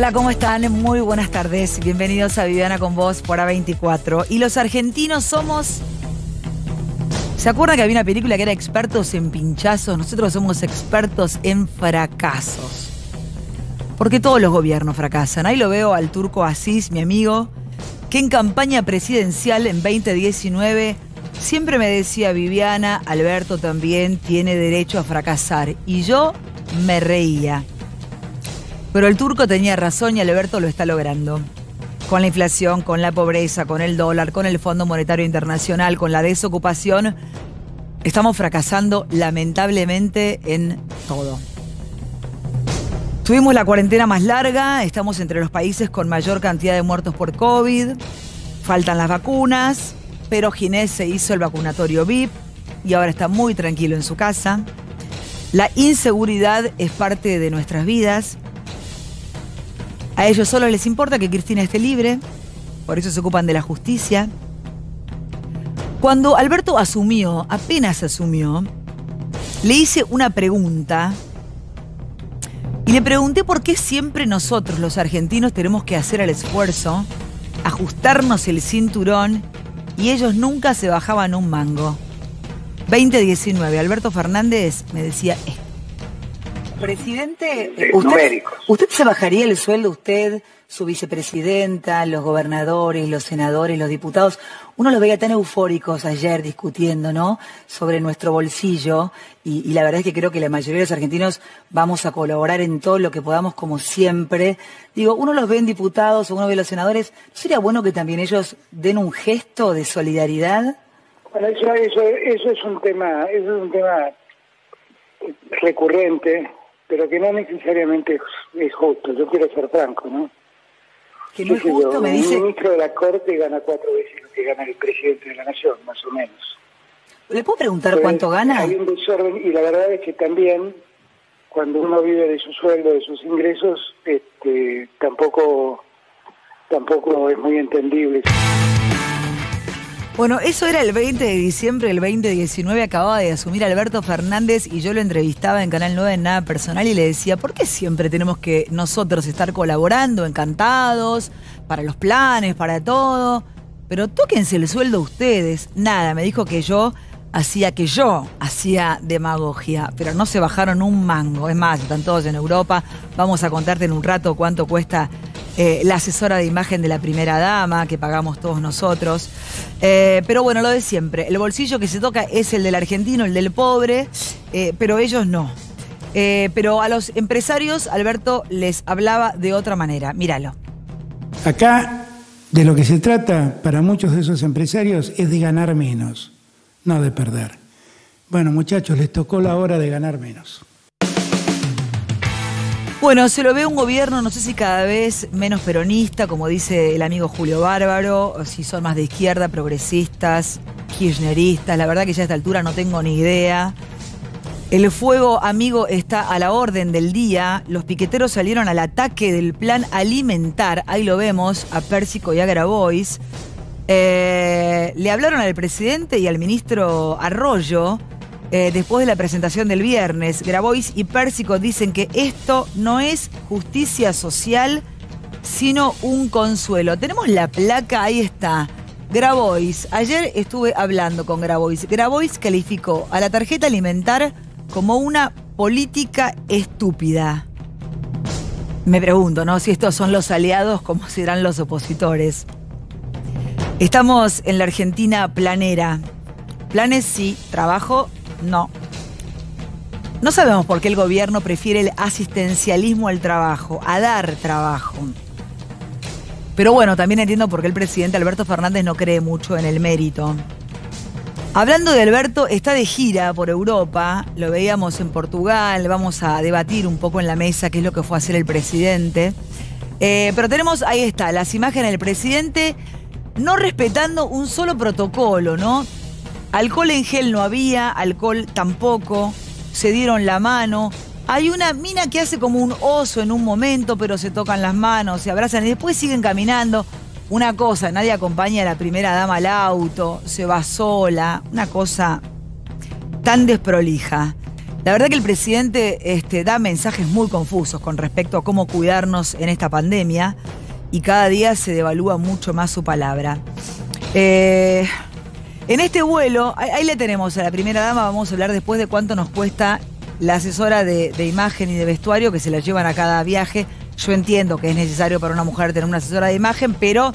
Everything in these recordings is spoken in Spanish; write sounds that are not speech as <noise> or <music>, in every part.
Hola, ¿cómo están? Muy buenas tardes. y Bienvenidos a Viviana con vos por A24. Y los argentinos somos. ¿Se acuerdan que había una película que era expertos en pinchazos? Nosotros somos expertos en fracasos. Porque todos los gobiernos fracasan. Ahí lo veo al turco Asís, mi amigo, que en campaña presidencial en 2019 siempre me decía, Viviana, Alberto también tiene derecho a fracasar. Y yo me reía. Pero el turco tenía razón y Alberto lo está logrando. Con la inflación, con la pobreza, con el dólar, con el Fondo Monetario Internacional, con la desocupación, estamos fracasando lamentablemente en todo. Tuvimos la cuarentena más larga, estamos entre los países con mayor cantidad de muertos por COVID, faltan las vacunas, pero Ginés se hizo el vacunatorio VIP y ahora está muy tranquilo en su casa. La inseguridad es parte de nuestras vidas a ellos solo les importa que Cristina esté libre, por eso se ocupan de la justicia. Cuando Alberto asumió, apenas asumió, le hice una pregunta y le pregunté por qué siempre nosotros los argentinos tenemos que hacer el esfuerzo, ajustarnos el cinturón y ellos nunca se bajaban un mango. 2019, Alberto Fernández me decía esto. Presidente, eh, usted, se bajaría el sueldo, usted, su vicepresidenta, los gobernadores, los senadores, los diputados? Uno los veía tan eufóricos ayer discutiendo, ¿no? Sobre nuestro bolsillo y, la verdad es que creo que la mayoría de los argentinos vamos a colaborar en todo lo que podamos como siempre. Digo, uno los ve en diputados o uno ve en los senadores, ¿sería bueno que también ellos den un gesto de solidaridad? Bueno, eso, eso es un tema, eso es un tema recurrente pero que no necesariamente es, justo, yo quiero ser franco, ¿no? Que no justo, me dice... El ministro de la Corte gana cuatro veces lo que gana el presidente de la Nación, más o menos. ¿Le puedo preguntar cuánto gana? Hay un desorden, y la verdad es que también, cuando uno vive de su sueldo, de sus ingresos, este, tampoco, tampoco es muy entendible. Bueno, eso era el 20 de diciembre del 2019. Acababa de asumir Alberto Fernández y yo lo entrevistaba en Canal 9 en Nada Personal y le decía, ¿por qué siempre tenemos que nosotros estar colaborando, encantados, para los planes, para todo? Pero tóquense el sueldo ustedes. Nada, me dijo que yo hacía que yo hacía demagogia, pero no se bajaron un mango. Es más, están todos en Europa. Vamos a contarte en un rato cuánto cuesta eh, la asesora de imagen de la primera dama, que pagamos todos nosotros. Eh, pero bueno, lo de siempre, el bolsillo que se toca es el del argentino, el del pobre, eh, pero ellos no. pero a los empresarios Alberto les hablaba de otra manera, míralo. Acá de lo que se trata para muchos de esos empresarios es de ganar menos, no de perder. Bueno muchachos, les tocó la hora de ganar menos. Bueno, se lo ve un gobierno, no sé si cada vez menos peronista, como dice el amigo Julio Bárbaro, o si son más de izquierda, progresistas, kirchneristas, la verdad que ya a esta altura no tengo ni idea. El fuego amigo está a la orden del día. Los piqueteros salieron al ataque del plan alimentar. Ahí lo vemos a Pérsico y a Grabois. Eh, le hablaron al presidente y al ministro Arroyo. Eh, después de la presentación del viernes. Grabois y Pérsico dicen que esto no es justicia social, sino un consuelo. Tenemos la placa, ahí está. Grabois, ayer estuve hablando con Grabois. Grabois calificó a la tarjeta alimentar como una política estúpida. Me pregunto, ¿no? Si estos son los aliados, ¿cómo serán los opositores? Estamos en la Argentina planera. Planes sí, trabajo no. No sabemos por qué el gobierno prefiere el asistencialismo al trabajo, a dar trabajo. Pero bueno, también entiendo por qué el presidente Alberto Fernández no cree mucho en el mérito. Hablando de Alberto, está de gira por Europa, lo veíamos en Portugal, vamos a debatir un poco en la mesa qué es lo que fue a hacer el presidente. Eh, pero tenemos, ahí está, las imágenes del presidente no respetando un solo protocolo, ¿no? Alcohol en gel no había, alcohol tampoco, se dieron la mano. Hay una mina que hace como un oso en un momento, pero se tocan las manos, se abrazan y después siguen caminando. Una cosa, nadie acompaña a la primera dama al auto, se va sola, una cosa tan desprolija. La verdad que el presidente este, da mensajes muy confusos con respecto a cómo cuidarnos en esta pandemia y cada día se devalúa mucho más su palabra. Eh, en este vuelo, ahí, le tenemos a la primera dama, vamos a hablar después de cuánto nos cuesta la asesora de, imagen y de vestuario que se la llevan a cada viaje. Yo entiendo que es necesario para una mujer tener una asesora de imagen, pero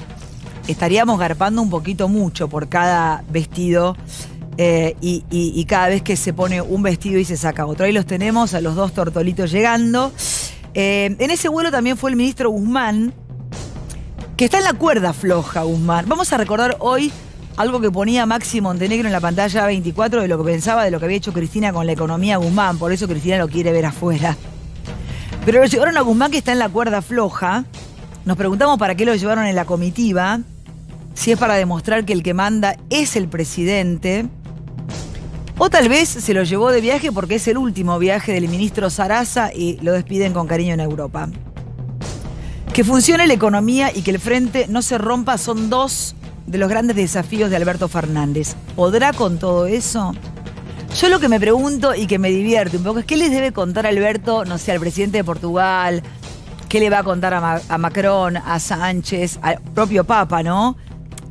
estaríamos garpando un poquito mucho por cada vestido eh, y, cada vez que se pone un vestido y se saca otro. Ahí los tenemos, a los dos tortolitos llegando. Eh, en ese vuelo también fue el ministro Guzmán, que está en la cuerda floja, Guzmán. Vamos a recordar hoy algo que ponía Maxi Montenegro en la pantalla 24 de lo que pensaba de lo que había hecho Cristina con la economía Guzmán, por eso Cristina lo quiere ver afuera. Pero lo llevaron a Guzmán que está en la cuerda floja. Nos preguntamos para qué lo llevaron en la comitiva, si es para demostrar que el que manda es el presidente, o tal vez se lo llevó de viaje porque es el último viaje del ministro Sarasa y lo despiden con cariño en Europa. Que funcione la economía y que el frente no se rompa son dos de los grandes desafíos de Alberto Fernández. ¿Podrá con todo eso? Yo lo que me pregunto y que me divierte un poco es qué les debe contar Alberto, no sé, al presidente de Portugal, qué le va a contar a, Macron, a Sánchez, al propio Papa, ¿no?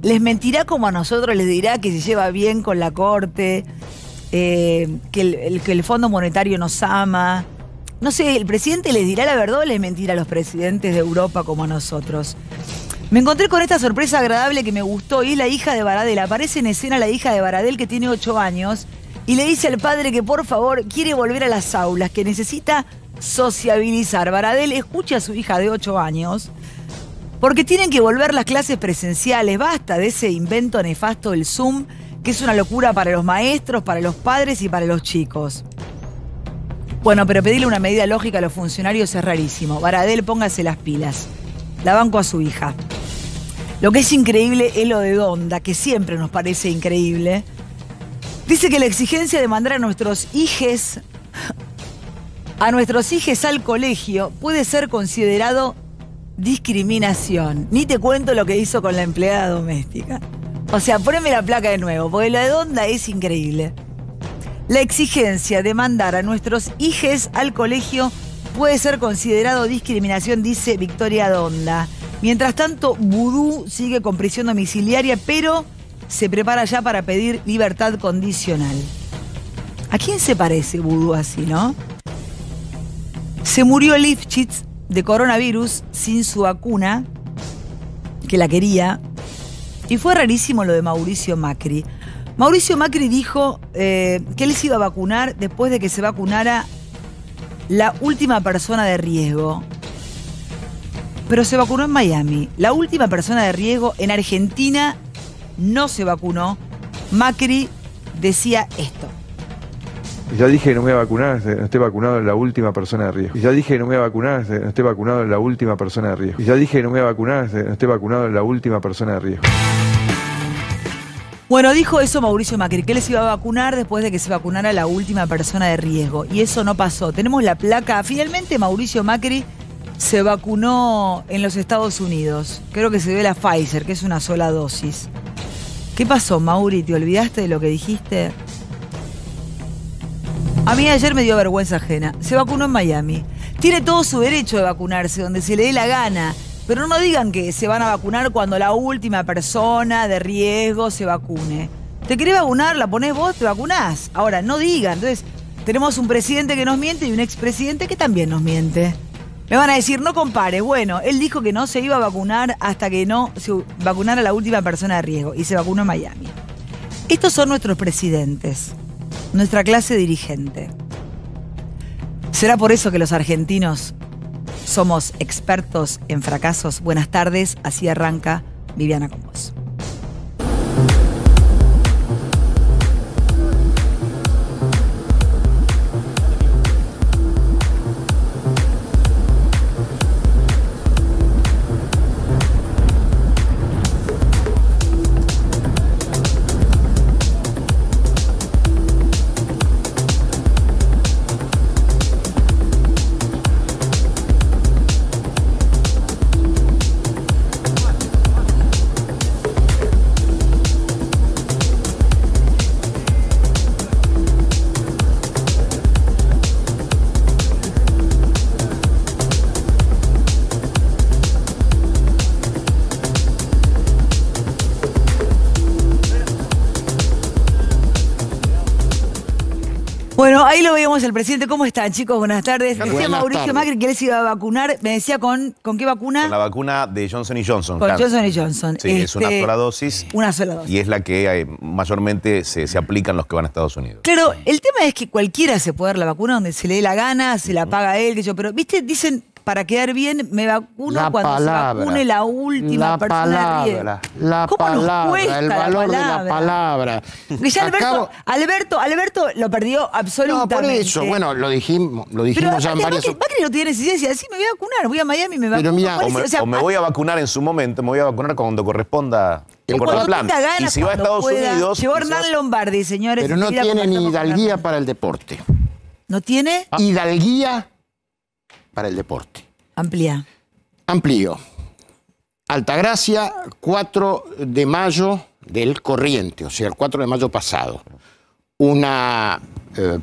¿Les mentirá como a nosotros? ¿Les dirá que se lleva bien con la corte? Eh, que, el, que, el, Fondo Monetario nos ama? No sé, ¿el presidente les dirá la verdad o les mentirá a los presidentes de Europa como a nosotros? Me encontré con esta sorpresa agradable que me gustó y es la hija de Baradel. Aparece en escena la hija de Baradel que tiene 8 años y le dice al padre que por favor quiere volver a las aulas, que necesita sociabilizar. Baradel escucha a su hija de 8 años porque tienen que volver las clases presenciales. Basta de ese invento nefasto del Zoom que es una locura para los maestros, para los padres y para los chicos. Bueno, pero pedirle una medida lógica a los funcionarios es rarísimo. Baradel, póngase las pilas. La banco a su hija. Lo que es increíble es lo de Donda, que siempre nos parece increíble. Dice que la exigencia de mandar a nuestros hijos a nuestros al colegio puede ser considerado discriminación. Ni te cuento lo que hizo con la empleada doméstica. O sea, poneme la placa de nuevo, porque lo de Donda es increíble. La exigencia de mandar a nuestros hijos al colegio puede ser considerado discriminación, dice Victoria Donda. Mientras tanto, Vudú sigue con prisión domiciliaria, pero se prepara ya para pedir libertad condicional. ¿A quién se parece Vudú así, no? Se murió Lifchitz de coronavirus sin su vacuna, que la quería, y fue rarísimo lo de Mauricio Macri. Mauricio Macri dijo eh, que él se iba a vacunar después de que se vacunara la última persona de riesgo, pero se vacunó en Miami. La última persona de riesgo en Argentina no se vacunó. Macri decía esto. Ya dije que no me voy a vacunar, eh, no estoy vacunado en la última persona de riesgo. Ya dije que no me voy a vacunar, eh, no estoy vacunado en la última persona de riesgo. Ya dije que no me voy a vacunar, eh, no estoy vacunado en la última persona de riesgo. Bueno, dijo eso Mauricio Macri, que les iba a vacunar después de que se vacunara la última persona de riesgo. Y eso no pasó. Tenemos la placa. Finalmente Mauricio Macri se vacunó en los Estados Unidos. Creo que se ve la Pfizer, que es una sola dosis. ¿Qué pasó, Mauri? ¿Te olvidaste de lo que dijiste? A mí ayer me dio vergüenza ajena. Se vacunó en Miami. Tiene todo su derecho de vacunarse donde se le dé la gana. Pero no digan que se van a vacunar cuando la última persona de riesgo se vacune. Te querés vacunar, la ponés vos, te vacunás. Ahora, no digan. Entonces, tenemos un presidente que nos miente y un expresidente que también nos miente. Me van a decir, no compare. Bueno, él dijo que no se iba a vacunar hasta que no se vacunara la última persona de riesgo y se vacunó en Miami. Estos son nuestros presidentes, nuestra clase dirigente. ¿Será por eso que los argentinos somos expertos en fracasos? Buenas tardes, así arranca Viviana con vos. el presidente. ¿Cómo están, chicos? Buenas tardes. decía Mauricio Macri que él se iba a vacunar. Me decía con, ¿con qué vacuna? Con la vacuna de Johnson Johnson. Con Johnson Johnson. Sí, es una este, sola dosis. Eh, una sola dosis. Y es la que eh, mayormente se, se aplican los que van a Estados Unidos. Claro, el tema es que cualquiera se puede dar la vacuna donde se le dé la gana, se la paga él, que yo, pero, viste, dicen, para quedar bien, me vacuno cuando se vacune la última la persona palabra, de La ¿Cómo palabra, nos el valor de la palabra. Alberto, Alberto, lo perdió absolutamente. No, por eso, bueno, lo dijimos, lo dijimos ya en varias... Macri no tiene incidencia, sí, me voy a vacunar, voy a Miami y me vacuno. Pero mira, o me, voy a vacunar en su momento, me voy a vacunar cuando corresponda el plan. y si va a Estados Unidos. Llevó a Hernán Lombardi, señores. Pero no tiene ni hidalguía para el deporte. ¿No tiene? Ah. Hidalguía para el deporte. Amplía. Amplío. Altagracia, 4 de mayo del corriente, o sea, el 4 de mayo pasado. Una eh,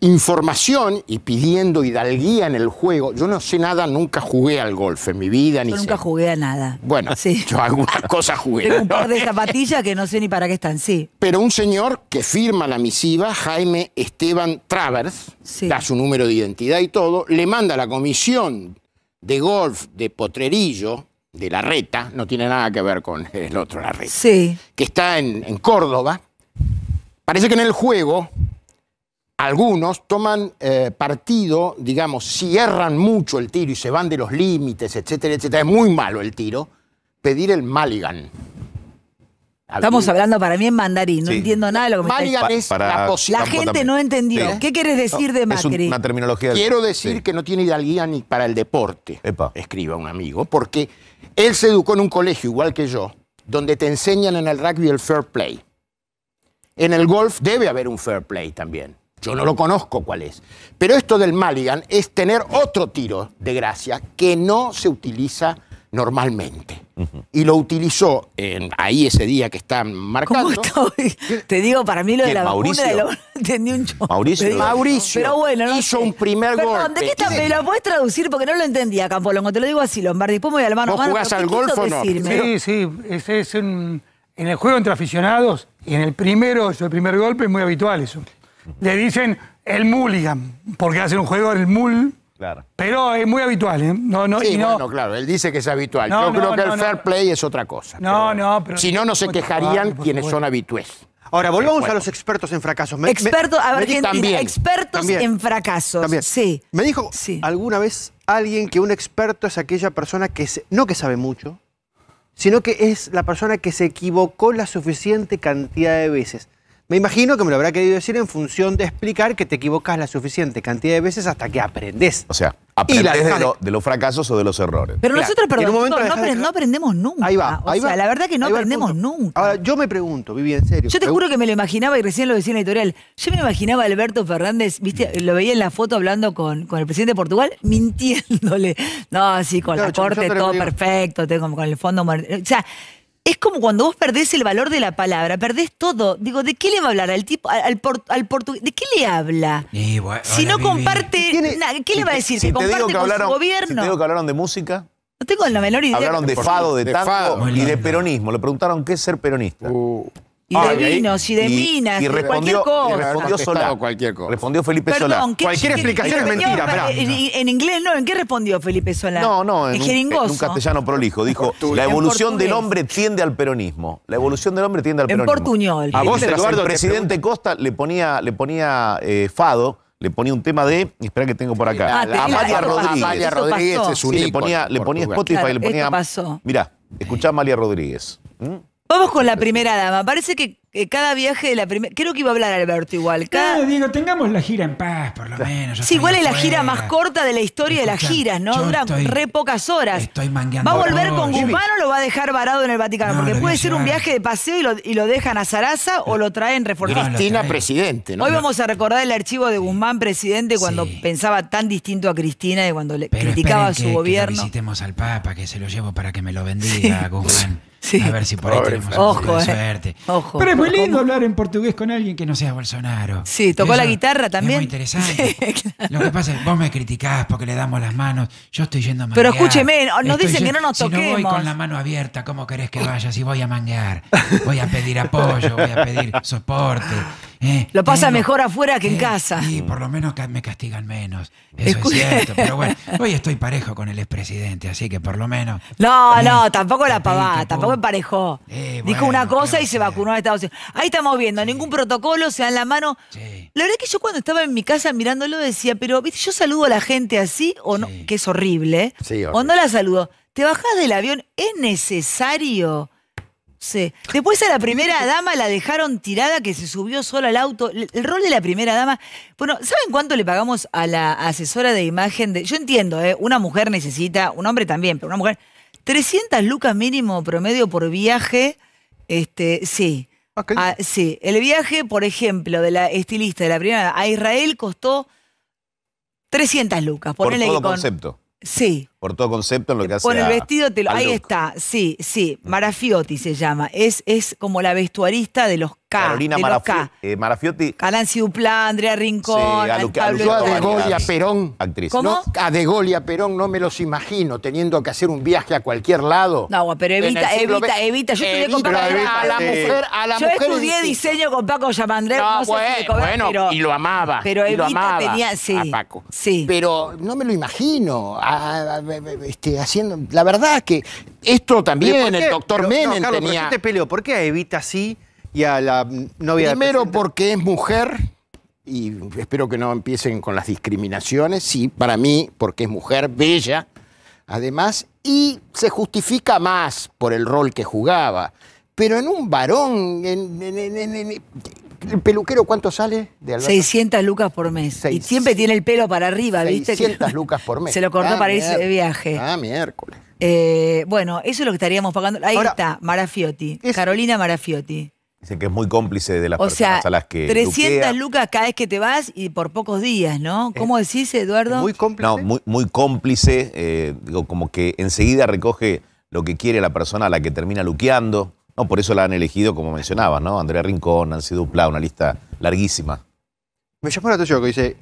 información y pidiendo hidalguía en el juego. Yo no sé nada, nunca jugué al golf en mi vida. Ni nunca jugué a nada. Bueno, <laughs> yo algunas cosas jugué. Tengo un par de zapatillas que no sé ni para qué están, sí. Pero un señor que firma la misiva, Jaime Esteban Travers, da su número de identidad y todo, le manda la comisión de golf de Potrerillo, de La Reta, no tiene nada que ver con el otro La Reta, que está en Córdoba. Parece que en el juego algunos toman eh, partido, digamos, si erran mucho el tiro y se van de los límites, etcétera, etcétera, es muy malo el tiro, pedir el Maligan. Estamos hablando para mí en mandarín, no entiendo nada de lo que me Maligan es la La gente no entendió. ¿Qué quieres decir de Macri? Es una terminología. Quiero decir que no tiene hidalguía ni para el deporte, escriba un amigo, porque él se educó en un colegio igual que yo, donde te enseñan en el rugby el fair play. En el golf debe haber un fair play también yo no lo conozco cuál es. Pero esto del Maligan es tener otro tiro de gracia que no se utiliza normalmente. Y lo utilizó en, ahí ese día que están marcando. Te digo, para mí lo de la Mauricio? entendí <laughs> un Mauricio, Mauricio pero bueno, no hizo un primer Perdón, golpe. ¿de qué está? ¿Me lo puedes traducir? Porque no lo entendía, Campolongo. Te lo digo así, Lombardi. Después me voy al mano ¿Vos mano, jugás al golf o no? Sí, sí. Es, es un, en el juego entre aficionados, y en el primero, el primer golpe, es muy habitual eso le dicen el mulligan, porque hacen un juego del mul. Claro. Pero es muy habitual, ¿eh? No, no, sí, bueno, claro, él dice que es habitual. Yo creo que el fair play es otra cosa. No, no, pero... Si no, no se quejarían quienes son habitués. Ahora, volvamos a los expertos en fracasos. Expertos a ver, también, expertos en fracasos. También. Sí. Me dijo alguna vez alguien que un experto es aquella persona que no que sabe mucho, sino que es la persona que se equivocó la suficiente cantidad de veces. Me imagino que me lo habrá querido decir en función de explicar que te equivocas la suficiente cantidad de veces hasta que aprendes. O sea, aprendes de, los fracasos o de los errores. Pero nosotros, perdón, no, aprendemos nunca. Ahí va, ahí o sea, la verdad que no aprendemos nunca. Ahora, yo me pregunto, Vivi, en serio. Yo te juro que me lo imaginaba, y recién lo decía en la editorial, yo me imaginaba a Alberto Fernández, viste, lo veía en la foto hablando con, el presidente de Portugal, <laughs> mintiéndole. No, sí, con el la corte todo perfecto, con el fondo... O sea, es como cuando vos perdés el valor de la palabra, perdés todo. Digo, ¿de qué le va a hablar al tipo, al, portugués? ¿De qué le habla? Eh, si no comparte, ¿qué le va a decir? Si ¿Que comparte con hablaron, su gobierno? Si te digo que hablaron de música. No tengo la menor idea. Hablaron de fado, de, y de peronismo. Le preguntaron qué es ser peronista. Uh. Ah, y de vinos, y de minas, y de cualquier cosa. Y respondió Solá. Respondió Felipe Perdón, Solá. cualquier explicación es mentira. Eh, eh, en, inglés no, ¿en qué respondió Felipe Solá? No, no, en, un, castellano prolijo. Dijo, la evolución del hombre tiende al peronismo. La evolución del hombre tiende al peronismo. En portuñol. A vos, Eduardo, el presidente Costa le ponía, le ponía eh, fado le ponía un tema de, espera que tengo por acá, a Amalia Rodríguez. Amalia Rodríguez es un le ponía, Spotify, le ponía... Mirá, escuchá a María Rodríguez. Vamos con la primera dama. Parece que cada viaje de la primera. Creo que iba a hablar Alberto igual. Eh, cada... tengamos la gira en paz, por lo menos. Sí, igual es la gira más corta de la historia de las giras, ¿no? Dura re pocas horas. Estoy ¿Va a volver con Guzmán o lo va a dejar varado en el Vaticano? Porque puede ser un viaje de paseo y lo, y lo dejan a Sarasa o lo traen reforzado. Cristina, no, presidente. Hoy vamos a recordar el archivo de Guzmán, presidente, cuando pensaba tan distinto a Cristina y cuando le criticaba a su gobierno. Que visitemos al Papa, que se lo llevo para que me lo bendiga, <laughs> Guzmán. A ver si por ahí tenemos eh. suerte. Pero es muy lindo hablar en portugués con alguien que no sea Bolsonaro. Sí, tocó la guitarra también. Es muy interesante. <laughs> Lo que pasa es que vos me criticás porque le damos las manos. Yo estoy yendo a manguear. Pero escúcheme, nos dicen que no nos toquemos. Si no voy con la mano abierta, ¿cómo querés que vaya? Si voy a manguear, voy a pedir apoyo, voy a pedir soporte. Eh, lo pasa mejor afuera que en eh, casa. Y por lo menos me castigan menos. Eso es cierto. Pero bueno, <laughs> hoy estoy parejo con el expresidente, así que por lo menos. No, no, tampoco la pavada, tampoco me parejo eh, Dijo una cosa y se vacunó a Estados Unidos. Ahí estamos viendo, ningún protocolo, se en la mano. La verdad que yo cuando estaba en mi casa mirándolo decía, pero yo saludo a la gente así o no, que es horrible, horrible, o no la saludo. ¿Te bajás del avión? ¿Es necesario? Después a la primera dama la dejaron tirada que se subió sola al auto. El rol de la primera dama. Bueno, ¿saben cuánto le pagamos a la asesora de imagen? De, yo entiendo, ¿eh? una mujer necesita, un hombre también, pero una mujer. 300 lucas mínimo promedio por viaje. Este, sí. Ah, ah, sí. El viaje, por ejemplo, de la estilista de la primera a Israel costó 300 lucas. Por todo concepto. Sí por todo concepto en lo eh, que hace. con el vestido, te lo, ahí está, sí, sí. Marafiotti se llama. Es, es como la vestuarista de los K. Carolina de eh, Marafiotti. Alan Duplá, Andrea Rincón, sí, Yo a Perón. Actriz. ¿Cómo? No, a Golia Perón no me los imagino teniendo que hacer un viaje a cualquier lado. No, pero evita, evita, evita. Yo estudié con Paco a la mujer, a la Yo estudié diseño con Paco Yamandré. No, bueno, y lo amaba. Pero Evita lo amaba tenía, sí, a Paco. Sí. Pero no me lo imagino. A, a, eh, eh, eh, este, haciendo. La verdad que esto también el doctor Menem tenía. ¿Por qué te peleó? ¿Por qué a Evita sí y a la novia Primero porque es mujer. Y espero que no empiecen con las discriminaciones. Sí, para mí, porque es mujer bella, además, y se justifica más por el rol que jugaba. Pero en un varón, en, en, ¿El peluquero cuánto sale de 600 lucas por mes. Y siempre tiene el pelo para arriba, ¿viste? 600 <laughs> lucas por mes. Se lo cortó ah, para ese de viaje. Ah, miércoles. Eh, bueno, eso es lo que estaríamos pagando. Ahí está, Marafiotti. Carolina Marafiotti. Dicen que es muy cómplice de las personas a las que. 300 lucas cada vez que te vas y por pocos días, ¿no? ¿Cómo decís, Eduardo? Muy cómplice. No, muy, cómplice. Eh, digo, como que enseguida recoge lo que quiere la persona a la que termina luqueando. No, por eso la han elegido, como mencionabas, ¿no? Andrea Rincón, Nancy Dupla, una lista larguísima. Me llamó la atención que dice...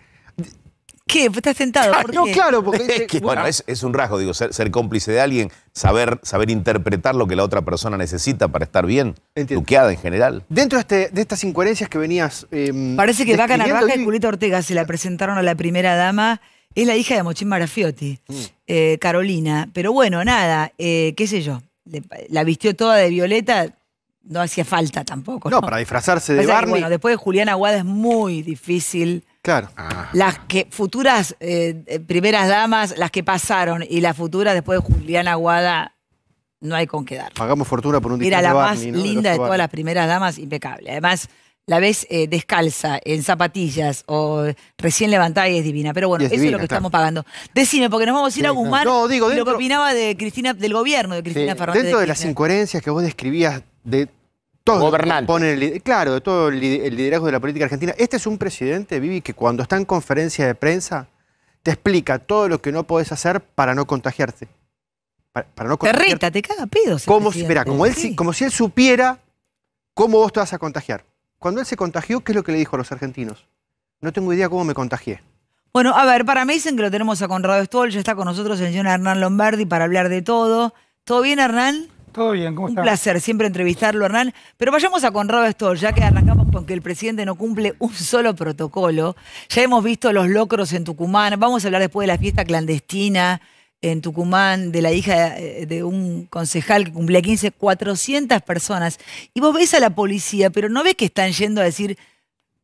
¿Qué? ¿Estás sentado? No, claro, porque... <laughs> es bueno, es, un rasgo, digo, ser, cómplice de alguien, saber, saber interpretar lo que la otra persona necesita para estar bien, Entiendo. en general. Dentro este, de, estas incoherencias que venías... Em, Parece que Vaca Narvaja y... y Ortega se la presentaron a la primera dama... Es la hija de Mochín Marafiotti, mm. eh, Carolina. Pero bueno, nada, eh, qué sé yo la vistió toda de violeta, no hacía falta tampoco. No, para disfrazarse de Barney. bueno, después de Juliana Aguada es muy difícil. Claro. Ah. Las futuras eh, eh, primeras damas, las que pasaron, y las futuras después de Juliana Aguada, no hay con qué dar. Pagamos fortuna por un Era la más linda de todas las primeras damas, impecable. Además, la ves eh, descalza, en zapatillas o recién levantada y es divina. Pero bueno, eso es lo que estamos pagando. Decime, porque nos vamos a ir a Guzmán lo que opinaba de Cristina, del gobierno de Cristina Fernández. Dentro de, las incoherencias que vos describías de todo el, claro, de todo el liderazgo de la política argentina. Este es un presidente, Vivi, que cuando está en conferencia de prensa te explica todo lo que no podés hacer para no contagiarte. Para, no contagiarte. Te te caga pedos. Como, como si él supiera cómo vos te vas a contagiar. Cuando él se contagió, ¿qué es lo que le dijo a los argentinos? No tengo idea cómo me contagié. Bueno, a ver, para mí dicen que lo tenemos a Conrado Stoll, ya está con nosotros el señor Hernán Lombardi para hablar de todo. ¿Todo bien, Hernán? Todo bien, ¿cómo estás? Un placer siempre entrevistarlo, Hernán. Pero vayamos a Conrado Stoll, ya que arrancamos con que el presidente no cumple un solo protocolo. Ya hemos visto los locros en Tucumán, vamos a hablar después de la fiesta clandestina, en Tucumán de la hija eh, de un concejal que cumplía 15, 400 personas. Y vos ves a la policía, pero no ves que están yendo a decir,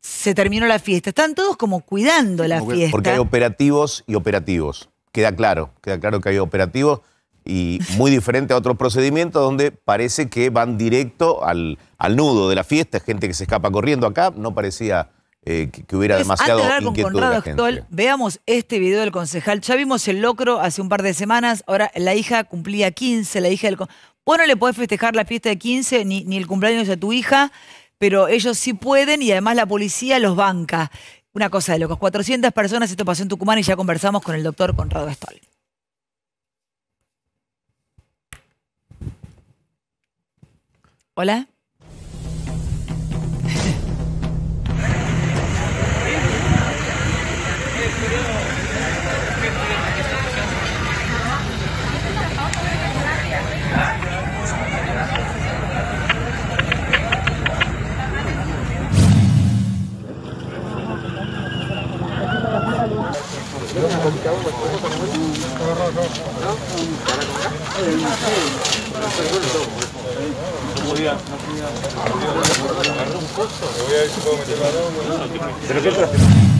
se terminó la fiesta. Están todos como cuidando la fiesta. Porque hay operativos y operativos. Queda claro, queda claro que hay operativos y muy diferente a otros procedimientos donde parece que van directo al, al nudo de la fiesta, gente que se escapa corriendo acá, no parecía eh, que, hubiera demasiado antes con Conrado veamos este video del concejal. Ya vimos el locro hace un par de semanas, ahora la hija cumplía 15, la hija del... Vos no le podés festejar la fiesta de 15 ni, ni el cumpleaños de tu hija, pero ellos sí pueden y además la policía los banca. Una cosa de locos, 400 personas, esto pasó en Tucumán y ya conversamos con el doctor Conrado Stoll. Hola. ¿Pero qué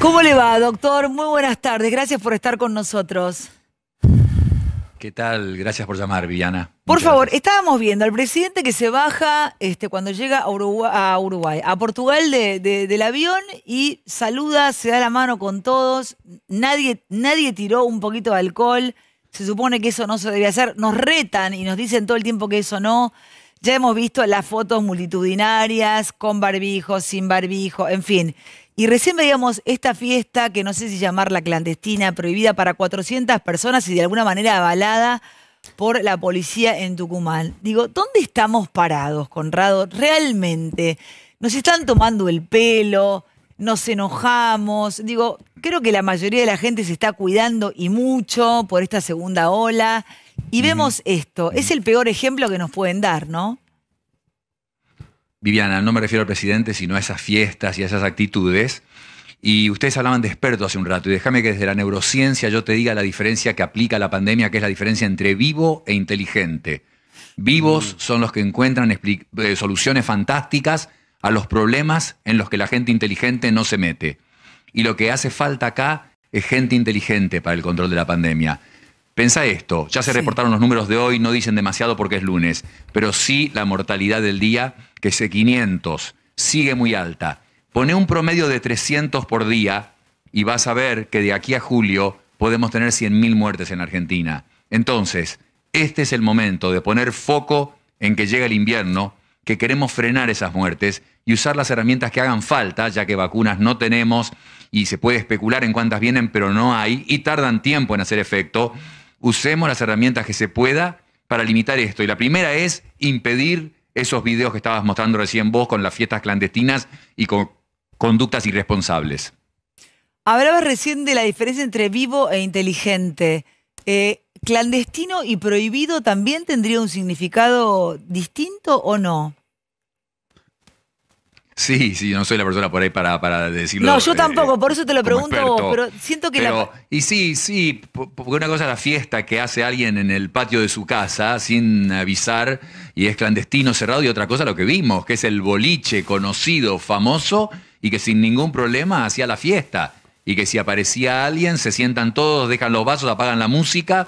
¿Cómo le va, doctor? Muy buenas tardes. Gracias por estar con nosotros. ¿Qué tal? Gracias por llamar, Viviana. Por favor, estábamos viendo al presidente que se baja este, cuando llega a Uruguay, a, Portugal del avión y saluda, se da la mano con todos. Nadie, nadie tiró un poquito de alcohol. Se supone que eso no se debe hacer. Nos retan y nos dicen todo el tiempo que eso no. Ya hemos visto las fotos multitudinarias, con barbijo, sin barbijo, en fin. Y recién veíamos esta fiesta, que no sé si llamarla clandestina, prohibida para 400 personas y de alguna manera avalada por la policía en Tucumán. Digo, ¿dónde estamos parados, Conrado? Realmente, nos están tomando el pelo, nos enojamos. Digo, creo que la mayoría de la gente se está cuidando y mucho por esta segunda ola. Y vemos esto, es el peor ejemplo que nos pueden dar, ¿no? Viviana, no me refiero al presidente, sino a esas fiestas y a esas actitudes. Y ustedes hablaban de expertos hace un rato, y déjame que desde la neurociencia yo te diga la diferencia que aplica la pandemia, que es la diferencia entre vivo e inteligente. Vivos mm. son los que encuentran eh, soluciones fantásticas a los problemas en los que la gente inteligente no se mete. Y lo que hace falta acá es gente inteligente para el control de la pandemia. Pensa esto, ya se reportaron los números de hoy, no dicen demasiado porque es lunes, pero sí la mortalidad del día que se 500, sigue muy alta. Pone un promedio de 300 por día y vas a ver que de aquí a julio podemos tener 100.000 muertes en Argentina. Entonces, este es el momento de poner foco en que llega el invierno, que queremos frenar esas muertes y usar las herramientas que hagan falta, ya que vacunas no tenemos y se puede especular en cuántas vienen, pero no hay y tardan tiempo en hacer efecto. Usemos las herramientas que se pueda para limitar esto. Y la primera es impedir esos videos que estabas mostrando recién vos con las fiestas clandestinas y con conductas irresponsables. Hablabas recién de la diferencia entre vivo e inteligente. Eh, ¿Clandestino y prohibido también tendría un significado distinto o no? Sí, sí, no soy la persona por ahí para, para decirlo. No, yo eh, tampoco, por eso te lo pregunto pero siento que la... Y sí, sí, porque una cosa es la fiesta que hace alguien en el patio de su casa sin avisar y es clandestino, cerrado y otra cosa lo que vimos, que es el boliche conocido, famoso y que sin ningún problema hacía la fiesta. Y que si aparecía alguien, se sientan todos, dejan los vasos, apagan la música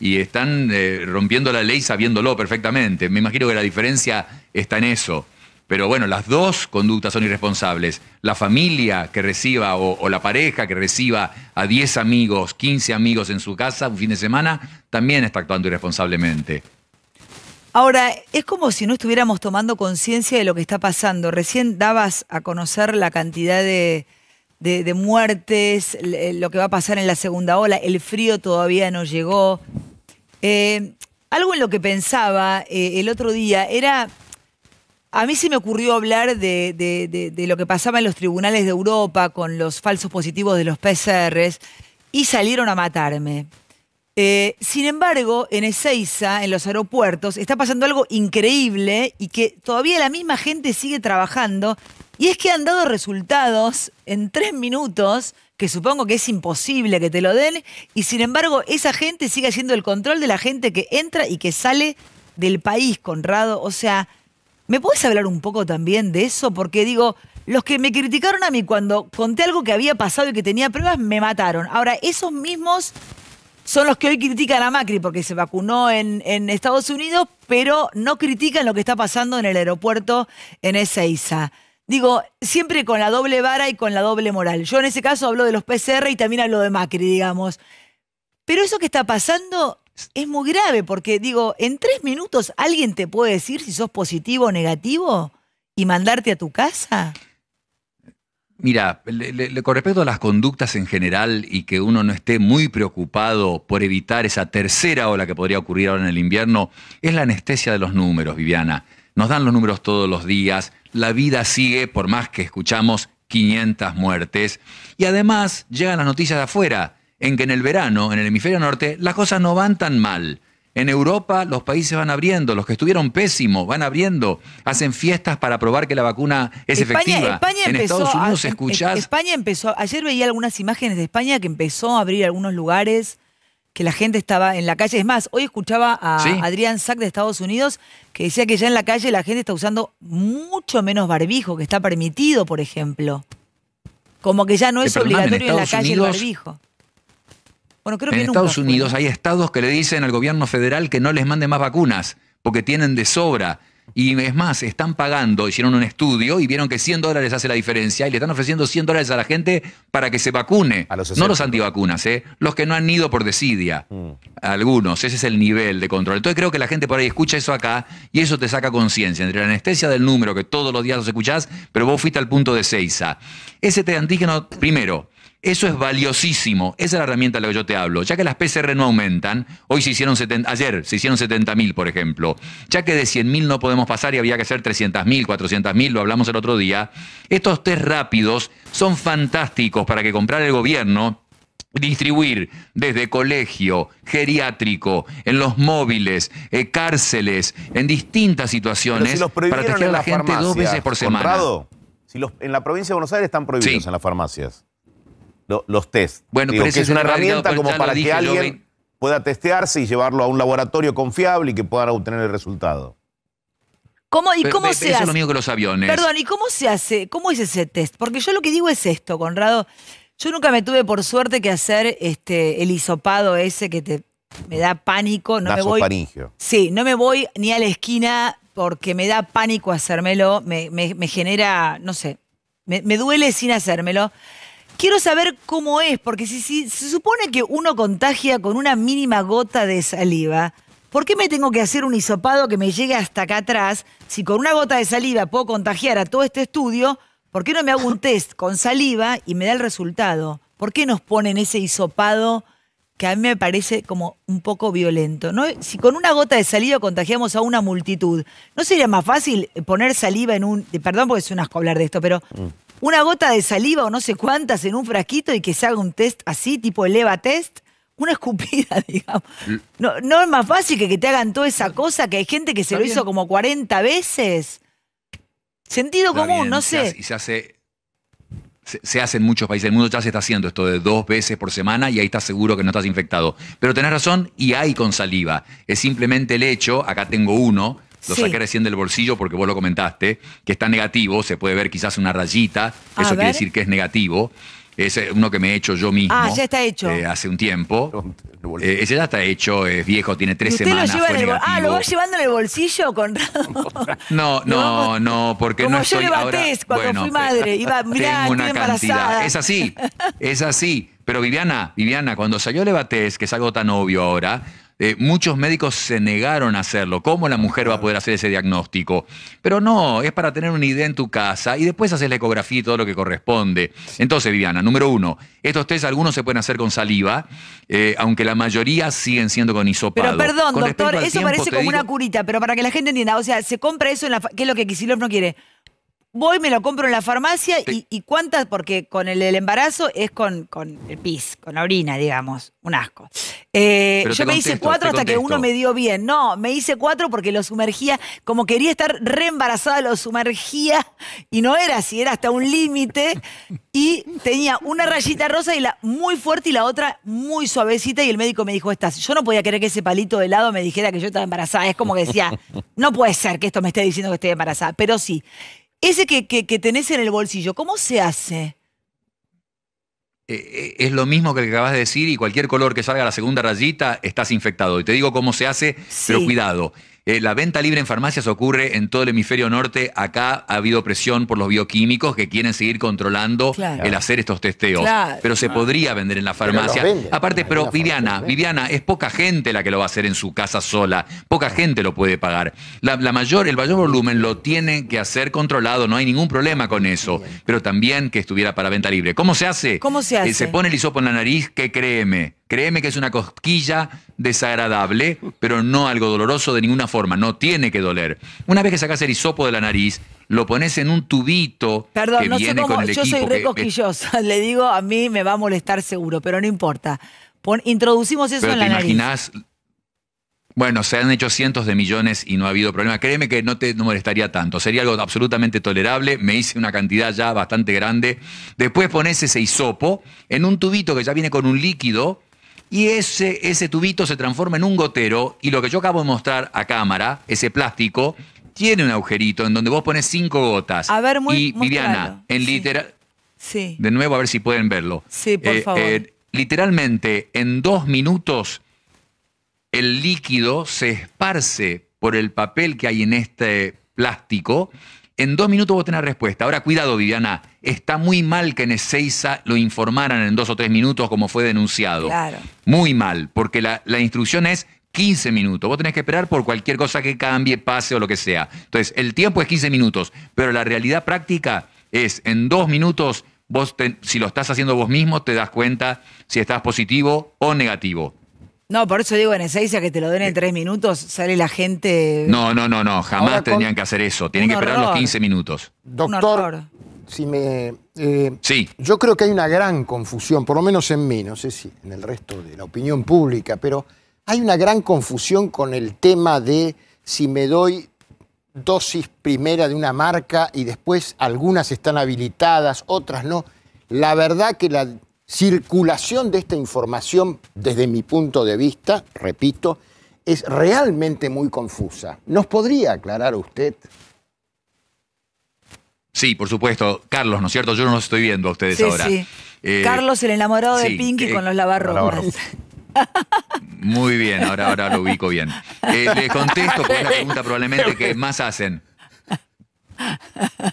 y están eh, rompiendo la ley sabiéndolo perfectamente. Me imagino que la diferencia está en eso. Pero bueno, las dos conductas son irresponsables. La familia que reciba o, o, la pareja que reciba a 10 amigos, 15 amigos en su casa un fin de semana, también está actuando irresponsablemente. Ahora, es como si no estuviéramos tomando conciencia de lo que está pasando. Recién dabas a conocer la cantidad de, muertes, eh, lo que va a pasar en la segunda ola, el frío todavía no llegó. Eh, algo en lo que pensaba eh, el otro día era, a mí se me ocurrió hablar de, lo que pasaba en los tribunales de Europa con los falsos positivos de los PCRs y salieron a matarme. Eh, sin embargo, en Ezeiza, en los aeropuertos, está pasando algo increíble y que todavía la misma gente sigue trabajando. Y es que han dado resultados en tres minutos, que supongo que es imposible que te lo den, y sin embargo esa gente sigue haciendo el control de la gente que entra y que sale del país, Conrado. O sea, ¿me puedes hablar un poco también de eso? Porque digo, los que me criticaron a mí cuando conté algo que había pasado y que tenía pruebas, me mataron. Ahora, esos mismos son los que hoy critican a Macri porque se vacunó en, Estados Unidos, pero no critican lo que está pasando en el aeropuerto en Ezeiza. Digo, siempre con la doble vara y con la doble moral. Yo en ese caso hablo de los PCR y también hablo de Macri, digamos. Pero eso que está pasando es muy grave porque, digo, en tres minutos alguien te puede decir si sos positivo o negativo y mandarte a tu casa. Mira, le, con respecto a las conductas en general y que uno no esté muy preocupado por evitar esa tercera ola que podría ocurrir ahora en el invierno, es la anestesia de los números, Viviana. Nos dan los números todos los días, la vida sigue por más que escuchamos 500 muertes y además llegan las noticias de afuera en que en el verano, en el hemisferio norte, las cosas no van tan mal. En Europa los países van abriendo, los que estuvieron pésimos van abriendo, hacen fiestas para probar que la vacuna es efectiva. España en empezó España empezó, ayer veía algunas imágenes de España que empezó a abrir algunos lugares que la gente estaba en la calle. Es más, hoy escuchaba a Adrián Sack de Estados Unidos que decía que ya en la calle la gente está usando mucho menos barbijo, que está permitido, por ejemplo. Como que ya no eh, es obligatorio en, la calle el barbijo creo que en Estados Unidos hay estados que le dicen al gobierno federal que no les mande más vacunas, porque tienen de sobra. Y es más, están pagando, hicieron un estudio y vieron que 100 dólares hace la diferencia y le están ofreciendo 100 dólares a la gente para que se vacune. no los antivacunas, ¿eh? los que no han ido por desidia. Mm. Algunos, ese es el nivel de control. Entonces creo que la gente por ahí escucha eso acá y eso te saca conciencia. Entre la anestesia del número, que todos los días los escuchás, pero vos fuiste al punto de Seiza. Ese te antígeno, primero, eso es valiosísimo. Esa es la herramienta de la que yo te hablo. Ya que las PCR no aumentan, hoy se hicieron 70, ayer se hicieron 70.000, por ejemplo. Ya que de 100.000 no podemos pasar y había que hacer 300.000, 400.000, lo hablamos el otro día. Estos test rápidos son fantásticos para que comprar el gobierno distribuir desde colegio, geriátrico, en los móviles, eh, cárceles, en distintas situaciones para testear a la, gente dos veces por semana. en la provincia de Buenos Aires están prohibidos en las farmacias los test. Bueno, que es una herramienta como para que alguien pueda testearse y llevarlo a un laboratorio confiable y que pueda obtener el resultado. ¿Cómo, ¿Y cómo se hace? Es lo mismo que los aviones. Perdón, ¿y cómo se hace? ¿Cómo es ese test? Porque yo lo que digo es esto, Conrado. Yo nunca me tuve por suerte que hacer este, el hisopado ese que te me da pánico. No me voy. Sí, no me voy ni a la esquina porque me da pánico hacérmelo. Me, me, genera, no sé, me, me duele sin hacérmelo. Quiero saber cómo es, porque si, se supone que uno contagia con una mínima gota de saliva, ¿por qué me tengo que hacer un hisopado que me llegue hasta acá atrás? Si con una gota de saliva puedo contagiar a todo este estudio, ¿por qué no me hago un test con saliva y me da el resultado? ¿Por qué nos ponen ese hisopado que a mí me parece como un poco violento? ¿no? Si con una gota de saliva contagiamos a una multitud, ¿no sería más fácil poner saliva en un... Perdón porque es un asco hablar de esto, pero mm una gota de saliva o no sé cuántas en un frasquito y que se haga un test así, tipo el test, una <laughs> escupida, digamos. No, es más fácil que te hagan toda esa cosa que hay gente que se lo hizo como 40 veces. Sentido común, no sé. y se hace se, hace en muchos países. del mundo ya se está haciendo esto de dos veces por semana y ahí estás seguro que no estás infectado. Pero tenés razón y hay con saliva. Es simplemente el hecho, acá tengo uno, lo saqué recién del bolsillo porque vos lo comentaste, que está negativo, se puede ver quizás una rayita, eso quiere decir que es negativo. Es eh, uno que me he hecho yo mismo. Ah, está hecho. Eh, hace un tiempo. Eh, ese ya está hecho, es viejo, tiene tres semanas. ah, lo vas llevando en el bolsillo, con <laughs> No, no, no, porque no estoy yo le cuando fui madre, Es así, es así. Pero Viviana, Viviana, cuando salió Lebates que es algo tan obvio ahora, eh, muchos médicos se negaron a hacerlo. ¿Cómo la mujer va a poder hacer ese diagnóstico? Pero no, es para tener una idea en tu casa y después haces la ecografía y todo lo que corresponde. Entonces, Viviana, número uno, estos test algunos se pueden hacer con saliva, eh, aunque la mayoría siguen siendo con isopado. Pero perdón, doctor, eso parece como una curita, pero para que la gente entienda, o sea, se compra eso en la... ¿Qué es lo que Kicillof no quiere? voy, me lo compro en la farmacia y, cuántas, porque con el, embarazo es con, con, el pis, con la orina, digamos, un asco. Eh, yo me hice cuatro hasta que uno me dio bien. No, me hice cuatro porque lo sumergía, como quería estar reembarazada, lo sumergía y no era así, era hasta un límite. <laughs> Y tenía una rayita rosa y la muy fuerte y la otra muy suavecita. Y el médico me dijo, estás. Yo no podía querer que ese palito de lado me dijera que yo estaba embarazada. Es como que decía, no puede ser que esto me esté diciendo que estoy embarazada. Pero sí, ese que, que, tenés en el bolsillo, ¿cómo se hace? Eh, eh, es lo mismo que acabas de decir y cualquier color que salga a la segunda rayita estás infectado. Y te digo cómo se hace, pero cuidado. Eh, la venta libre en farmacias ocurre en todo el hemisferio norte. Acá ha habido presión por los bioquímicos que quieren seguir controlando el hacer estos testeos. Pero se ah. podría vender en la farmacia. Aparte, pero Viviana, Viviana, es poca gente la que lo va a hacer en su casa sola. Poca gente lo puede pagar. La, mayor, el mayor volumen lo tiene que hacer controlado. No hay ningún problema con eso. Pero también que estuviera para venta libre. ¿Cómo se hace? ¿Cómo se eh, hace? se pone el hisopo en la nariz, que créeme Créeme que es una cosquilla desagradable, pero no algo doloroso de ninguna forma, no tiene que doler. Una vez que sacas el hisopo de la nariz, lo pones en un tubito Perdón, no sé cómo, yo soy re cosquillosa, <laughs> le digo, a mí me va a molestar seguro, pero no importa. introducimos eso en la te nariz. bueno, se han hecho cientos de millones y no ha habido problema. Créeme que no te molestaría tanto. Sería algo absolutamente tolerable. Me hice una cantidad ya bastante grande. Después pones ese hisopo en un tubito que ya viene con un líquido y ese, ese tubito se transforma en un gotero y lo que yo acabo de mostrar a cámara, ese plástico, tiene un agujerito en donde vos pones cinco gotas. A ver, muy Y Viviana, en literal... Sí. De nuevo, a ver si pueden verlo. Sí, por eh, favor. Eh, literalmente, en dos minutos, el líquido se esparce por el papel que hay en este plástico. En dos minutos vos tenés respuesta. Ahora, cuidado, Viviana. Está muy mal que en Ezeiza lo informaran en dos o tres minutos como fue denunciado. Claro. Muy mal, porque la, la instrucción es 15 minutos. Vos tenés que esperar por cualquier cosa que cambie, pase o lo que sea. Entonces, el tiempo es 15 minutos, pero la realidad práctica es en dos minutos, vos si lo estás haciendo vos mismo, te das cuenta si estás positivo o negativo. No, por eso digo en Ezeiza que te lo den en eh. tres minutos, sale la gente. No, no, no, no, jamás tendrían que hacer eso. Tienen que esperar los 15 minutos. Doctor, si me. Eh, sí. Yo creo que hay una gran confusión, por lo menos en mí, no sé si en el resto de la opinión pública, pero hay una gran confusión con el tema de si me doy dosis primera de una marca y después algunas están habilitadas, otras no. La verdad que la circulación de esta información, desde mi punto de vista, repito, es realmente muy confusa. ¿Nos podría aclarar usted? Sí, por supuesto. Carlos, ¿no es cierto? Yo no los estoy viendo a ustedes ahora. Sí. Eh, Carlos, el enamorado de Pinky eh, con los lavarrobas. <laughs> Muy bien, ahora, ahora lo ubico bien. Eh, les contesto, porque es la pregunta probablemente que más hacen.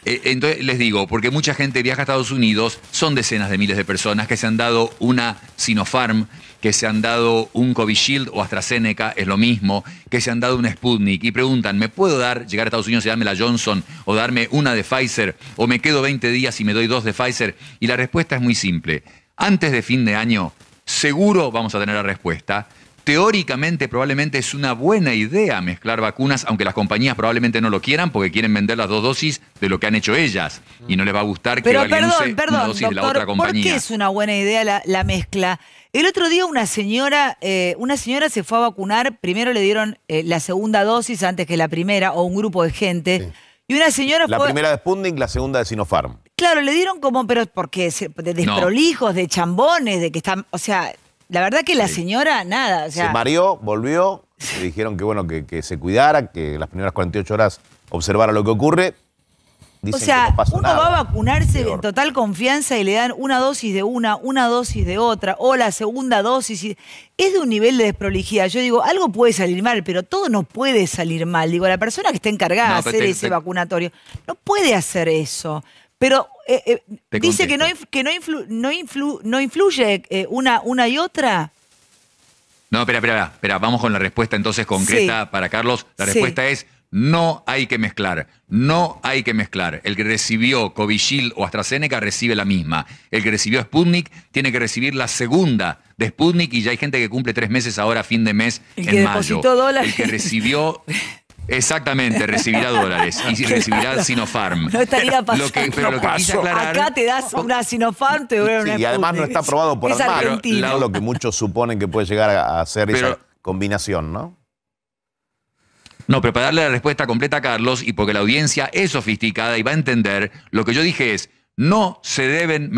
Entonces les digo, porque mucha gente viaja a Estados Unidos, son decenas de miles de personas que se han dado una Sinopharm, que se han dado un Shield o AstraZeneca, es lo mismo, que se han dado un Sputnik y preguntan, ¿me puedo dar, llegar a Estados Unidos y darme la Johnson o darme una de Pfizer o me quedo 20 días y me doy dos de Pfizer? Y la respuesta es muy simple. Antes de fin de año, seguro vamos a tener la respuesta. Teóricamente probablemente es una buena idea mezclar vacunas, aunque las compañías probablemente no lo quieran porque quieren vender las dos dosis de lo que han hecho ellas y no les va a gustar que alguien use dosis de la otra compañía. ¿Por qué es una buena idea la, la mezcla? El otro día una señora, eh, una señora se fue a vacunar, primero le dieron eh, la segunda dosis antes que la primera, o un grupo de gente. Y una señora La primera de Spunding, la segunda de Sinopharm. Claro, le dieron como, pero porque de desprolijos, de chambones, de que están. O sea, la verdad que la señora, nada. Se mareó, volvió, le dijeron que bueno, que, que se cuidara, que las primeras 48 horas observara lo que ocurre o sea, uno va a vacunarse en total confianza y le dan una dosis de una, una dosis de otra, o la segunda dosis. Es de un nivel de desprolijidad. Yo digo, algo puede salir mal, pero todo no puede salir mal. Digo, la persona que está encargada de hacer ese vacunatorio no puede hacer eso. Pero eh, eh, dice que no, que no, no, influye eh, una, una y otra. No, espera, espera, espera. Vamos con la respuesta entonces concreta para Carlos. La respuesta es no hay que mezclar, no hay que mezclar. El que recibió Covichil o AstraZeneca recibe la misma. El que recibió Sputnik tiene que recibir la segunda de Sputnik y ya hay gente que cumple tres meses ahora, a fin de mes, en mayo. El que recibió Exactamente, recibirá dólares y <laughs> recibirá Sinopharm. No estaría pasando. Lo Acá te das una Sinopharm, te duele una Y además no está aprobado por es mar lo que muchos suponen que puede llegar a ser esa combinación, ¿no? No, pero para darle la respuesta completa a Carlos y porque la audiencia es sofisticada y va a entender, lo que yo dije es, no se deben,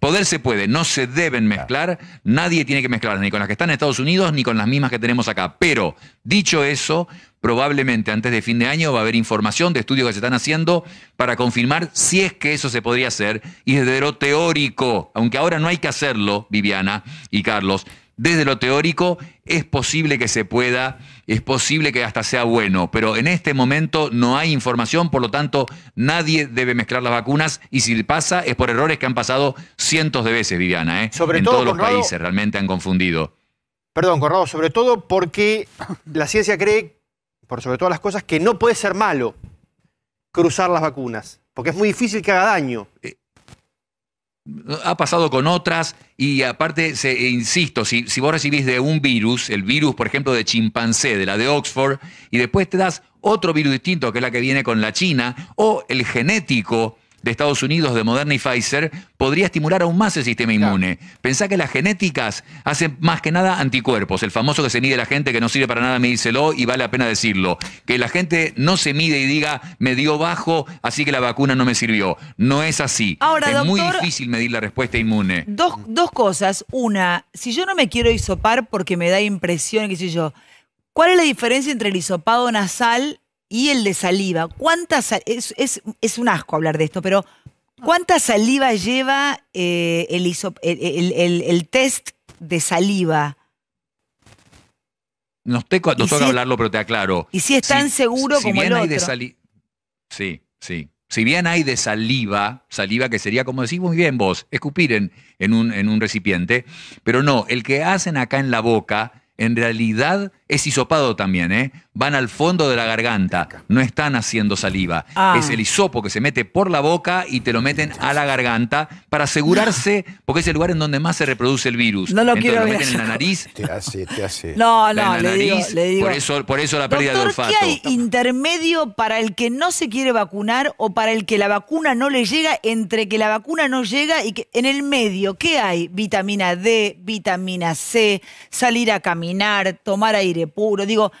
poder se puede, no se deben mezclar, nadie tiene que mezclar, ni con las que están en Estados Unidos, ni con las mismas que tenemos acá. Pero, dicho eso, probablemente antes de fin de año va a haber información de estudios que se están haciendo para confirmar si es que eso se podría hacer. Y desde lo teórico, aunque ahora no hay que hacerlo, Viviana y Carlos, desde lo teórico es posible que se pueda, es posible que hasta sea bueno, pero en este momento no hay información, por lo tanto nadie debe mezclar las vacunas y si pasa es por errores que han pasado cientos de veces, Viviana, ¿eh? Sobre en todos los países realmente han confundido. Perdón, Corrado, sobre todo porque la ciencia cree, por sobre todas las cosas, que no puede ser malo cruzar las vacunas, porque es muy difícil que haga daño. Eh, ha pasado con otras y aparte, se, eh, insisto, si, si vos recibís de un virus, el virus por ejemplo de chimpancé, de la de Oxford, y después te das otro virus distinto que es la que viene con la China, o el genético, de Estados Unidos de Moderna y Pfizer podría estimular aún más el sistema inmune. Pensá que las genéticas hacen más que nada anticuerpos. El famoso que se mide la gente que no sirve para nada, me y vale la pena decirlo. Que la gente no se mide y diga, me dio bajo, así que la vacuna no me sirvió. No es así. Ahora, es muy difícil medir la respuesta inmune. Dos, dos cosas. Una, si yo no me quiero hisopar porque me da impresión, qué sé yo, ¿cuál es la diferencia entre el hisopado nasal y el de saliva. ¿Cuántas es, es, es, un asco hablar de esto, pero ¿cuánta saliva lleva eh, el, el, test de saliva? No, te, no toca hablarlo, pero te aclaro. Y si es tan seguro como bien el otro. de sí, sí. Si bien hay de saliva, saliva que sería como decís muy bien vos, escupir en, en, un, en un recipiente, pero no, el que hacen acá en la boca en realidad es hisopado también, ¿eh? van al fondo de la garganta, no están haciendo saliva. Ah. Es el hisopo que se mete por la boca y te lo meten a la garganta para asegurarse, porque es el lugar en donde más se reproduce el virus. No lo lo meten en la nariz. Te hace, te hace. No, no, le, Por eso, por eso la pérdida de olfato. ¿Qué hay intermedio para el que no se quiere vacunar o para el que la vacuna no le llega, entre que la vacuna no llega y que en el medio, ¿qué hay? Vitamina D, vitamina C, salir a caminar, tomar aire puro. Digo,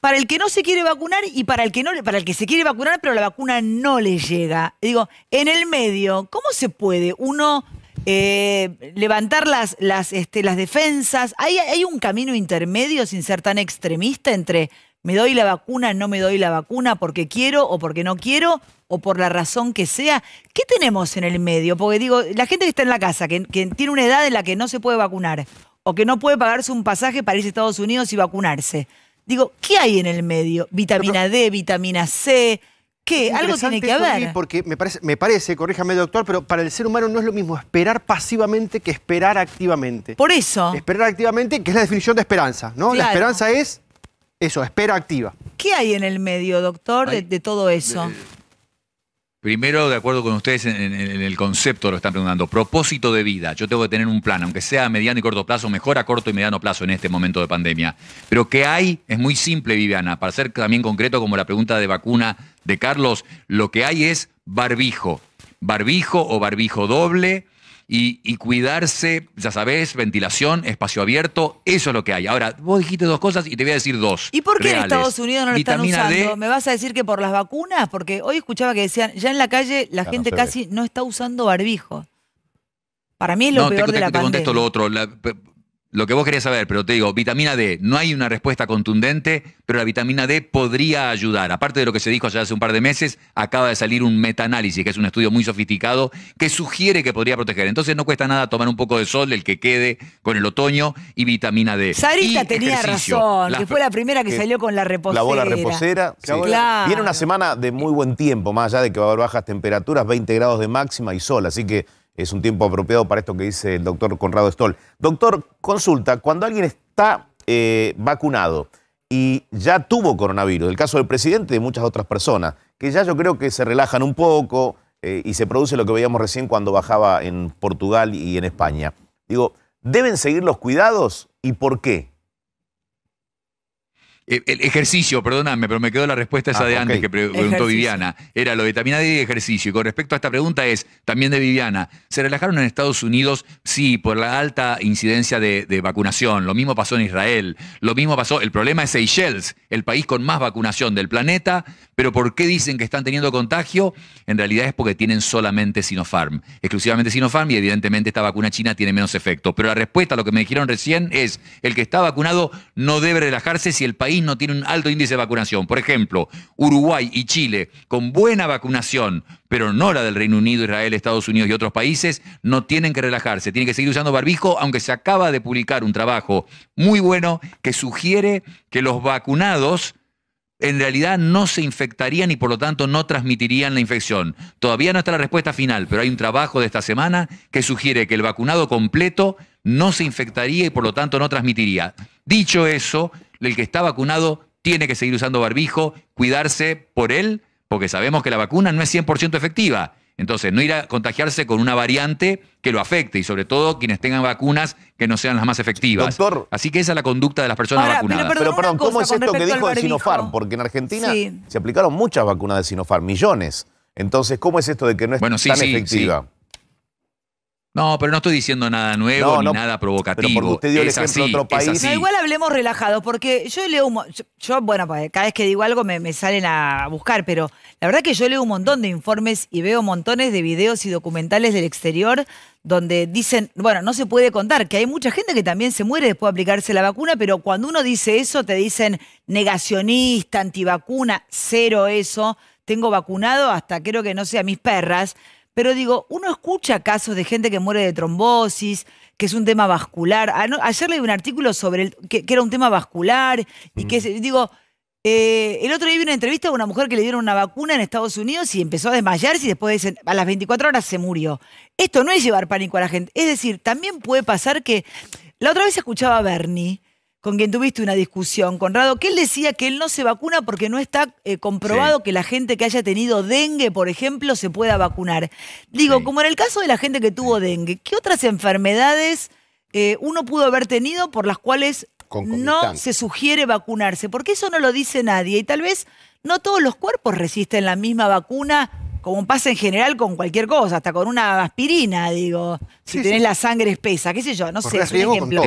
para el que no se quiere vacunar y para el que no para el que se quiere vacunar pero la vacuna no le llega. Digo, en el medio, ¿cómo se puede uno eh, levantar las, las, este, las defensas? ¿Hay, ¿Hay un camino intermedio sin ser tan extremista entre me doy la vacuna, no me doy la vacuna porque quiero o porque no quiero o por la razón que sea? ¿Qué tenemos en el medio? Porque digo, la gente que está en la casa, que, que tiene una edad en la que no se puede vacunar o que no puede pagarse un pasaje para irse a Estados Unidos y vacunarse. Digo, ¿qué hay en el medio? Vitamina D, vitamina C. ¿Qué? Algo tiene que haber. Porque me parece, me parece, corríjame doctor, pero para el ser humano no es lo mismo esperar pasivamente que esperar activamente. Por eso. Esperar activamente, que es la definición de esperanza, ¿no? La esperanza es eso, espera activa. ¿Qué hay en el medio, doctor, de, todo eso? Primero, de acuerdo con ustedes, en, el concepto lo están preguntando. Propósito de vida. Yo tengo que tener un plan, aunque sea a mediano y corto plazo, mejor a corto y mediano plazo en este momento de pandemia. Pero ¿qué hay, es muy simple, Viviana. Para ser también concreto, como la pregunta de vacuna de Carlos, lo que hay es barbijo. Barbijo o barbijo doble y, cuidarse, ya sabés, ventilación, espacio abierto, eso es lo que hay. Ahora, vos dijiste dos cosas y te voy a decir dos. ¿Y por qué en Estados Unidos no lo están usando? ¿Me vas a decir que por las vacunas? Porque hoy escuchaba que decían, ya en la calle la gente casi no está usando barbijo. Para mí es lo peor de la pandemia. contesto lo otro. La, lo que vos querías saber, pero te digo, vitamina D, no hay una respuesta contundente, pero la vitamina D podría ayudar. Aparte de lo que se dijo allá hace un par de meses, acaba de salir un metaanálisis, que es un estudio muy sofisticado, que sugiere que podría proteger. Entonces no cuesta nada tomar un poco de sol, el que quede con el otoño, y vitamina D. Sarita tenía razón, que fue la primera que, salió con la reposera. La bola reposera. una semana de muy buen tiempo, más allá de que va a haber bajas temperaturas, 20 grados de máxima y sol, así que es un tiempo apropiado para esto que dice el doctor Conrado Stoll. Doctor, consulta, cuando alguien está eh, vacunado y ya tuvo coronavirus, el caso del presidente y de muchas otras personas, que ya yo creo que se relajan un poco eh, y se produce lo que veíamos recién cuando bajaba en Portugal y en España. Digo, ¿deben seguir los cuidados y por qué? Eh, el ejercicio, perdóname, pero me quedó la respuesta esa ah, de antes que preguntó Viviana. Era lo de vitamina D y ejercicio. Y con respecto a esta pregunta es, también de Viviana, ¿se relajaron en Estados Unidos? Sí, por la alta incidencia de, de vacunación. Lo mismo pasó en Israel. Lo mismo pasó, el problema es Seychelles, el país con más vacunación del planeta. Pero ¿por qué dicen que están teniendo contagio? En realidad es porque tienen solamente Sinopharm. Exclusivamente Sinopharm y evidentemente esta vacuna china tiene menos efecto. Pero la respuesta a lo que me dijeron recién es, el que está vacunado no debe relajarse si el país no tiene un alto índice de vacunación. Por ejemplo, Uruguay y Chile, con buena vacunación, pero no la del Reino Unido, Israel, Estados Unidos y otros países, no tienen que relajarse, tienen que seguir usando barbijo, aunque se acaba de publicar un trabajo muy bueno que sugiere que los vacunados en realidad no se infectarían y por lo tanto no transmitirían la infección. Todavía no está la respuesta final, pero hay un trabajo de esta semana que sugiere que el vacunado completo no se infectaría y por lo tanto no transmitiría. Dicho eso, el que está vacunado tiene que seguir usando barbijo, cuidarse por él, porque sabemos que la vacuna no es 100% efectiva. Entonces, no ir a contagiarse con una variante que lo afecte y sobre todo quienes tengan vacunas que no sean las más efectivas. Así que esa es la conducta de las personas vacunadas. Pero, perdón, ¿cómo es esto que dijo de Sinopharm? Porque en Argentina se aplicaron muchas vacunas de Sinopharm, millones. Entonces, ¿cómo es esto de que no es tan efectiva? No, pero no estoy diciendo nada nuevo ni nada provocativo. porque usted dio es así, igual hablemos relajados, porque yo leo un, yo, bueno, pues, cada vez que digo algo me, salen a buscar, pero la verdad que yo leo un montón de informes y veo montones de videos y documentales del exterior donde dicen, bueno, no se puede contar, que hay mucha gente que también se muere después de aplicarse la vacuna, pero cuando uno dice eso te dicen negacionista, antivacuna, cero eso, tengo vacunado hasta creo que no sea mis perras. Pero digo, uno escucha casos de gente que muere de trombosis, que es un tema vascular. Ah, ayer leí un artículo sobre el, que, era un tema vascular y que, mm. digo, eh, el otro día vi una entrevista de una mujer que le dieron una vacuna en Estados Unidos y empezó a desmayarse y después a las 24 horas se murió. Esto no es llevar pánico a la gente. Es decir, también puede pasar que... La otra vez escuchaba a Bernie con quien tuviste una discusión, Conrado, que él decía que él no se vacuna porque no está eh, comprobado que la gente que haya tenido dengue, por ejemplo, se pueda vacunar. Digo, como en el caso de la gente que tuvo dengue, ¿qué otras enfermedades eh, uno pudo haber tenido por las cuales no se sugiere vacunarse? Porque eso no lo dice nadie y tal vez no todos los cuerpos resisten la misma vacuna como pasa en general con cualquier cosa, hasta con una aspirina, digo, si tenés la sangre espesa, qué sé yo, no sé, Por ejemplo.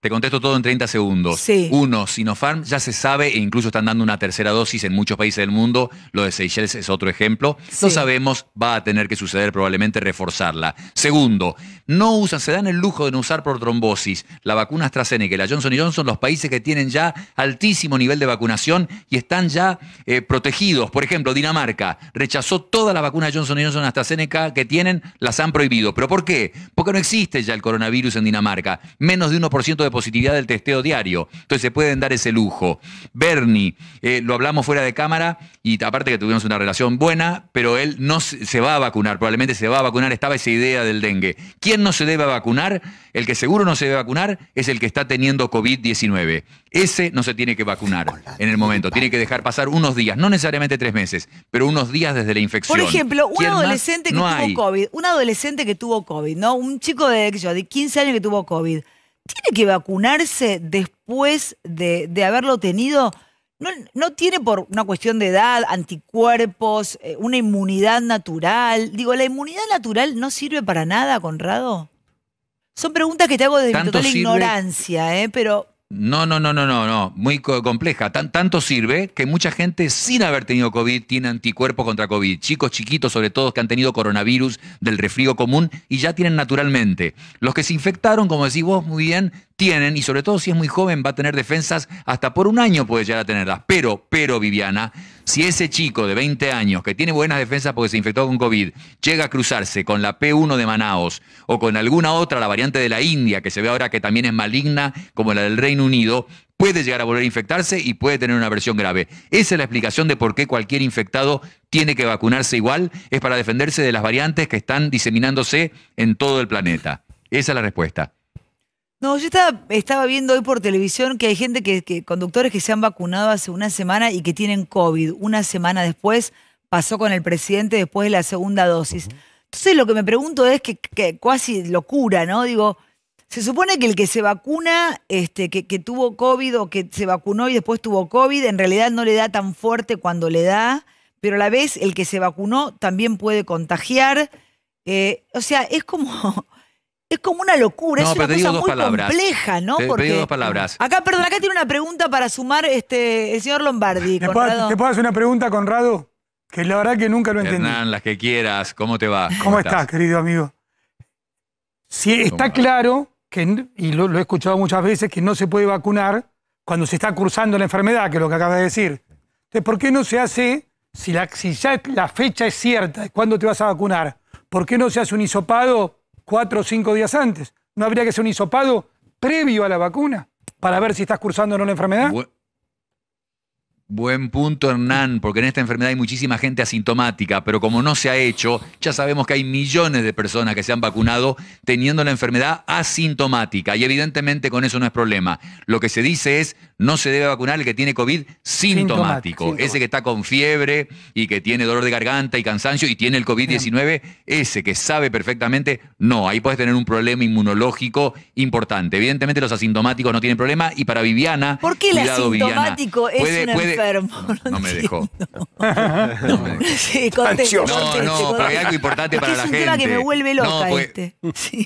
Te contesto todo en 30 segundos. Sí. Uno, Sinopharm ya se sabe e incluso están dando una tercera dosis en muchos países del mundo. Lo de Seychelles es otro ejemplo. Sí. No sabemos, va a tener que suceder probablemente reforzarla. Segundo, no usan, se dan el lujo de no usar por trombosis la vacuna AstraZeneca y la Johnson Johnson, los países que tienen ya altísimo nivel de vacunación y están ya eh, protegidos. Por ejemplo, Dinamarca rechazó todas las vacunas Johnson Johnson AstraZeneca que tienen, las han prohibido. ¿Pero por qué? Porque no existe ya el coronavirus en Dinamarca. Menos de 1% de positividad del testeo diario. Entonces se pueden dar ese lujo. Bernie, eh, lo hablamos fuera de cámara y aparte que tuvimos una relación buena, pero él no se va a vacunar, probablemente se va a vacunar, estaba esa idea del dengue. ¿Quién no se debe vacunar? El que seguro no se debe vacunar es el que está teniendo COVID-19. Ese no se tiene que vacunar en el momento, tiene que dejar pasar unos días, no necesariamente tres meses, pero unos días desde la infección. Por ejemplo, un adolescente que tuvo COVID, un adolescente que tuvo COVID, ¿no? Un chico de, de 15 años que tuvo COVID. ¿tiene que vacunarse después de, haberlo tenido? No, tiene por una cuestión de edad, anticuerpos, eh, una inmunidad natural. Digo, ¿la inmunidad natural no sirve para nada, Conrado? Son preguntas que te hago desde mi total ignorancia, ¿eh? pero no, no, no, no, no, no. Muy compleja. tanto sirve que mucha gente sin haber tenido COVID tiene anticuerpos contra COVID. Chicos chiquitos, sobre todo, que han tenido coronavirus del refrío común y ya tienen naturalmente. Los que se infectaron, como decís vos muy bien, tienen, y sobre todo si es muy joven, va a tener defensas hasta por un año puede llegar a tenerlas. Pero, pero, Viviana, si ese chico de 20 años, que tiene buenas defensas porque se infectó con COVID, llega a cruzarse con la P1 de Manaos o con alguna otra, la variante de la India, que se ve ahora que también es maligna, como la del Reino Unido, puede llegar a volver a infectarse y puede tener una versión grave. Esa es la explicación de por qué cualquier infectado tiene que vacunarse igual, es para defenderse de las variantes que están diseminándose en todo el planeta. Esa es la respuesta. No, yo estaba, viendo hoy por televisión que hay gente que, conductores que se han vacunado hace una semana y que tienen COVID. Una semana después pasó con el presidente después de la segunda dosis. Entonces lo que me pregunto es que, cuasi casi locura, ¿no? Digo, se supone que el que se vacuna, este, que, tuvo COVID o que se vacunó y después tuvo COVID, en realidad no le da tan fuerte cuando le da, pero a la vez el que se vacunó también puede contagiar. Eh, o sea, es como es como una locura, es una cosa muy compleja, ¿no? Te, palabras. Acá, perdón, acá tiene una pregunta para sumar este, el señor Lombardi. ¿Te puedo, hacer una pregunta, Conrado? Que la verdad que nunca lo entendí. Hernán, las que quieras, ¿cómo te va? ¿Cómo, estás? querido amigo? Si está claro, que, y lo, he escuchado muchas veces, que no se puede vacunar cuando se está cursando la enfermedad, que es lo que acaba de decir. Entonces, ¿por qué no se hace, si, la, ya la fecha es cierta, cuándo te vas a vacunar? ¿Por qué no se hace un hisopado cuatro o cinco días antes. ¿No habría que hacer un hisopado previo a la vacuna para ver si estás cursando o no la enfermedad? Buen punto, Hernán, porque en esta enfermedad hay muchísima gente asintomática, pero como no se ha hecho, ya sabemos que hay millones de personas que se han vacunado teniendo la enfermedad asintomática y evidentemente con eso no es problema. Lo que se dice es, no se debe vacunar el que tiene COVID sintomático. Ese que está con fiebre y que tiene dolor de garganta y cansancio y tiene el COVID-19, ese que sabe perfectamente, no, ahí puedes tener un problema inmunológico importante. Evidentemente los asintomáticos no tienen problema y para Viviana... ¿Por qué el asintomático es un enfermo? <laughs> No, me dejó. no, no, no, pero hay algo importante para la Tema que me vuelve loca pues,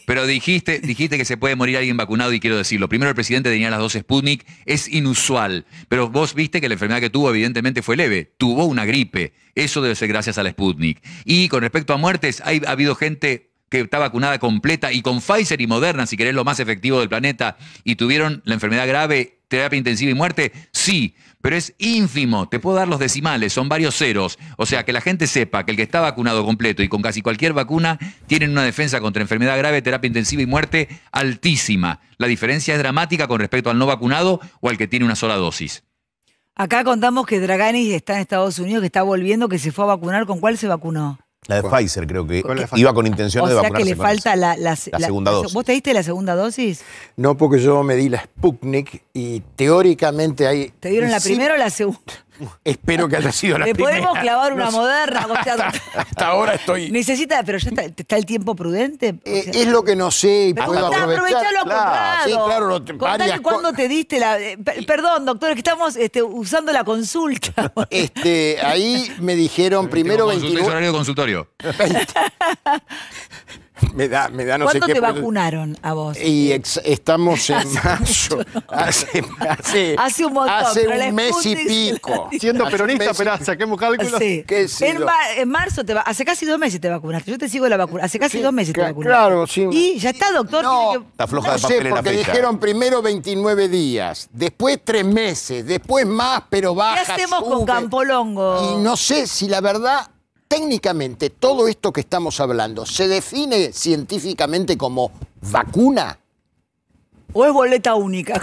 Pero dijiste, dijiste que se puede morir alguien vacunado y quiero decirlo. Primero el presidente tenía las dos Sputnik. Es inusual. Pero vos viste que la enfermedad que tuvo evidentemente fue leve. Tuvo una gripe. Eso debe ser gracias al Sputnik. Y con respecto a muertes, hay, ha habido gente que está vacunada completa y con Pfizer y Moderna, si querés, lo más efectivo del planeta, y tuvieron la enfermedad grave, terapia intensiva y muerte. Sí, pero es ínfimo. Te puedo dar los decimales, son varios ceros. O sea, que la gente sepa que el que está vacunado completo y con casi cualquier vacuna tiene una defensa contra enfermedad grave, terapia intensiva y muerte altísima. La diferencia es dramática con respecto al no vacunado o al que tiene una sola dosis. Acá contamos que Dragani está en Estados Unidos, que está volviendo, que se fue a vacunar. ¿Con cuál se vacunó? La de Pfizer, creo que iba con intención de vacunarse. O que le falta la, segunda dosis. ¿Vos te diste la segunda dosis? No, porque yo me di la Sputnik y teóricamente hay... ¿Te dieron la primera o la segunda? Espero que haya sido la Le podemos clavar una moderna. <laughs> hasta, ahora estoy. Necesita, pero ya está, está el tiempo prudente. Eh, es lo que no sé y puedo aprovechar. Claro, sí, claro. cuándo te diste la. Eh, perdón, doctor, es que estamos este, usando la consulta. <laughs> Este, ahí me dijeron primero 21. Consultorio consultorio. <laughs> me da, me da no sé qué. te vacunaron a vos? Y estamos en <laughs> marzo. hace, un montón. Hace un mes y pico. Siendo peronista, pero saquemos cálculos. ¿Qué en, en, marzo, te va hace casi dos meses te vacunaste. Yo te sigo la vacuna. Hace casi dos meses te vacunaste. Claro, sí. Y ya está, doctor. No, Está no sé, porque dijeron primero 29 días, después tres meses, después más, pero baja, ¿Qué hacemos con Campolongo? Y no sé si la verdad técnicamente todo esto que estamos hablando se define científicamente como vacuna. O es boleta única. <laughs>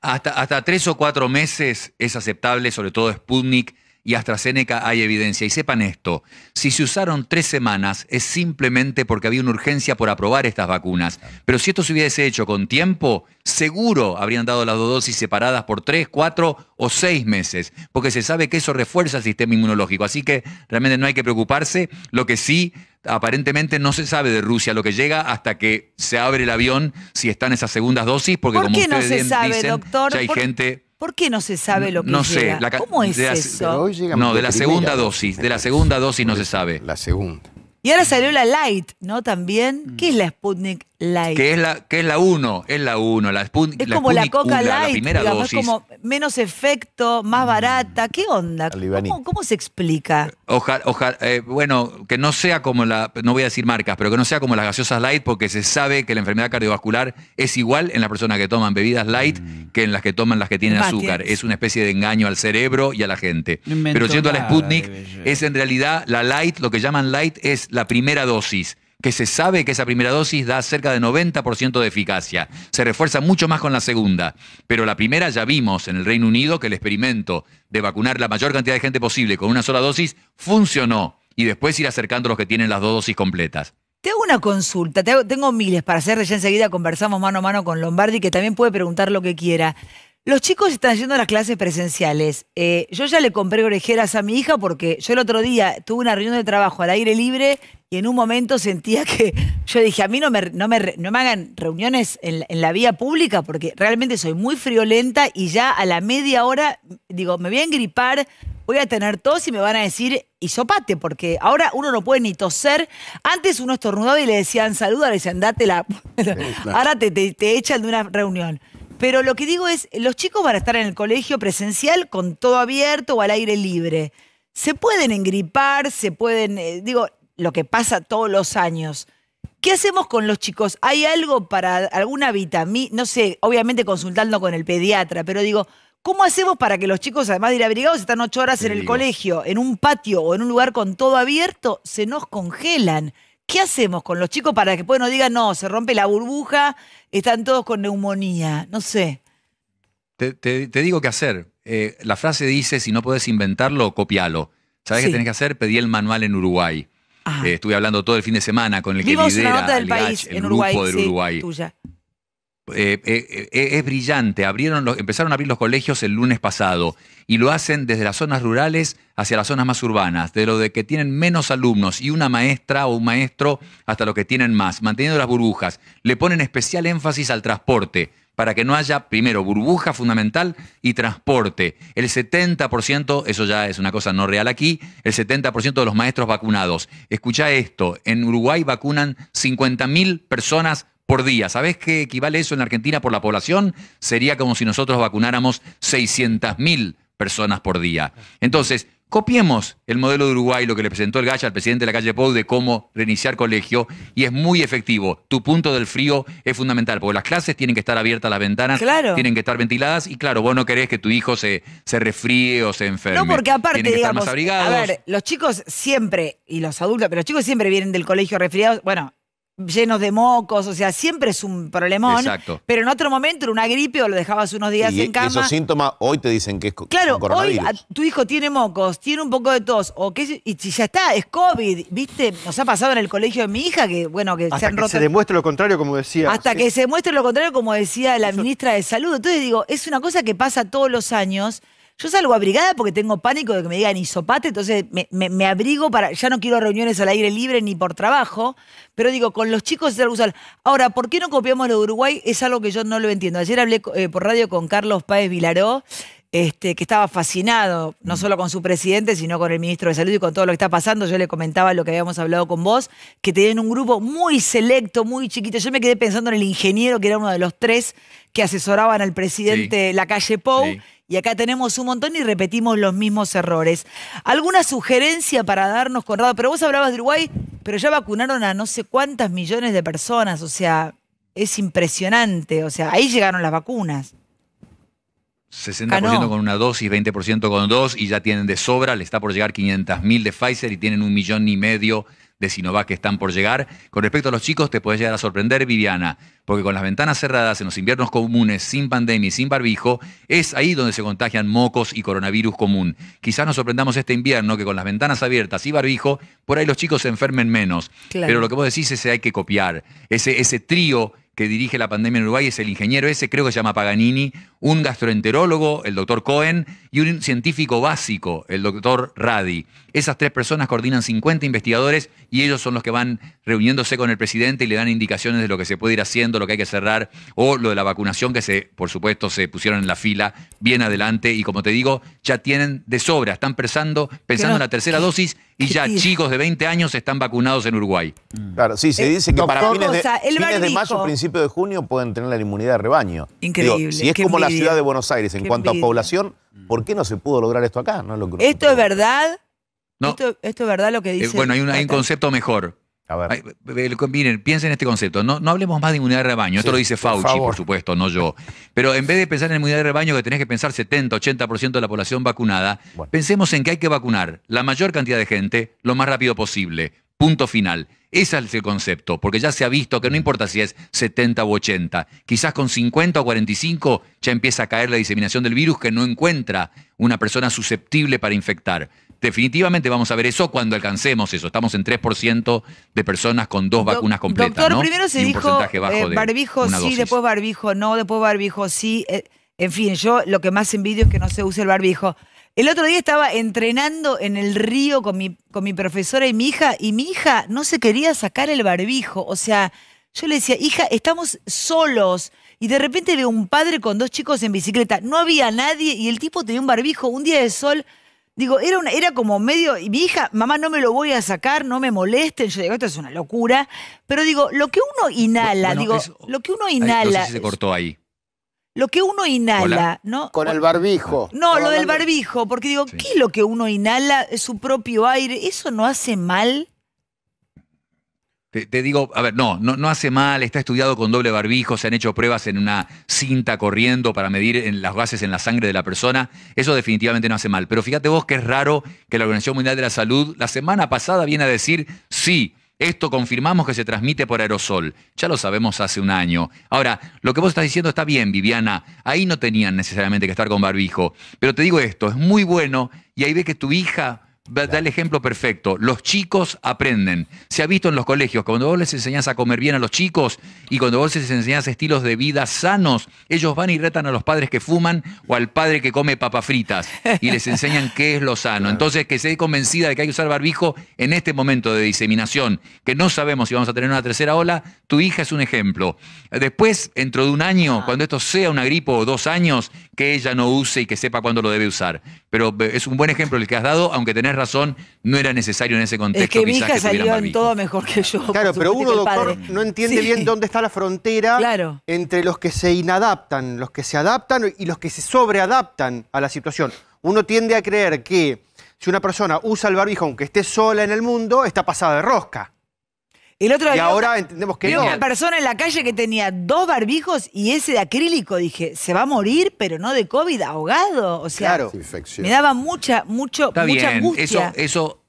hasta, hasta tres o cuatro meses es aceptable, sobre todo Sputnik y AstraZeneca hay evidencia. Y sepan esto, si se usaron tres semanas es simplemente porque había una urgencia por aprobar estas vacunas. Pero si esto se hubiese hecho con tiempo, seguro habrían dado las dos dosis separadas por tres, cuatro o seis meses, porque se sabe que eso refuerza el sistema inmunológico. Así que realmente no hay que preocuparse. Lo que sí aparentemente no se sabe de Rusia lo que llega hasta que se abre el avión si están esas segundas dosis, porque como ustedes dicen, ya hay gente ¿Por qué no se sabe lo que no Sé, ¿Cómo es eso? no, de la segunda dosis, de la segunda dosis no se sabe. La segunda. Y ahora salió la Light, ¿no? También. Mm. ¿Qué es la Sputnik que es la, que es la 1, es la 1, la Es como la Coca Light, primera como menos efecto, más barata. Mm. ¿Qué onda? ¿Cómo, se explica? Ojalá, eh, bueno, que no sea como la, no voy a decir marcas, pero que no sea como las gaseosas light, porque se sabe que la enfermedad cardiovascular es igual en las personas que toman bebidas light mm. que en las que toman las que tienen azúcar. Es una especie de engaño al cerebro y a la gente. pero siendo a la Sputnik, es en realidad la light, lo que llaman light es la primera dosis que se sabe que esa primera dosis da cerca de 90% de eficacia. Se refuerza mucho más con la segunda, pero la primera ya vimos en el Reino Unido que el experimento de vacunar la mayor cantidad de gente posible con una sola dosis funcionó y después ir acercando a los que tienen las dos dosis completas. Te hago una consulta, tengo miles para hacer, ya enseguida conversamos mano a mano con Lombardi, que también puede preguntar lo que quiera. Los chicos están yendo a las clases presenciales. Eh, yo ya le compré orejeras a mi hija porque yo el otro día tuve una reunión de trabajo al aire libre y en un momento sentía que <laughs> yo dije, a mí no me, no me, me hagan reuniones en, la vía pública porque realmente soy muy friolenta y ya a la media hora digo, me voy a engripar, voy a tener tos y me van a decir hisopate porque ahora uno no puede ni toser. Antes uno estornudaba y le decían, saluda, le decían, date la... <laughs> ahora te echan de una reunión. Pero lo que digo es, los chicos van a estar en el colegio presencial con todo abierto o al aire libre. Se pueden engripar, se pueden, eh, digo, lo que pasa todos los años. ¿Qué hacemos con los chicos? ¿Hay algo para alguna vitamina? No sé, obviamente consultando con el pediatra, pero digo, ¿cómo hacemos para que los chicos, además de ir abrigados, están ocho horas en el colegio, en un patio o en un lugar con todo abierto, se nos congelan? ¿Qué hacemos con los chicos para que después nos digan, no, se rompe la burbuja, están todos con neumonía? No sé. Te, digo qué hacer. Eh, la frase dice, si no podés inventarlo, copialo. ¿Sabés qué tenés que hacer? Pedí el manual en Uruguay. Ah. Eh, estuve hablando todo el fin de semana con el que lidera una país, en Uruguay, sí, Uruguay. Eh, eh, eh, es brillante. Abrieron empezaron a abrir los colegios el lunes pasado y lo hacen desde las zonas rurales hacia las zonas más urbanas, de lo de que tienen menos alumnos y una maestra o un maestro hasta lo que tienen más, manteniendo las burbujas. Le ponen especial énfasis al transporte para que no haya, primero, burbuja fundamental y transporte. El 70%, eso ya es una cosa no real aquí, el 70% de los maestros vacunados. Escucha esto, en Uruguay vacunan 50.000 personas por día. ¿Sabés qué equivale eso en Argentina por la población? Sería como si nosotros vacunáramos 600.000 personas por día. Entonces, copiemos el modelo de Uruguay, lo que le presentó el Gacha, al presidente de la calle Pou de cómo reiniciar colegio, y es muy efectivo. Tu punto del frío es fundamental, porque las clases tienen que estar abiertas, las ventanas claro. tienen que estar ventiladas, y claro, vos no querés que tu hijo se, se refríe o se enferme. No, porque aparte, digamos, a ver, los chicos siempre, y los adultos, pero los chicos siempre vienen del colegio resfriados, bueno, llenos de mocos, o sea, siempre es un problemón. Exacto. Pero en otro momento, era una gripe o lo dejabas unos días en cama. Y esos síntomas hoy te dicen que es claro, Claro, hoy tu hijo tiene mocos, tiene un poco de tos, o qué, y ya está, es COVID, ¿viste? Nos ha pasado en el colegio de mi hija que, bueno, que se han que se demuestre lo contrario, como decía. Hasta que se demuestre lo contrario, como decía la ministra de Salud. Entonces digo, es una cosa que pasa todos los años. Yo salgo abrigada porque tengo pánico de que me digan isopate, entonces me, abrigo para. Ya no quiero reuniones al aire libre ni por trabajo, pero digo, con los chicos es algo Ahora, ¿por qué no copiamos lo de Uruguay? Es algo que yo no lo entiendo. Ayer hablé eh, por radio con Carlos Páez Vilaró este, que estaba fascinado, no mm. solo con su presidente, sino con el ministro de Salud y con todo lo que está pasando. Yo le comentaba lo que habíamos hablado con vos, que tenían un grupo muy selecto, muy chiquito. Yo me quedé pensando en el ingeniero, que era uno de los tres que asesoraban al presidente La Calle Pou. Y acá tenemos un montón y repetimos los mismos errores. ¿Alguna sugerencia para darnos, Conrado? Pero vos hablabas de Uruguay, pero ya vacunaron a no sé cuántas millones de personas. O sea, es impresionante. O sea, ahí llegaron las vacunas. 60% con una dosis, 20% con dos, y ya tienen de sobra. Le está por llegar 500.000 de Pfizer y tienen un millón y medio de Sinovac que están por llegar. Con respecto a los chicos, te puedes llegar a sorprender, Viviana, porque con las ventanas cerradas en los inviernos comunes, sin pandemia y sin barbijo, es ahí donde se contagian mocos y coronavirus común. Quizás nos sorprendamos este invierno que con las ventanas abiertas y barbijo, por ahí los chicos se enfermen menos. Pero lo que vos decís es que hay que copiar. Ese, ese trío que dirige la pandemia en Uruguay es el ingeniero ese, creo que se llama Paganini, un gastroenterólogo, el doctor Cohen, y un científico básico, el doctor Radi. Esas tres personas coordinan 50 investigadores y ellos son los que van reuniéndose con el presidente y le dan indicaciones de lo que se puede ir haciendo, lo que hay que cerrar o lo de la vacunación que se, por supuesto, se pusieron en la fila bien adelante y como te digo, ya tienen de sobra, están pensando, pensando en la tercera dosis y ya chicos de 20 años están vacunados en Uruguay. Mm. Claro, sí, se eh, dice que para fines, de, mayo, principio de junio pueden tener la inmunidad de rebaño. Increíble. si es como la ciudad de Buenos Aires en cuanto a población, ¿por qué no se pudo lograr esto acá? No lo Esto es verdad. Esto, es verdad lo que eh, dice. bueno, hay un, concepto mejor. A ver. miren, piensen en este concepto. No, hablemos más de inmunidad de rebaño. esto lo dice Fauci, por, supuesto, no yo. Pero en vez de pensar en inmunidad de rebaño, que tenés que pensar 70, 80% de la población vacunada, pensemos en que hay que vacunar la mayor cantidad de gente lo más rápido posible. Punto final. Ese es el concepto, porque ya se ha visto que no mm. importa si es 70 u 80, quizás con 50 o 45 ya empieza a caer la diseminación del virus que no encuentra una persona susceptible para infectar definitivamente vamos a ver eso cuando alcancemos eso. Estamos en 3% de personas con dos vacunas completas. Doctor, primero se dijo eh, barbijo sí, después barbijo no, después barbijo sí. Eh, en fin, yo lo que más envidio es que no se use el barbijo. El otro día estaba entrenando en el río con mi, con mi profesora y mi hija, y mi hija no se quería sacar el barbijo. O sea, yo le decía, hija, estamos solos. Y de repente veo un padre con dos chicos en bicicleta. No había nadie y el tipo tenía un barbijo. Un día de sol Digo, era, una, era como medio, y mi hija, mamá, no me lo voy a sacar, no me molesten. Yo digo, esto es una locura. Pero digo, lo que uno inhala, digo, lo que uno inhala. se cortó ahí. Lo que uno inhala, ¿no? Con el barbijo. No, lo del barbijo, porque digo, ¿qué es lo que uno inhala? su propio aire. ¿Eso no hace mal? Te, digo, a ver, no, no, hace mal, está estudiado con doble barbijo, se han hecho pruebas en una cinta corriendo para medir en las gases en la sangre de la persona, eso definitivamente no hace mal. Pero fíjate vos que es raro que la Organización Mundial de la Salud la semana pasada viene a decir, sí, esto confirmamos que se transmite por aerosol. Ya lo sabemos hace un año. Ahora, lo que vos estás diciendo está bien, Viviana. Ahí no tenían necesariamente que estar con barbijo. Pero te digo esto, es muy bueno y ahí ve que tu hija da, el ejemplo perfecto. Los chicos aprenden. Se ha visto en los colegios, cuando vos les enseñás a comer bien a los chicos y cuando vos les enseñás estilos de vida sanos, ellos van y retan a los padres que fuman o al padre que come papas fritas y les enseñan qué es lo sano. <laughs> Entonces, que se dé convencida de que hay que usar barbijo en este momento de diseminación, que no sabemos si vamos a tener una tercera ola, tu hija es un ejemplo. Después, dentro de un año, cuando esto sea una gripe o dos años, que ella no use y que sepa cuándo lo debe usar. Pero eh, es un buen ejemplo el que has dado, aunque tenés razón, no era necesario en ese contexto. Es que mi hija salió en todo mejor que yo. Claro, pero uno, doctor, no entiende bien dónde está la frontera entre los que se inadaptan, los que se adaptan y los que se sobreadaptan a la situación. Uno tiende a creer que si una persona usa el barbijo aunque esté sola en el mundo, está pasada de rosca otro y ahora entendemos que vi una persona en la calle que tenía dos barbijos y ese de acrílico. Dije, se va a morir, pero no de COVID, ahogado. O sea, me daba mucha, mucho, mucha angustia. Eso, eso,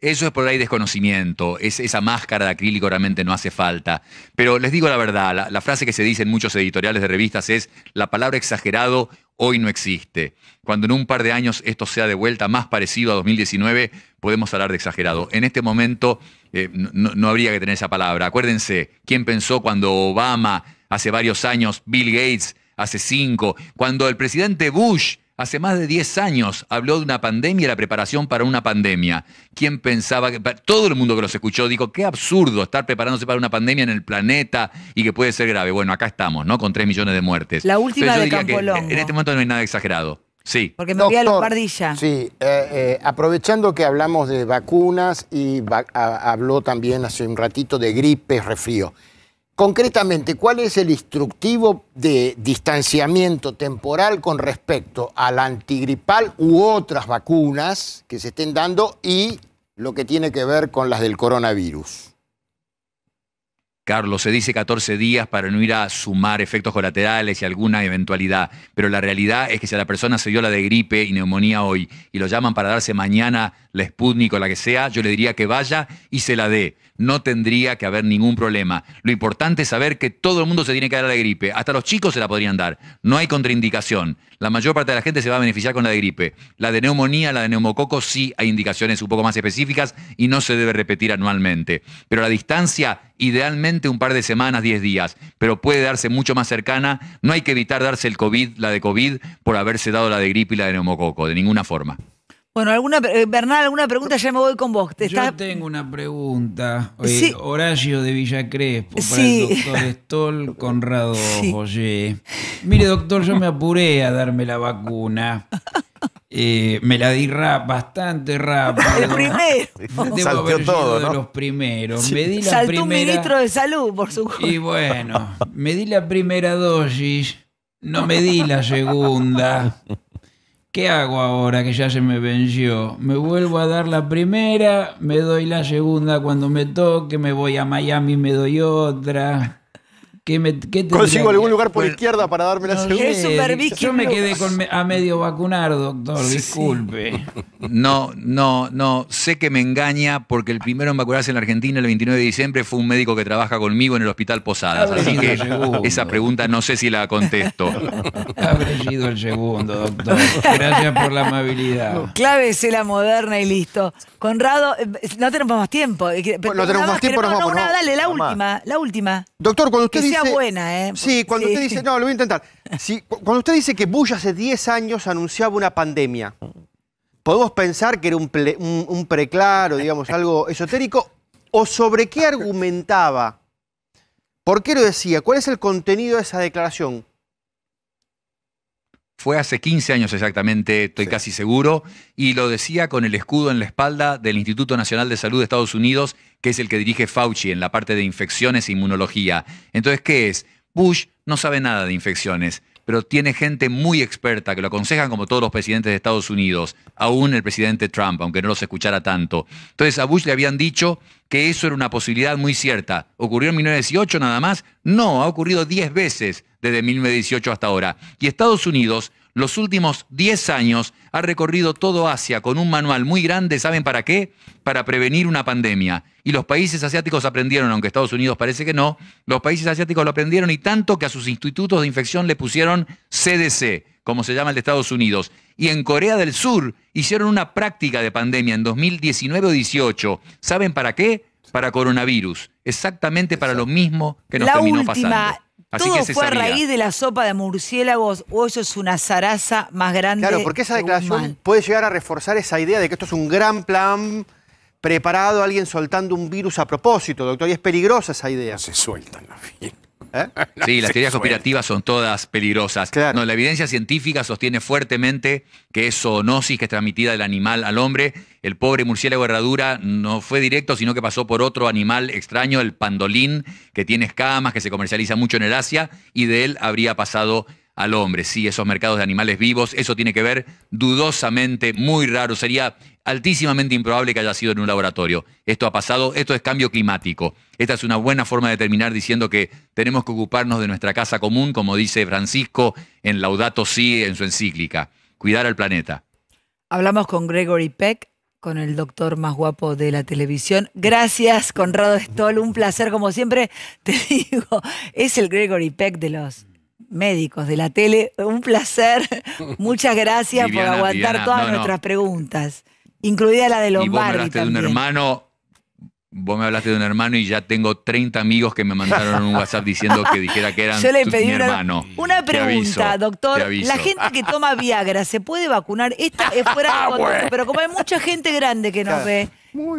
eso es por ahí desconocimiento. esa máscara de acrílico realmente no hace falta. Pero les digo la verdad, la frase que se dice en muchos editoriales de revistas es la palabra exagerado hoy no existe. Cuando en un par de años esto sea de vuelta más parecido a 2019, podemos hablar de exagerado. En este momento eh, no, habría que tener esa palabra. Acuérdense, ¿quién pensó cuando Obama hace varios años, Bill Gates hace cinco, cuando el presidente Bush Hace más de 10 años habló de una pandemia y la preparación para una pandemia. ¿Quién pensaba que.? Todo el mundo que los escuchó dijo: qué absurdo estar preparándose para una pandemia en el planeta y que puede ser grave. Bueno, acá estamos, ¿no? Con tres millones de muertes. La última de diría En este momento no hay nada exagerado. Sí. Porque me Doctor, a Sí, eh, eh, aprovechando que hablamos de vacunas y habló también hace un ratito de gripe, refrío. Concretamente, ¿cuál es el instructivo de distanciamiento temporal con respecto al antigripal u otras vacunas que se estén dando y lo que tiene que ver con las del coronavirus? Carlos, se dice 14 días para no ir a sumar efectos colaterales y alguna eventualidad, pero la realidad es que si a la persona se dio la de gripe y neumonía hoy y lo llaman para darse mañana la Sputnik o la que sea, yo le diría que vaya y se la dé. No tendría que haber ningún problema. Lo importante es saber que todo el mundo se tiene que dar la gripe. Hasta los chicos se la podrían dar. No hay contraindicación. La mayor parte de la gente se va a beneficiar con la de gripe. La de neumonía, la de neumococo, sí hay indicaciones un poco más específicas y no se debe repetir anualmente. Pero la distancia, idealmente un par de semanas, 10 días, pero puede darse mucho más cercana. No hay que evitar darse el COVID, la de COVID, por haberse dado la de gripe y la de neumococo, de ninguna forma. Bueno, alguna eh, Bernal, alguna pregunta, ya me voy con vos. Yo tengo una pregunta. Eh, Horacio de Villacrespo, Crespo para el doctor Stoll Conrado <laughs> Mire, doctor, yo me apuré a darme la vacuna. Eh, me la di bastante rápido. <laughs> El primero. Debo <laughs> haber todo, ¿no? de los primeros. Me di la Saltó un ministro de salud, por supuesto. Y bueno, me di la primera dosis, no me di la segunda. ¿Qué hago ahora que ya se me venció? Me vuelvo a dar la primera, me doy la segunda cuando me toque, me voy a Miami, y me doy otra. Consigo algún lugar por pues, izquierda para darme la eh, Yo, me quedé a medio vacunar, doctor, disculpe. No, no, no. Sé que me engaña porque el primero en vacunarse en la Argentina el 29 de diciembre fue un médico que trabaja conmigo en el Hospital Posadas. así que esa pregunta no sé si la contesto. Habré el segundo, doctor. Gracias por la amabilidad. es la moderna y listo. Conrado, eh, no tenemos más tiempo. no tenemos más tiempo, nos vamos. No, no, dale, la última, la última. Doctor, cuando usted dice buena, ¿eh? Sí, cuando usted dice, no, lo voy a intentar. cuando usted dice que Bush hace 10 años anunciaba una pandemia, ¿podemos pensar que era un, un preclaro, digamos, algo esotérico? ¿O sobre qué argumentaba? ¿Por qué lo decía? ¿Cuál es el contenido de esa declaración? Fue hace 15 años exactamente, estoy casi seguro, y lo decía con el escudo en la espalda del Instituto Nacional de Salud de Estados Unidos, que es el que dirige Fauci en la parte de infecciones e inmunología. Entonces, ¿qué es? Bush no sabe nada de infecciones pero tiene gente muy experta que lo aconsejan como todos los presidentes de Estados Unidos, aún el presidente Trump, aunque no los escuchara tanto. Entonces a Bush le habían dicho que eso era una posibilidad muy cierta. ¿Ocurrió en 1918 nada más? No, ha ocurrido 10 veces desde 1918 hasta ahora. Y Estados Unidos, los últimos 10 años, ha recorrido todo Asia con un manual muy grande, ¿saben para qué? Para prevenir una pandemia. Y los países asiáticos aprendieron, aunque Estados Unidos parece que no, los países asiáticos lo aprendieron y tanto que a sus institutos de infección le pusieron CDC, como se llama el de Estados Unidos. Y en Corea del Sur hicieron una práctica de pandemia en 2019 o 18. ¿Saben para qué? Para coronavirus. Exactamente para lo mismo que nos terminó pasando. Todo fue a raíz de la sopa de murciélagos o eso es una zaraza más grande. Claro, porque esa declaración puede llegar a reforzar esa idea de que esto es un gran plan preparado, alguien soltando un virus a propósito, doctor, y es peligrosa esa idea. se sueltan los ¿Eh? <laughs> sí, las teorías conspirativas son todas peligrosas. No, la evidencia científica sostiene fuertemente que es zoonosis que es transmitida del animal al hombre el pobre murciélago herradura no fue directo, sino que pasó por otro animal extraño, el pandolín, que tiene escamas, que se comercializa mucho en el Asia, y de él habría pasado al hombre. Sí, esos mercados de animales vivos, eso tiene que ver dudosamente, muy raro. Sería altísimamente improbable que haya sido en un laboratorio. Esto ha pasado, esto es cambio climático. Esta es una buena forma de terminar diciendo que tenemos que ocuparnos de nuestra casa común, como dice Francisco en Laudato Si en su encíclica, cuidar al planeta. Hablamos con Gregory Peck, con el doctor más guapo de la televisión. Gracias, Conrado Stoll, un placer como siempre. <laughs> Te digo, es el Gregory Peck de los médicos de la tele. Un placer. <laughs> Muchas gracias por aguantar todas nuestras preguntas, incluida la de Lombardi. de un hermano Vos me hablaste de un hermano y ya tengo 30 amigos que me mandaron un WhatsApp diciendo que dijera que eran <laughs> Yo hermano. Una pregunta, doctor. La gente que toma <laughs> Viagra, ¿se puede vacunar? Esta es fuera de ah, pero como hay mucha gente grande que nos ve.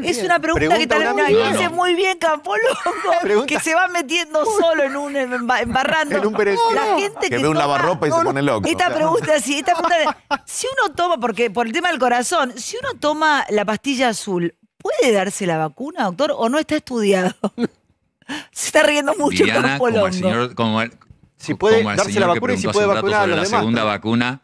es una pregunta, que también dice muy bien Loco, <laughs> que se va metiendo solo en un embarrando. la gente que, ve un lavarropa y se pone loco. Esta pregunta sí, esta pregunta si uno toma porque por el tema del corazón, si uno toma la pastilla azul, ¿Puede darse la vacuna, doctor, o no está estudiado? <laughs> Se está riendo mucho Diana, el como señor, si puede darse la vacuna y si puede vacunar a los la segunda vacuna,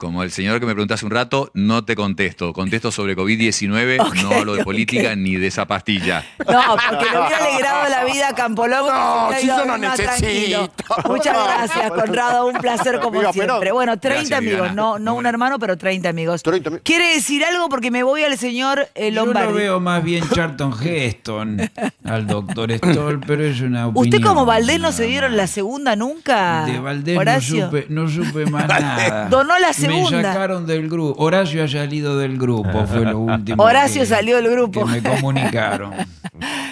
como el señor que me preguntaste un rato, no te contesto. Contesto sobre COVID-19, <laughs> no hablo de política ni de esa pastilla. No, porque le hubiera alegrado la vida a Campolongo. No, si yo no necesito. Muchas gracias, Conrado. Un placer como siempre. Bueno, 30 amigos, no, no un hermano, pero 30 amigos. 30... ¿Quiere decir algo? Porque me voy al señor Lombardi. Eh, yo lo veo más bien Charlton Heston, al doctor Stoll, pero es una opinión. <laughs> ¿Usted como Valdés no se dieron la segunda nunca? De Valdés no supe, no supe, más nada. Donó la segunda me sacaron del grupo. Horacio ha salido del grupo, fue lo último. <laughs> Horacio salió del grupo. Que me <laughs> comunicaron.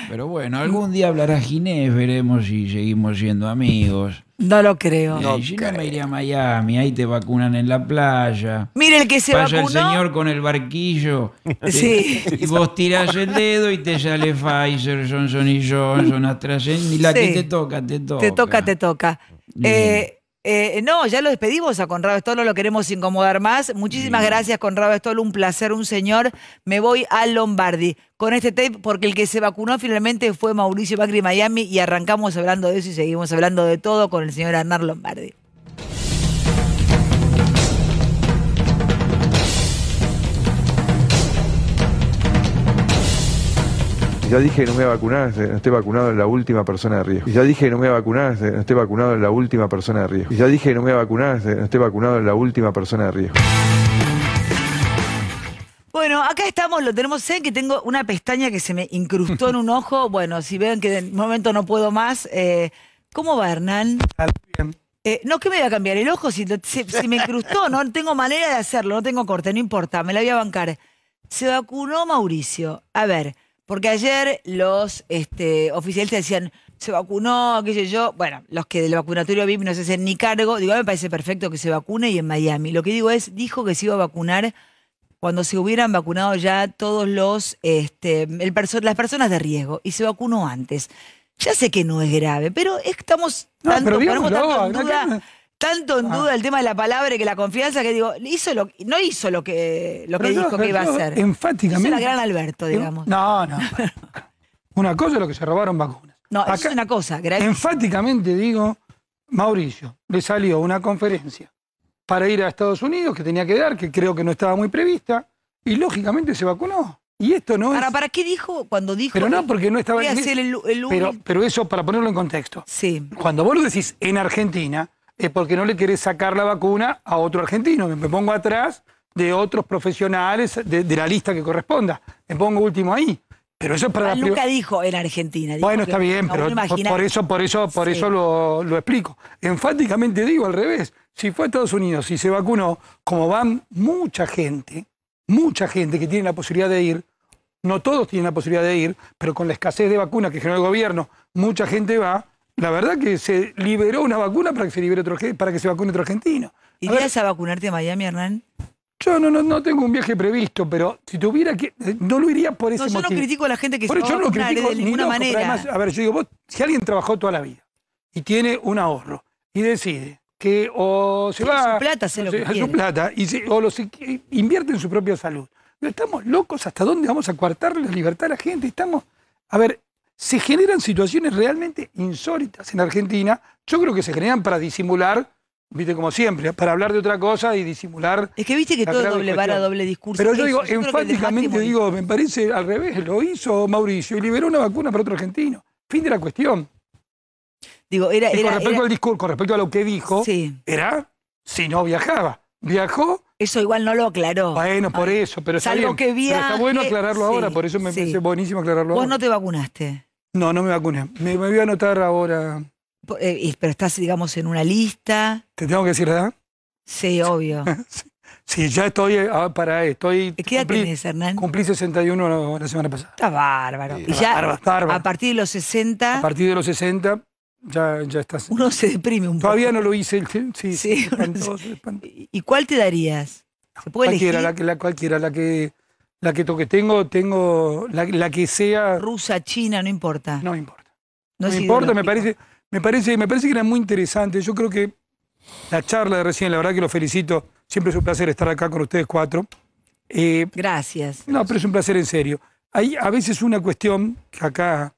Pero bueno, algún día hablará Ginés, veremos si seguimos siendo amigos. No lo creo. No, me iré a Miami, ahí te vacunan en la playa. Mire el que se Pasa el señor con el barquillo. sí. y vos tirás el dedo y te sale Pfizer, Johnson y Johnson, AstraZeneca, y la que te toca, te toca. Te toca, te toca. Eh, eh, no, ya lo despedimos a Conrado Estolo, lo queremos incomodar más. Muchísimas gracias, Conrado Estolo, un placer, un señor. Me voy a Lombardi con este tape porque el que se vacunó finalmente fue Mauricio Macri Miami y arrancamos hablando de eso y seguimos hablando de todo con el señor Arnar Lombardi. ya dije que no me voy a vacunar, eh, no esté vacunado la última persona de riesgo. ya dije que no me voy a vacunar, eh, no esté vacunado la última persona de riesgo. ya dije que no me voy a vacunar, eh, no esté vacunado la última persona de riesgo. Bueno, acá estamos, lo tenemos. Sé que tengo una pestaña que se me incrustó en un ojo. <laughs> Bueno, si ven que de momento no puedo más. ¿Cómo va, Hernán? Bien. no, que me voy a cambiar el ojo si me incrustó. No tengo manera de hacerlo, no tengo corte, no importa, me la voy a bancar. Se vacunó Mauricio. A ver. Porque ayer los este, oficiales decían, se vacunó, qué sé yo. Bueno, los que del vacunatorio VIP no se hacen ni cargo. Digo, a mí me parece perfecto que se vacune y en Miami. Lo que digo es, dijo que se iba a vacunar cuando se hubieran vacunado ya todos los, este, el las personas de riesgo y se vacunó antes. Ya sé que no es grave, pero estamos tanto, tanto en tanto en duda el tema de la palabra que la confianza que digo, hizo no hizo lo que, dijo que iba a hacer. Enfáticamente. gran Alberto, digamos. No, no. <laughs> una cosa es lo que se robaron vacunas. No, eso es una cosa. Gracias. Enfáticamente digo, Mauricio, le salió una conferencia para ir a Estados Unidos que tenía que dar, que creo que no estaba muy prevista, y lógicamente se vacunó. Y esto no es... ¿para qué dijo cuando dijo? Pero no, porque no estaba... Pero, eso para ponerlo en contexto. Sí. Cuando vos decís en Argentina, es porque no le querés sacar la vacuna a otro argentino. Me pongo atrás de otros profesionales de, la lista que corresponda. Me pongo último ahí. Pero eso es para Nunca dijo en Argentina. bueno, está bien, pero por eso, por eso, por eso lo, explico. Enfáticamente digo al revés. Si fue a Estados Unidos y se vacunó, como van mucha gente, mucha gente que tiene la posibilidad de ir, no todos tienen la posibilidad de ir, pero con la escasez de vacunas que generó el gobierno, mucha gente va la verdad que se liberó una vacuna para que se libere otro, para que se vacune otro argentino. ¿Irías a, a vacunarte a Miami, Hernán? Yo no, no, no tengo un viaje previsto, pero si tuviera que. Eh, no lo iría por ese no, Yo no critico a la gente que se va yo no de ninguna manera. a ver, yo digo, vos, si alguien trabajó toda la vida y tiene un ahorro y decide que o se va. Su plata, se lo A su plata, y o lo invierte en su propia salud. Pero estamos locos, ¿hasta dónde vamos a coartar la libertad a la gente? Estamos. A ver, se generan situaciones realmente insólitas en Argentina. Yo creo que se generan para disimular, viste, como siempre, para hablar de otra cosa y disimular. Es que viste que todo doble vara, doble discurso. Pero yo digo, enfáticamente digo, me parece al revés, lo hizo Mauricio y liberó una vacuna para otro argentino. Fin de la cuestión. Digo, era, y con respecto al discurso, con respecto a lo que dijo, era si no viajaba. Viajó. Eso igual no lo aclaró. Bueno, por eso, pero, está bueno aclararlo ahora, por eso me parece buenísimo aclararlo ahora. Vos no te vacunaste. No, no me vacuné. Me, voy a anotar ahora. Eh, pero estás, digamos, en una lista. ¿Te tengo que decir la edad? Sí, obvio. <laughs> sí, ya estoy ah, para estoy ¿Qué edad tenés, Hernán? Cumplí 61 la semana pasada. Está bárbaro. y ya, a partir de los 60... A partir de los 60 ya, ya estás... Uno se deprime un poco. Todavía no lo hice. Sí, sí, <laughs> ¿Y cuál te darías? ¿Se puede la, cualquiera, la que... La que toque tengo, tengo la, que sea. Rusa, China, no importa. No importa. No, importa, me parece, me parece, me parece que era muy interesante. Yo creo que la charla de recién, la verdad que lo felicito. Siempre es un placer estar acá con ustedes cuatro. Eh, Gracias. No, pero es un placer en serio. Hay a veces una cuestión que acá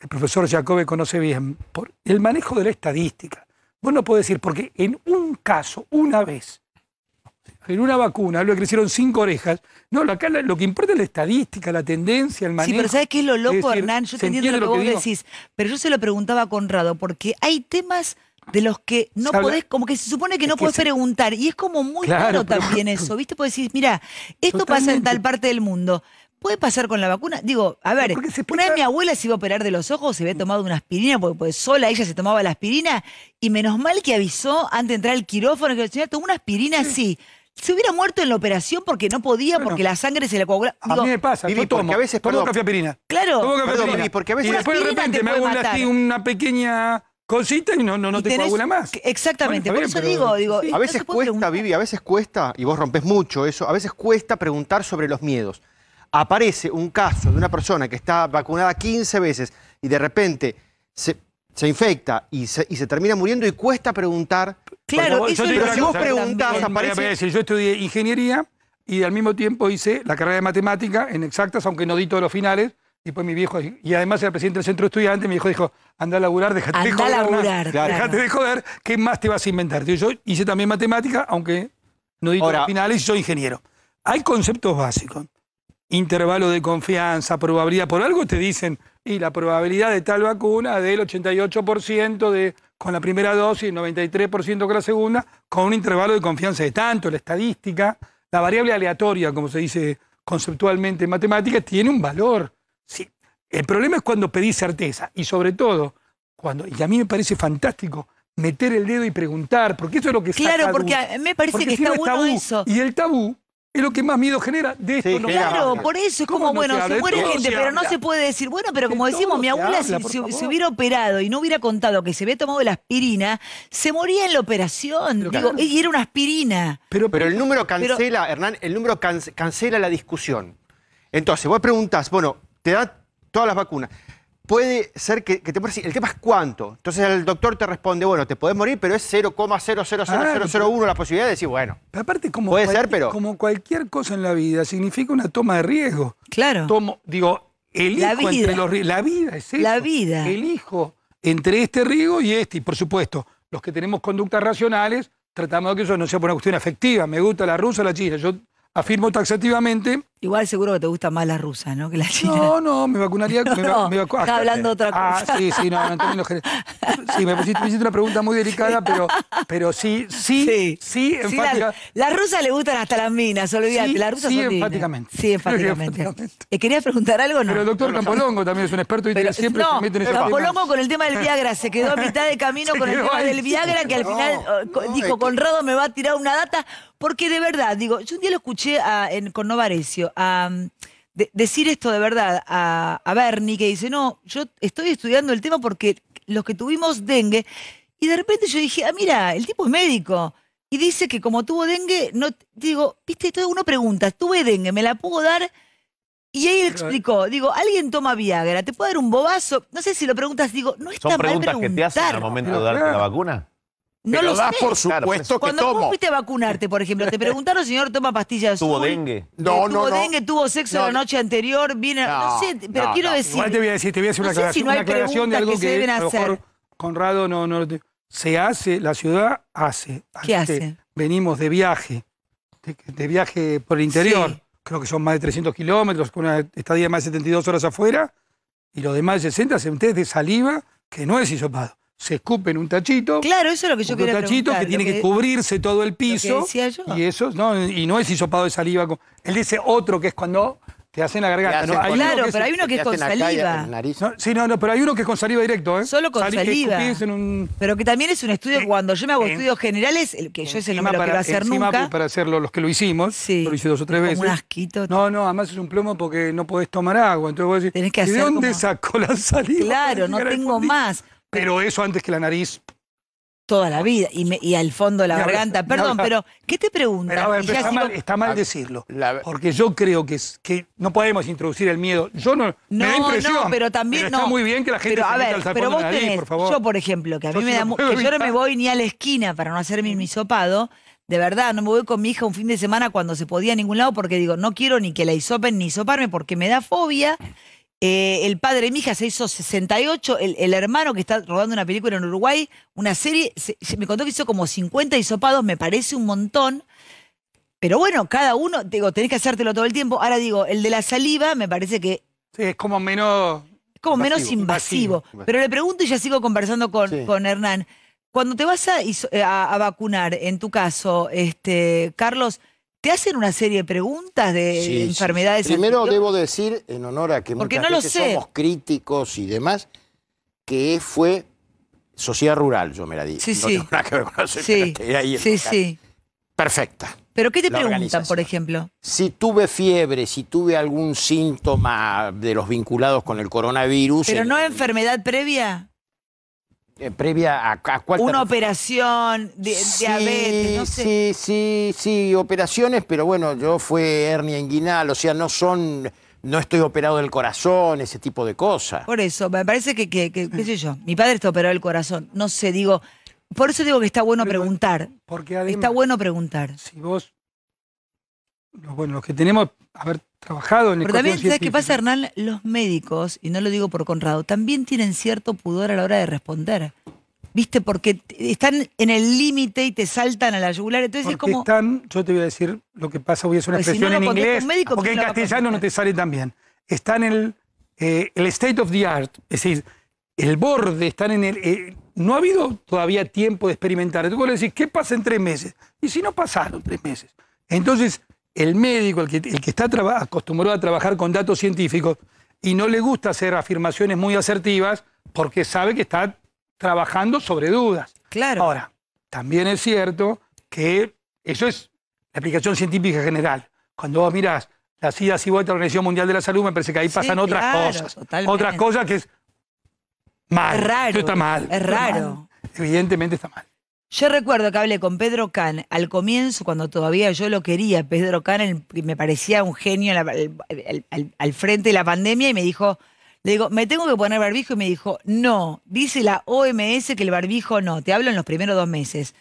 el profesor Jacobe conoce bien, por el manejo de la estadística. Vos no podés decir, porque en un caso, una vez, en una vacuna le crecieron cinco orejas. No, acá lo que importa es la estadística, la tendencia, el manejo. Sí, pero ¿sabes qué es lo loco, Hernán? Yo entiendo lo que, vos decís, pero yo se lo preguntaba a Conrado, porque hay temas de los que no podés, como que se supone que no podés preguntar, y es como muy claro, también eso, <laughs> ¿viste? puedes decir, mira, esto pasa en tal parte del mundo. ¿Puede pasar con la vacuna? Digo, a ver, una vez mi abuela se iba a operar de los ojos, se había tomado una aspirina, porque, sola ella se tomaba la aspirina, y menos mal que avisó antes de entrar al quirófano que el señor tomó una aspirina así. Sí se hubiera muerto en la operación porque no podía, porque la sangre se le coagulaba. a mí me pasa, Vivi, yo tomo, a veces, tomo cafeapirina. Claro. Tomo porque a veces- y después de repente me hago una, pequeña cosita y no, no, no te coagula más. Exactamente, por eso digo, digo. A veces cuesta, Vivi, a veces cuesta, y vos rompes mucho eso, a veces cuesta preguntar sobre los miedos. Aparece un caso de una persona que está vacunada 15 veces y de repente se se infecta y se, termina muriendo y cuesta preguntar. Claro, eso yo pero si vos preguntás, yo estudié ingeniería y al mismo tiempo hice la carrera de matemática en exactas, aunque no di todos los finales. Y pues mi viejo, y además era presidente del centro estudiante, mi viejo dijo, anda a laburar, déjate de joder. Laburar, de joder, ¿qué más te vas a inventar? Yo hice también matemática, aunque no di todos los finales, y soy ingeniero. Hay conceptos básicos intervalo de confianza, probabilidad. Por algo te dicen, y la probabilidad de tal vacuna del 88% de, con la primera dosis, 93% con la segunda, con un intervalo de confianza de tanto, la estadística, la variable aleatoria, como se dice conceptualmente en matemáticas, tiene un valor. Sí. El problema es cuando pedís certeza y sobre todo, cuando, y a mí me parece fantástico, meter el dedo y preguntar, porque eso es lo que... Claro, porque a, me parece que está bueno tabú, eso. Y el tabú es lo que más miedo genera. De esto claro, por eso es como, bueno, se, muere gente, pero no se puede decir, bueno, pero como decimos, mi abuela si, se hubiera operado y no hubiera contado que se había tomado la aspirina, se moría en la operación. y era una aspirina. Pero, el número cancela, Hernán, el número cancela la discusión. Entonces, vos preguntás, bueno, te da todas las vacunas puede ser que, te decir, El tema es cuánto. Entonces el doctor te responde, bueno, te podés morir, pero es 0,000001 la posibilidad de decir, bueno. Pero aparte, como, ser, pero... como cualquier cosa en la vida, significa una toma de riesgo. Claro. digo, elijo entre los La vida es eso. La vida. Elijo entre este riesgo y este. Y por supuesto, los que tenemos conductas racionales, tratamos de que eso no sea por una cuestión afectiva. Me gusta la rusa la china. Yo afirmo taxativamente Igual seguro que te gusta más la rusa, ¿no? Que la china. No, no, me vacunaría. Me, está hablando otra ah, cosa. Ah, sí, sí, no, no Sí, me pusiste, hiciste una pregunta muy delicada, pero, pero sí, sí, sí, sí las la rusas le gustan hasta las minas, olvídate. Sí, las rusas sí, son enfáticamente. Sí, enfáticamente. <laughs> ¿Eh, ¿Querías preguntar algo? No. Pero el doctor Campolongo también es un experto y siempre se en Campolongo con el tema del Viagra se quedó a <laughs> mitad de camino con el tema del Viagra, que al final eh, dijo, Conrado me va a tirar una data, porque de verdad, digo, yo un día lo escuché en, con Novarecio a mm, decir esto de verdad a, a Bernie, que dice, no, yo estoy estudiando el tema porque los que tuvimos dengue, y de repente yo dije, ah, mira, el tipo es médico. Y dice que como tuvo dengue, no digo, viste, todo uno pregunta, tuve dengue, ¿me la puedo dar? Y ahí él explicó, digo, alguien toma Viagra, ¿te puede dar un bobazo? No sé si lo preguntas, digo, no está ¿Son preguntas que te hacen al momento de darte la vacuna? No lo das sé. por pues, supuesto que Cuando tomo. fuiste a vacunarte, por ejemplo, te preguntaron, señor, ¿toma pastillas ¿Tuvo dengue? Eh, no, no, tuvo dengue, tuvo sexo la noche anterior, viene... No, sé, pero quiero decir... te voy a decir, te voy a hacer una de algo que se deben hacer. Conrado no, no se hace, la ciudad hace. ¿Qué hace? Venimos de viaje, de, viaje por el interior. Creo que son más de 300 kilómetros, con una estadía de más de 72 horas afuera. Y lo demás 60 hacen de saliva, que no es hisopado se escupe en un tachito. Claro, eso es lo que yo decir. Un tachito que tiene que, cubrirse todo el piso. Y eso, no, y no es hisopado de saliva. él dice otro que es cuando te hacen la garganta. claro, pero hay uno que es con saliva. sí, no, no, pero hay uno que es con saliva directo, ¿eh? Solo con saliva. Pero que también es un estudio, eh, cuando yo me hago eh, estudios generales, el que yo ese no me para, hacer para hacerlo, los que lo hicimos, lo hice dos o tres veces. un asquito. No, no, además es un plomo porque no podés tomar agua. Entonces vos decís, que hacer ¿de dónde como... sacó la saliva? Claro, no tengo más. Pero eso antes que la nariz. Toda la vida. Y, y al fondo la garganta. Perdón, pero ¿qué te preguntas? está, mal, ah, decirlo. porque yo creo que, no podemos introducir el miedo. Yo no. me impresión, no, pero también no. está muy bien que la gente se a al pero vos por favor. yo por ejemplo, que a mí me da yo no me voy ni a la esquina para no hacerme mi misopado. de verdad, no me voy con mi hija un fin de semana cuando se podía a ningún lado porque digo, no quiero ni que la hisopen ni hisoparme porque me da fobia eh, el padre Mija se hizo 68. El, hermano que está rodando una película en Uruguay, una serie, me contó que hizo como 50 hisopados, me parece un montón. Pero bueno, cada uno, digo, tenés que hacértelo todo el tiempo. Ahora digo, el de la saliva me parece que. es como menos. como invasivo, menos invasivo. Pero le pregunto y ya sigo conversando con, Hernán. Cuando te vas a, eh, a, a vacunar, en tu caso, este, Carlos te hacen una serie de preguntas de enfermedades. Primero debo decir, en honor a que Porque no veces somos críticos y demás, que fue sociedad rural, yo me la dije. Sí, no Sí, sí. Perfecta. ¿Pero qué te preguntan, por ejemplo? Si tuve fiebre, si tuve algún síntoma de los vinculados con el coronavirus. ¿Pero no enfermedad previa? Eh, previa a, Una operación, de diabetes, no sé. Sí, sí, sí, operaciones, pero bueno, yo fui hernia inguinal, o sea, no son no estoy operado del corazón, ese tipo de cosas. Por eso, me parece que, qué sé yo, mi padre está operado del corazón, no sé, digo, por eso digo que está bueno preguntar. Porque está bueno preguntar. Si vos, bueno, los que tenemos, a ver, pero también, ¿sabes qué pasa, Hernán? Los médicos, y no lo digo por Conrado, también tienen cierto pudor a la hora de responder. ¿Viste? Porque están en el límite y te saltan a la yugular. Entonces es como. Están, yo te voy a decir lo que pasa, voy a hacer una expresión en inglés. porque en castellano no te sale tan bien. Están en eh, el, state of the art, es decir, el borde, están en el. Eh, no ha habido todavía tiempo de experimentar. Tú le decís, ¿qué pasa en tres meses? Y si no pasaron tres meses. Entonces, el médico, el que, está acostumbrado a trabajar con datos científicos y no le gusta hacer afirmaciones muy asertivas porque sabe que está trabajando sobre dudas. Claro. Ahora, también es cierto que eso es la aplicación científica general. Cuando vos mirás la vueltas de la Organización Mundial de la Salud, me parece que ahí pasan otras cosas. Otras cosas que es mal. Es raro. está mal. Es raro. Evidentemente está mal. Yo recuerdo que hablé con Pedro Can al comienzo, cuando todavía yo lo quería, Pedro Can me parecía un genio al, frente de la pandemia y me dijo, le digo, ¿me tengo que poner barbijo? Y me dijo, no, dice la OMS que el barbijo no, te hablo en los primeros dos meses.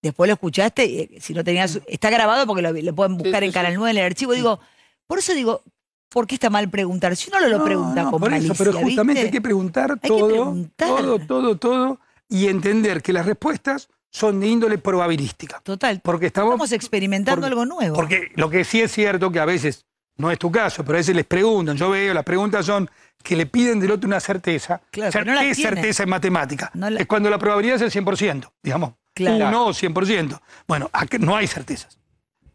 Después lo escuchaste, eh, si no tenías, está grabado porque lo, pueden buscar en Canal 9 en el archivo. Digo, por eso digo, ¿Por qué está mal preguntar? Si uno lo, lo pregunta con por pero justamente hay que preguntar todo, todo, todo, todo, y entender que las respuestas son de índole probabilística. Total. Porque estamos, experimentando algo nuevo. Porque lo que sí es cierto, que a veces no es tu caso, pero a veces les preguntan, yo veo, las preguntas son que le piden del otro una certeza. Claro, ¿Qué certeza en matemática? Es cuando la probabilidad es el 100%, digamos. Claro. no, 100%. Bueno, no hay certezas.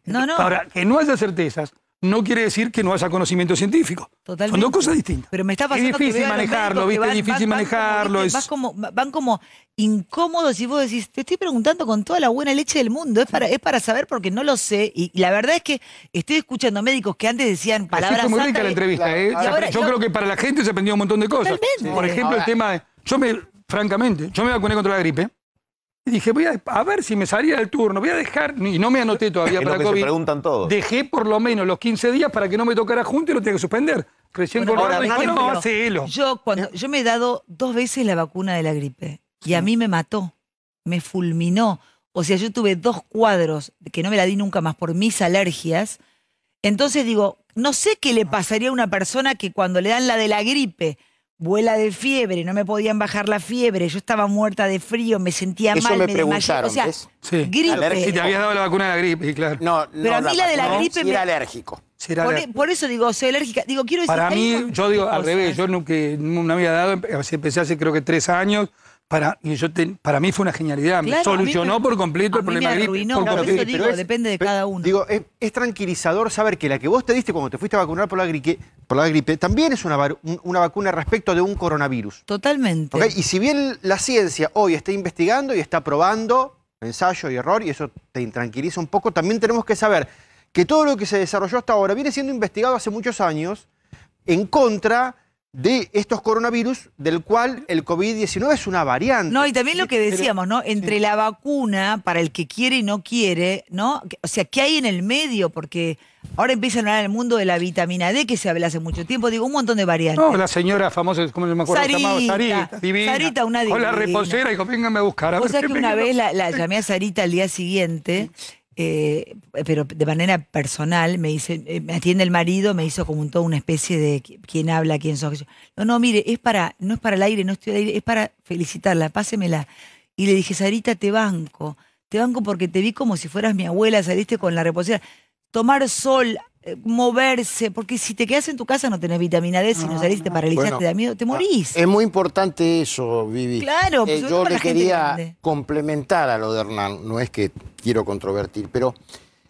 No, no. Ahora, que no haya certezas no quiere decir que no haya conocimiento científico. Totalmente. Son dos cosas distintas. Pero me está pasando es difícil manejarlo, ¿viste? es difícil manejarlo. Van como, incómodos y vos decís, te estoy preguntando con toda la buena leche del mundo. Es para, es para saber porque no lo sé. Y la verdad es que estoy escuchando médicos que antes decían palabras. Es muy rica la entrevista. ¿eh? yo, creo que para la gente se aprendió un montón de cosas. Por ejemplo, el tema de. Yo me, francamente, yo me vacuné contra la gripe. Y dije, voy a, ver si me salía el turno, voy a dejar, y no me anoté todavía <laughs> para COVID. preguntan todos. Dejé por lo menos los 15 días para que no me tocara junto y lo tenga que suspender. Recién ahora, Yo, cuando, yo me he dado dos veces la vacuna de la gripe y a mí me mató, me fulminó. O sea, yo tuve dos cuadros que no me la di nunca más por mis alergias. Entonces digo, no sé qué le pasaría a una persona que cuando le dan la de la gripe vuela de fiebre, no me podían bajar la fiebre, yo estaba muerta de frío, me sentía mal, me, me preguntaron, O sea, gripe. Si te habías dado la vacuna de la gripe, claro. No, no Pero a mí la, de la gripe... me... era alérgico. por, eso digo, soy alérgica. Digo, quiero decir... Para mí, yo digo, al revés, yo nunca me había dado, empecé hace creo que tres años, para, para mí fue una genialidad. solucionó por completo el problema de la gripe. depende de cada uno. Digo, es, tranquilizador saber que la que vos te diste cuando te fuiste a vacunar por la gripe, por la gripe también es una, vacuna respecto de un coronavirus. Totalmente. Y si bien la ciencia hoy está investigando y está probando ensayo y error, y eso te intranquiliza un poco, también tenemos que saber que todo lo que se desarrolló hasta ahora viene siendo investigado hace muchos años en contra de estos coronavirus, del cual el COVID-19 es una variante. No, y también lo que decíamos, ¿no? Entre la vacuna, para el que quiere y no quiere, ¿no? O sea, ¿qué hay en el medio? Porque ahora empiezan a hablar el mundo de la vitamina D, que se habla hace mucho tiempo, digo, un montón de variantes. No, la señora famosa, ¿cómo se me acuerdo? Sarita, llamaba? Sarita, Sarita, una divina. Con la reposera, dijo, véngame a buscar. A que una vez la, llamé a Sarita al día siguiente eh, pero de manera personal, me dice, eh, me atiende el marido, me hizo como un, toda una especie de quién habla, quién sos. No, no, mire, es para, no es para el aire, no estoy al aire, es para felicitarla, pásemela. Y le dije, Sarita, te banco, te banco porque te vi como si fueras mi abuela, saliste con la reposición Tomar sol eh, moverse, porque si te quedas en tu casa no tenés vitamina D, si no ah, salís te paralizaste, te da miedo, te ah, morís. Es muy importante eso, Vivi. Claro, eh, pues yo le quería complementar a lo de Hernán, no es que quiero controvertir, pero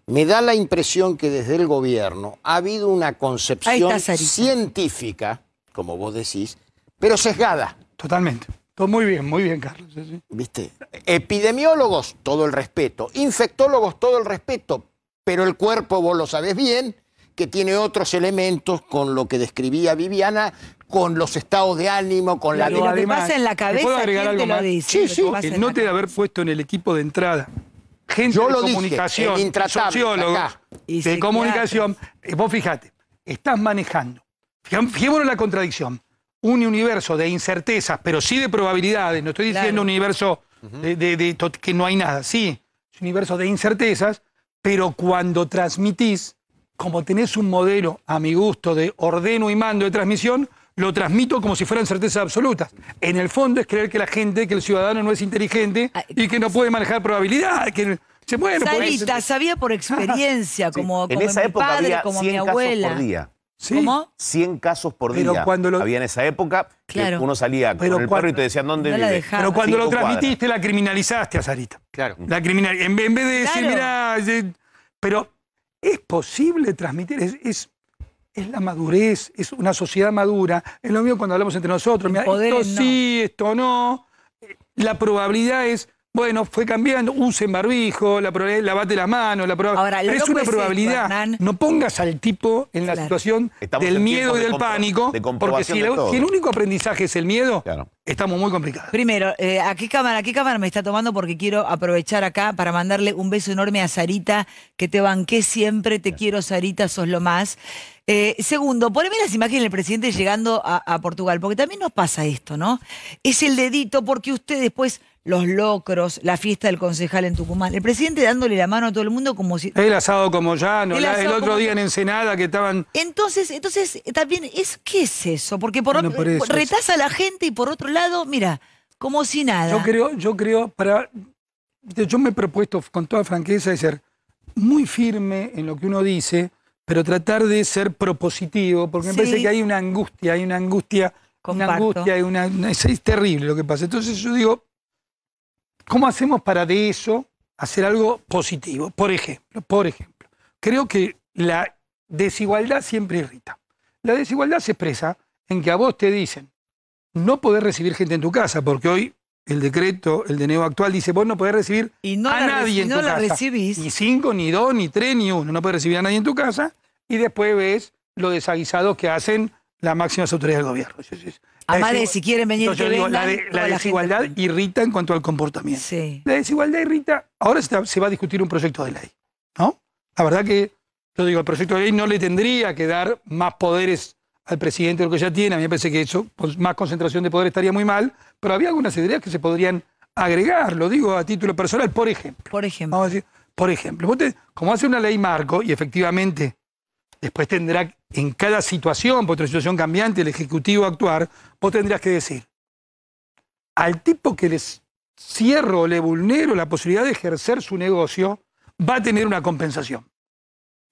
me da la impresión que desde el gobierno ha habido una concepción científica, como vos decís, pero sesgada. Totalmente. Todo muy bien, muy bien, Carlos. ¿Viste? Epidemiólogos, todo el respeto. Infectólogos, todo el respeto. Pero el cuerpo, vos lo sabés bien, que tiene otros elementos con lo que describía Viviana, con los estados de ánimo, con la... Lo que pasa en la cabeza, ¿puedo agregar algo más? Lo sí, sí. note de haber puesto en el equipo de entrada gente de comunicación, dije, sociólogo de comunicación, eh, vos fíjate, estás manejando, fijémonos la contradicción, un universo de incertezas, pero sí de probabilidades, no estoy diciendo un universo de, que no hay nada, sí, es un universo de incertezas, pero cuando transmitís como tenés un modelo, a mi gusto, de ordeno y mando de transmisión, lo transmito como si fueran certezas absolutas. En el fondo es creer que la gente, que el ciudadano no es inteligente y que no puede manejar probabilidad, que se puede. sabía por <laughs> experiencia, como, en esa mi época padre, como mi abuela. por día. ¿Cómo? 100 casos por día cuando lo... había en esa época. Que uno salía pero con el y te decían dónde Pero cuando lo transmitiste, la criminalizaste a Sarita. Claro. La criminal... en, vez de decir, mira... Pero es posible transmitir, es, es, la madurez, es una sociedad madura. Es lo mismo cuando hablamos entre nosotros, esto sí, esto no. La probabilidad es bueno, fue cambiando, usen barbijo, la lavate las manos, la Ahora, es una probabilidad. no pongas al tipo en la situación del miedo y del pánico, porque si, el único aprendizaje es el miedo, estamos muy complicados. Primero, eh, ¿a qué cámara, a qué cámara me está tomando? Porque quiero aprovechar acá para mandarle un beso enorme a Sarita, que te banqué siempre, te quiero Sarita, sos lo más. Eh, segundo, poneme las imágenes del presidente llegando a Portugal, porque también nos pasa esto, ¿no? Es el dedito, porque usted después los locros, la fiesta del concejal en Tucumán. El presidente dándole la mano a todo el mundo como si... El asado como ya, no, el, otro día en Ensenada que estaban... Entonces, entonces también, es, ¿qué es eso? Porque por, otro lado. a la gente y por otro lado, mira, como si nada. Yo creo, yo creo, para... Yo me he propuesto con toda franqueza de ser muy firme en lo que uno dice, pero tratar de ser propositivo, porque me parece que hay una angustia, hay una angustia, una angustia, es terrible lo que pasa. Entonces yo digo, ¿Cómo hacemos para de eso hacer algo positivo? Por ejemplo, por ejemplo, creo que la desigualdad siempre irrita. La desigualdad se expresa en que a vos te dicen no poder recibir gente en tu casa, porque hoy el decreto, el deneo actual, dice vos no podés recibir a nadie en tu la casa. Recibís. Ni cinco, ni dos, ni tres, ni uno. No podés recibir a nadie en tu casa. Y después ves los desaguisados que hacen las máximas autoridades del gobierno de si quieren venir, La, desigualdad irrita en cuanto al comportamiento. La desigualdad irrita. Ahora se va a discutir un proyecto de ley, ¿no? La verdad que, yo digo, el proyecto de ley no le tendría que dar más poderes al presidente de lo que ya tiene. A mí me parece que eso, más concentración de poder estaría muy mal, pero había algunas ideas que se podrían agregar, lo digo a título personal, por ejemplo. Por ejemplo. Vamos a decir, por ejemplo, como hace una ley marco, y efectivamente Después tendrá, en cada situación, por otra situación cambiante, el Ejecutivo actuar, vos tendrás que decir, al tipo que les cierro o le vulnero la posibilidad de ejercer su negocio, va a tener una compensación.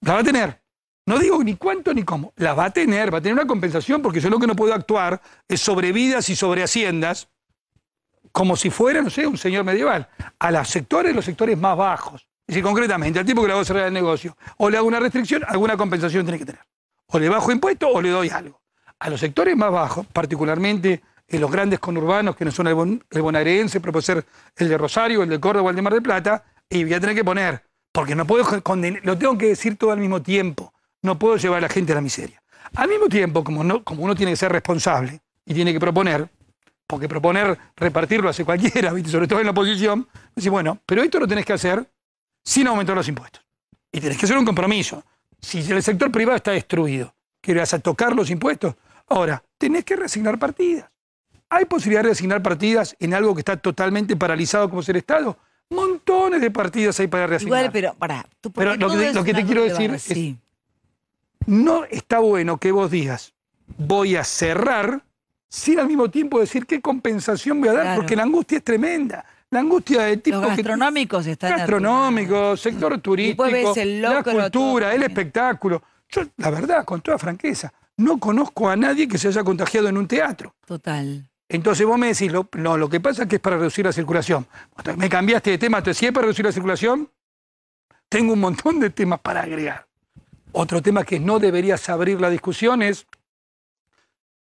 La va a tener. No digo ni cuánto ni cómo. La va a tener, va a tener una compensación porque yo lo que no puedo actuar es sobre vidas y sobre haciendas, como si fuera, no sé, un señor medieval. A los sectores, los sectores más bajos. Es decir, concretamente, al tipo que le hago cerrar el negocio, o le hago una restricción, alguna compensación tiene que tener. O le bajo impuesto o le doy algo. A los sectores más bajos, particularmente en los grandes conurbanos, que no son el, bonaerense, pero puede ser el de Rosario, el de Córdoba, el de Mar del Plata, y voy a tener que poner, porque no puedo condenar, lo tengo que decir todo al mismo tiempo, no puedo llevar a la gente a la miseria. Al mismo tiempo, como, no, como uno tiene que ser responsable y tiene que proponer, porque proponer repartirlo hace cualquiera, <laughs> sobre todo en la oposición, dice, bueno, pero esto lo tenés que hacer sin aumentar los impuestos. Y tenés que hacer un compromiso. Si el sector privado está destruido, que vas a tocar los impuestos, ahora tenés que reasignar partidas. ¿Hay posibilidad de reasignar partidas en algo que está totalmente paralizado como es el Estado? Montones de partidas hay para reasignar. Igual, pero para, tú Pero lo que, lo que te quiero decir es, no está bueno que vos digas, voy a cerrar, sin al mismo tiempo decir qué compensación voy a dar, porque la angustia es tremenda. La angustia de tipos Los gastronómicos que, están. Gastronómicos, sector turístico, la cultura, el espectáculo. Yo, la verdad, con toda franqueza, no conozco a nadie que se haya contagiado en un teatro. Total. Entonces vos me decís, lo, no, lo que pasa es que es para reducir la circulación. Me cambiaste de tema, te si es para reducir la circulación, tengo un montón de temas para agregar. Otro tema que no deberías abrir la discusión es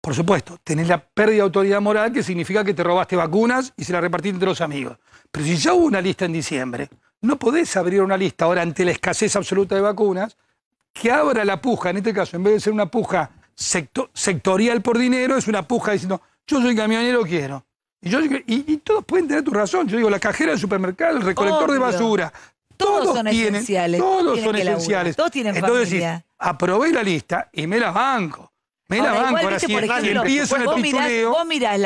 por supuesto, tenés la pérdida de autoridad moral que significa que te robaste vacunas y se las repartiste entre los amigos. Pero si ya hubo una lista en diciembre, no podés abrir una lista ahora ante la escasez absoluta de vacunas que abra la puja, en este caso, en vez de ser una puja sectorial por dinero, es una puja diciendo, yo soy camionero, quiero. Y, yo, todos pueden tener tu razón. Yo digo, la cajera del supermercado, el recolector de basura. Todos, son esenciales. Todos son esenciales. Todos tienen Entonces, aprobé la lista y me la banco. Me la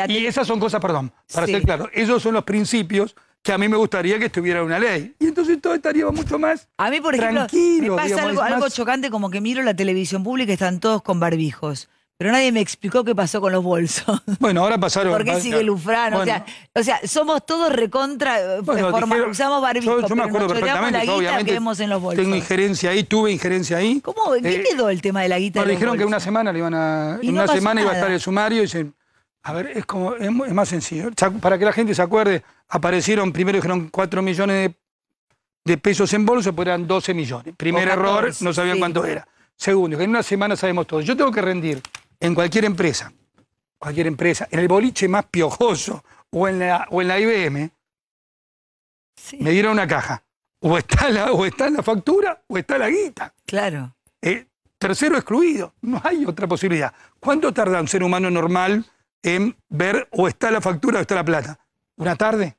y esas son cosas, perdón, para ser claro, esos son los principios que a mí me gustaría que estuviera una ley. Y entonces todo estaría mucho más A mí, por ejemplo, me pasa algo, chocante como que miro la televisión pública y están todos con barbijos. Pero nadie me explicó qué pasó con los bolsos. <laughs> Bueno, ahora pasaron. ¿Por qué sigue Lufrano? O, sea, somos todos recontra. Eh, usamos barbijo, yo, me acuerdo perfectamente. La guita obviamente, que vemos en los bolsos. Tengo injerencia ahí, tuve injerencia ahí. ¿Cómo? qué eh, quedó el tema de la guita? Nos dijeron que una semana le iban a. En una semana iba a estar el sumario y dicen. A ver, es como es, más sencillo. Para que la gente se acuerde, aparecieron primero dijeron 4 millones de pesos en bolsos, pues eran 12 millones. Primer error, no sabían cuánto era. Segundo, que en una semana sabemos todo. Yo tengo que rendir en cualquier empresa, cualquier empresa, en el boliche más piojoso o en la, o en la IBM, me dieron una caja. O está, la, está la factura o está la guita. Claro. Eh, tercero excluido. No hay otra posibilidad. ¿Cuánto tarda un ser humano normal en ver o está la factura o está la plata? ¿Una tarde?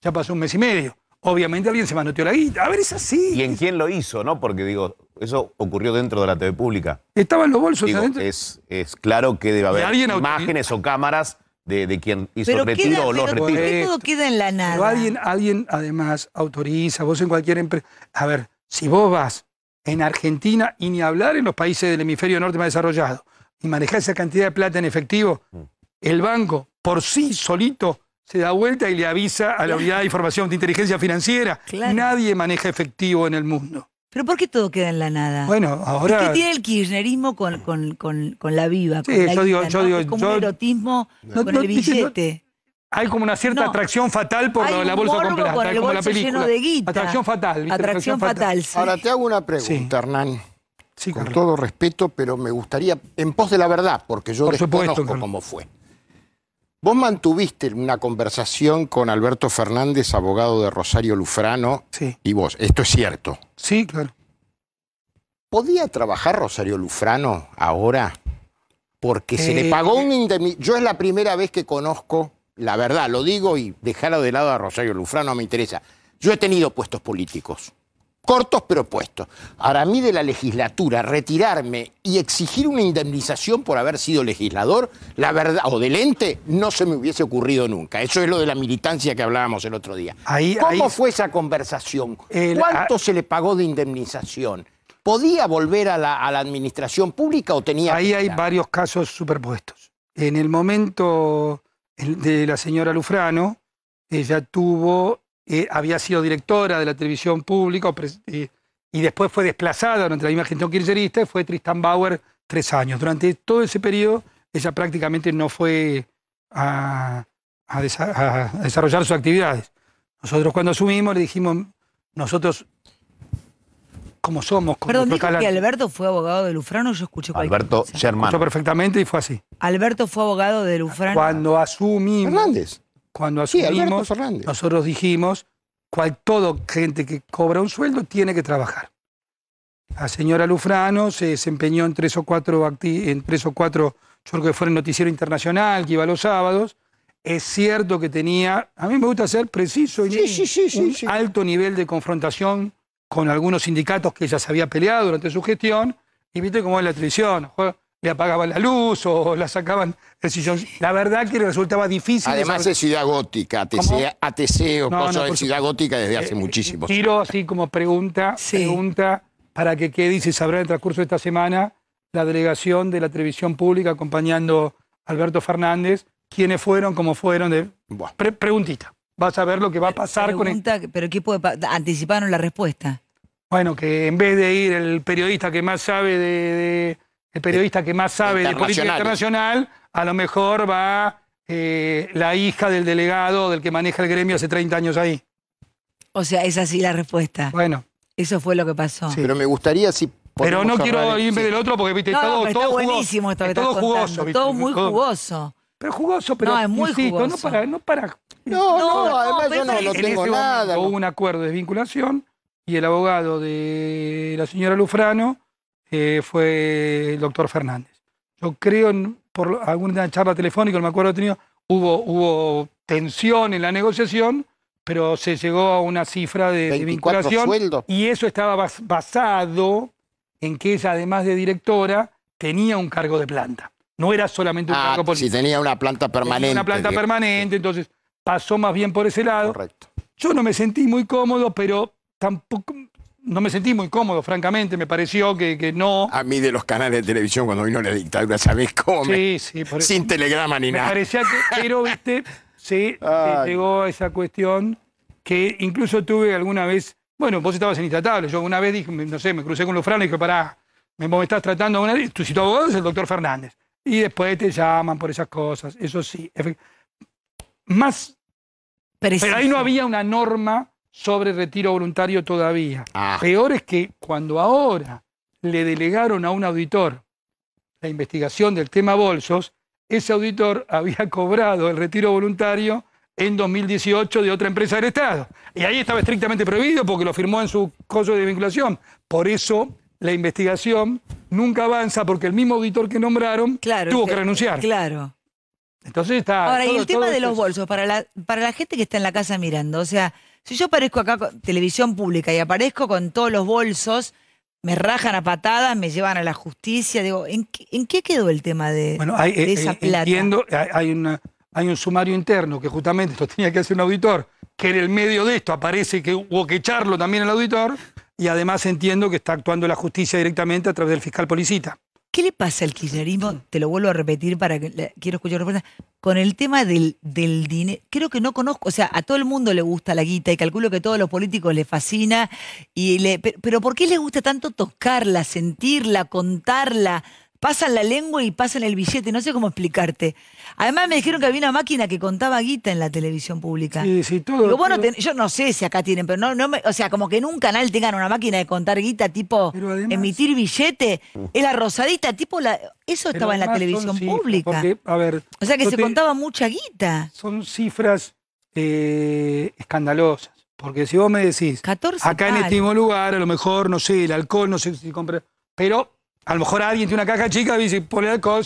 Ya pasó un mes y medio obviamente alguien se manoteó la guita. A ver, es así. ¿Y en quién lo hizo, no? Porque digo, eso ocurrió dentro de la TV pública. Estaban los bolsos Es, claro que debe haber imágenes o cámaras de, quien hizo el retiro o lo retiro. ¿por qué todo queda en la nada. alguien, alguien además autoriza, vos en cualquier empresa. A ver, si vos vas en Argentina y ni hablar en los países del hemisferio norte más desarrollado y manejás esa cantidad de plata en efectivo, mm. el banco por sí solito se da vuelta y le avisa a la unidad de información de inteligencia financiera. Nadie maneja efectivo en el mundo. ¿Pero por qué todo queda en la nada? Bueno, ahora... tiene el kirchnerismo con, la viva. Sí, como un erotismo con el billete. hay como una cierta atracción fatal por la bolsa completa, con el como la película. Lleno de guita. Atracción fatal. Atracción, fatal, Ahora te hago una pregunta, Hernán. con todo respeto, pero me gustaría, en pos de la verdad, porque yo por desconozco cómo fue. Vos mantuviste una conversación con Alberto Fernández, abogado de Rosario Lufrano, sí. y vos. Esto es cierto. Sí, claro. ¿Podía trabajar Rosario Lufrano ahora? Porque se le eh, pagó eh. un indemnización. Yo es la primera vez que conozco, la verdad, lo digo y dejarlo de lado a Rosario Lufrano no me interesa. Yo he tenido puestos políticos cortos pero puestos. Ahora, mí de la legislatura retirarme y exigir una indemnización por haber sido legislador, la verdad, o del ente, no se me hubiese ocurrido nunca. Eso es lo de la militancia que hablábamos el otro día. ¿Cómo fue esa conversación? ¿Cuánto ah, se le pagó de indemnización? ¿Podía volver a la, a la administración pública o tenía... Ahí hay varios casos superpuestos. En el momento de la señora Lufrano, ella tuvo eh, había sido directora de la televisión pública y después fue desplazada durante la misma gestión kirchnerista y fue Tristan Bauer tres años. Durante todo ese periodo ella prácticamente no fue a, desarrollar sus actividades. Nosotros cuando asumimos le dijimos, nosotros como somos. Como Perdón, que Alberto fue abogado de Lufrano, yo escuché Alberto Germán. perfectamente y fue así. Alberto fue abogado de Lufrano. Cuando asumimos... Fernández cuando asumimos, nosotros dijimos, cual todo gente que cobra un sueldo tiene que trabajar. La señora Lufrano se desempeñó en tres o cuatro, en tres cuatro yo creo que fue el noticiero internacional que iba los sábados. Es cierto que tenía, a mí me gusta ser preciso y un alto nivel de confrontación con algunos sindicatos que ella se había peleado durante su gestión. Y viste cómo es la televisión, le apagaban la luz o la sacaban del sillón. La verdad que le resultaba difícil. Además es ciudad gótica, ATC o no, de ciudad gótica desde eh, hace muchísimo muchísimos Tiro así como pregunta, pregunta para que qué y se sabrá en el transcurso de esta semana la delegación de la televisión pública acompañando a Alberto Fernández, quiénes fueron, cómo fueron. De... preguntita. Vas a ver lo que va a pasar con Pregunta, Pero ¿qué anticiparon la respuesta? Bueno, que en vez de ir el periodista que más sabe de el periodista que más sabe de política internacional, a lo mejor va eh, la hija del delegado del que maneja el gremio hace 30 años ahí. O sea, es así la respuesta. Bueno. Eso fue lo que pasó. Sí. Pero me gustaría si pero no quiero irme del otro porque viste, todo, buenísimo esto todo jugoso, todo muy jugoso. Pero jugoso, pero no, es muy jugoso. no para, no para. No, no, no además yo no, tengo nada. Hubo un acuerdo de desvinculación y el abogado de la señora Lufrano eh, fue el doctor Fernández. Yo creo, por alguna charla telefónica, no me acuerdo, tenido, hubo, hubo tensión en la negociación, pero se llegó a una cifra de, vinculación. Y eso estaba basado en que ella, además de directora, tenía un cargo de planta. No era solamente un ah, cargo político. Si tenía una planta permanente. una planta permanente, entonces pasó más bien por ese lado. Correcto. Yo no me sentí muy cómodo, pero tampoco no me sentí muy cómodo, francamente, me pareció que, no. A mí de los canales de televisión cuando vino la dictadura, ¿sabés cómo? Sí, sí, por Sin telegrama ni nada. Parecía que, pero, viste, sí, <laughs> llegó esa cuestión que incluso tuve alguna vez, bueno, vos estabas en Instatable, yo alguna vez dije, no sé, me crucé con los franos y dije, pará, me, me estás tratando una vez, tu abogado es el doctor Fernández. Y después te llaman por esas cosas, eso sí. Más. Pero ahí no había una norma sobre retiro voluntario todavía. Ah. Peor es que cuando ahora le delegaron a un auditor la investigación del tema bolsos, ese auditor <laughs> había cobrado el retiro voluntario en 2018 de otra empresa del Estado. Y ahí estaba estrictamente prohibido porque lo firmó en su código de vinculación. Por eso la investigación nunca avanza porque el mismo auditor que nombraron tuvo que, renunciar. Claro. Entonces está... Ahora, y el tema de los bolsos, para la, para la gente que está en la casa mirando, o sea, si yo aparezco acá con televisión pública y aparezco con todos los bolsos, me rajan a patadas, me llevan a la justicia. Digo, ¿en, qué, quedó el tema de, eh, esa eh, plata? Entiendo, hay, hay un sumario interno que justamente lo tenía que hacer un auditor, que en el medio de esto aparece que hubo que echarlo también al auditor, y además entiendo que está actuando la justicia directamente a través del fiscal Policita. ¿Qué le pasa al kirchnerismo? Te lo vuelvo a repetir para que la, quiero escuchar respuesta. Con el tema del, del dinero, creo que no conozco, o sea, a todo el mundo le gusta la guita y calculo que a todos los políticos le fascina. Y le, pero, pero ¿por qué le gusta tanto tocarla, sentirla, contarla? pasan la lengua y pasan el billete, no sé cómo explicarte. Además me dijeron que había una máquina que contaba guita en la televisión pública. Sí, sí, todo. bueno, yo no sé si acá tienen, pero no, o sea, como que en un canal tengan una máquina de contar guita tipo emitir billete, es la rosadita, tipo la, eso estaba en la televisión pública. a ver, o sea que se contaba mucha guita. Son cifras eh, escandalosas. Porque si vos me decís, 14, acá en este mismo lugar, a lo mejor, no sé, el alcohol, no sé si compré... pero a lo mejor alguien tiene una caja chica y dice, ponle alcohol.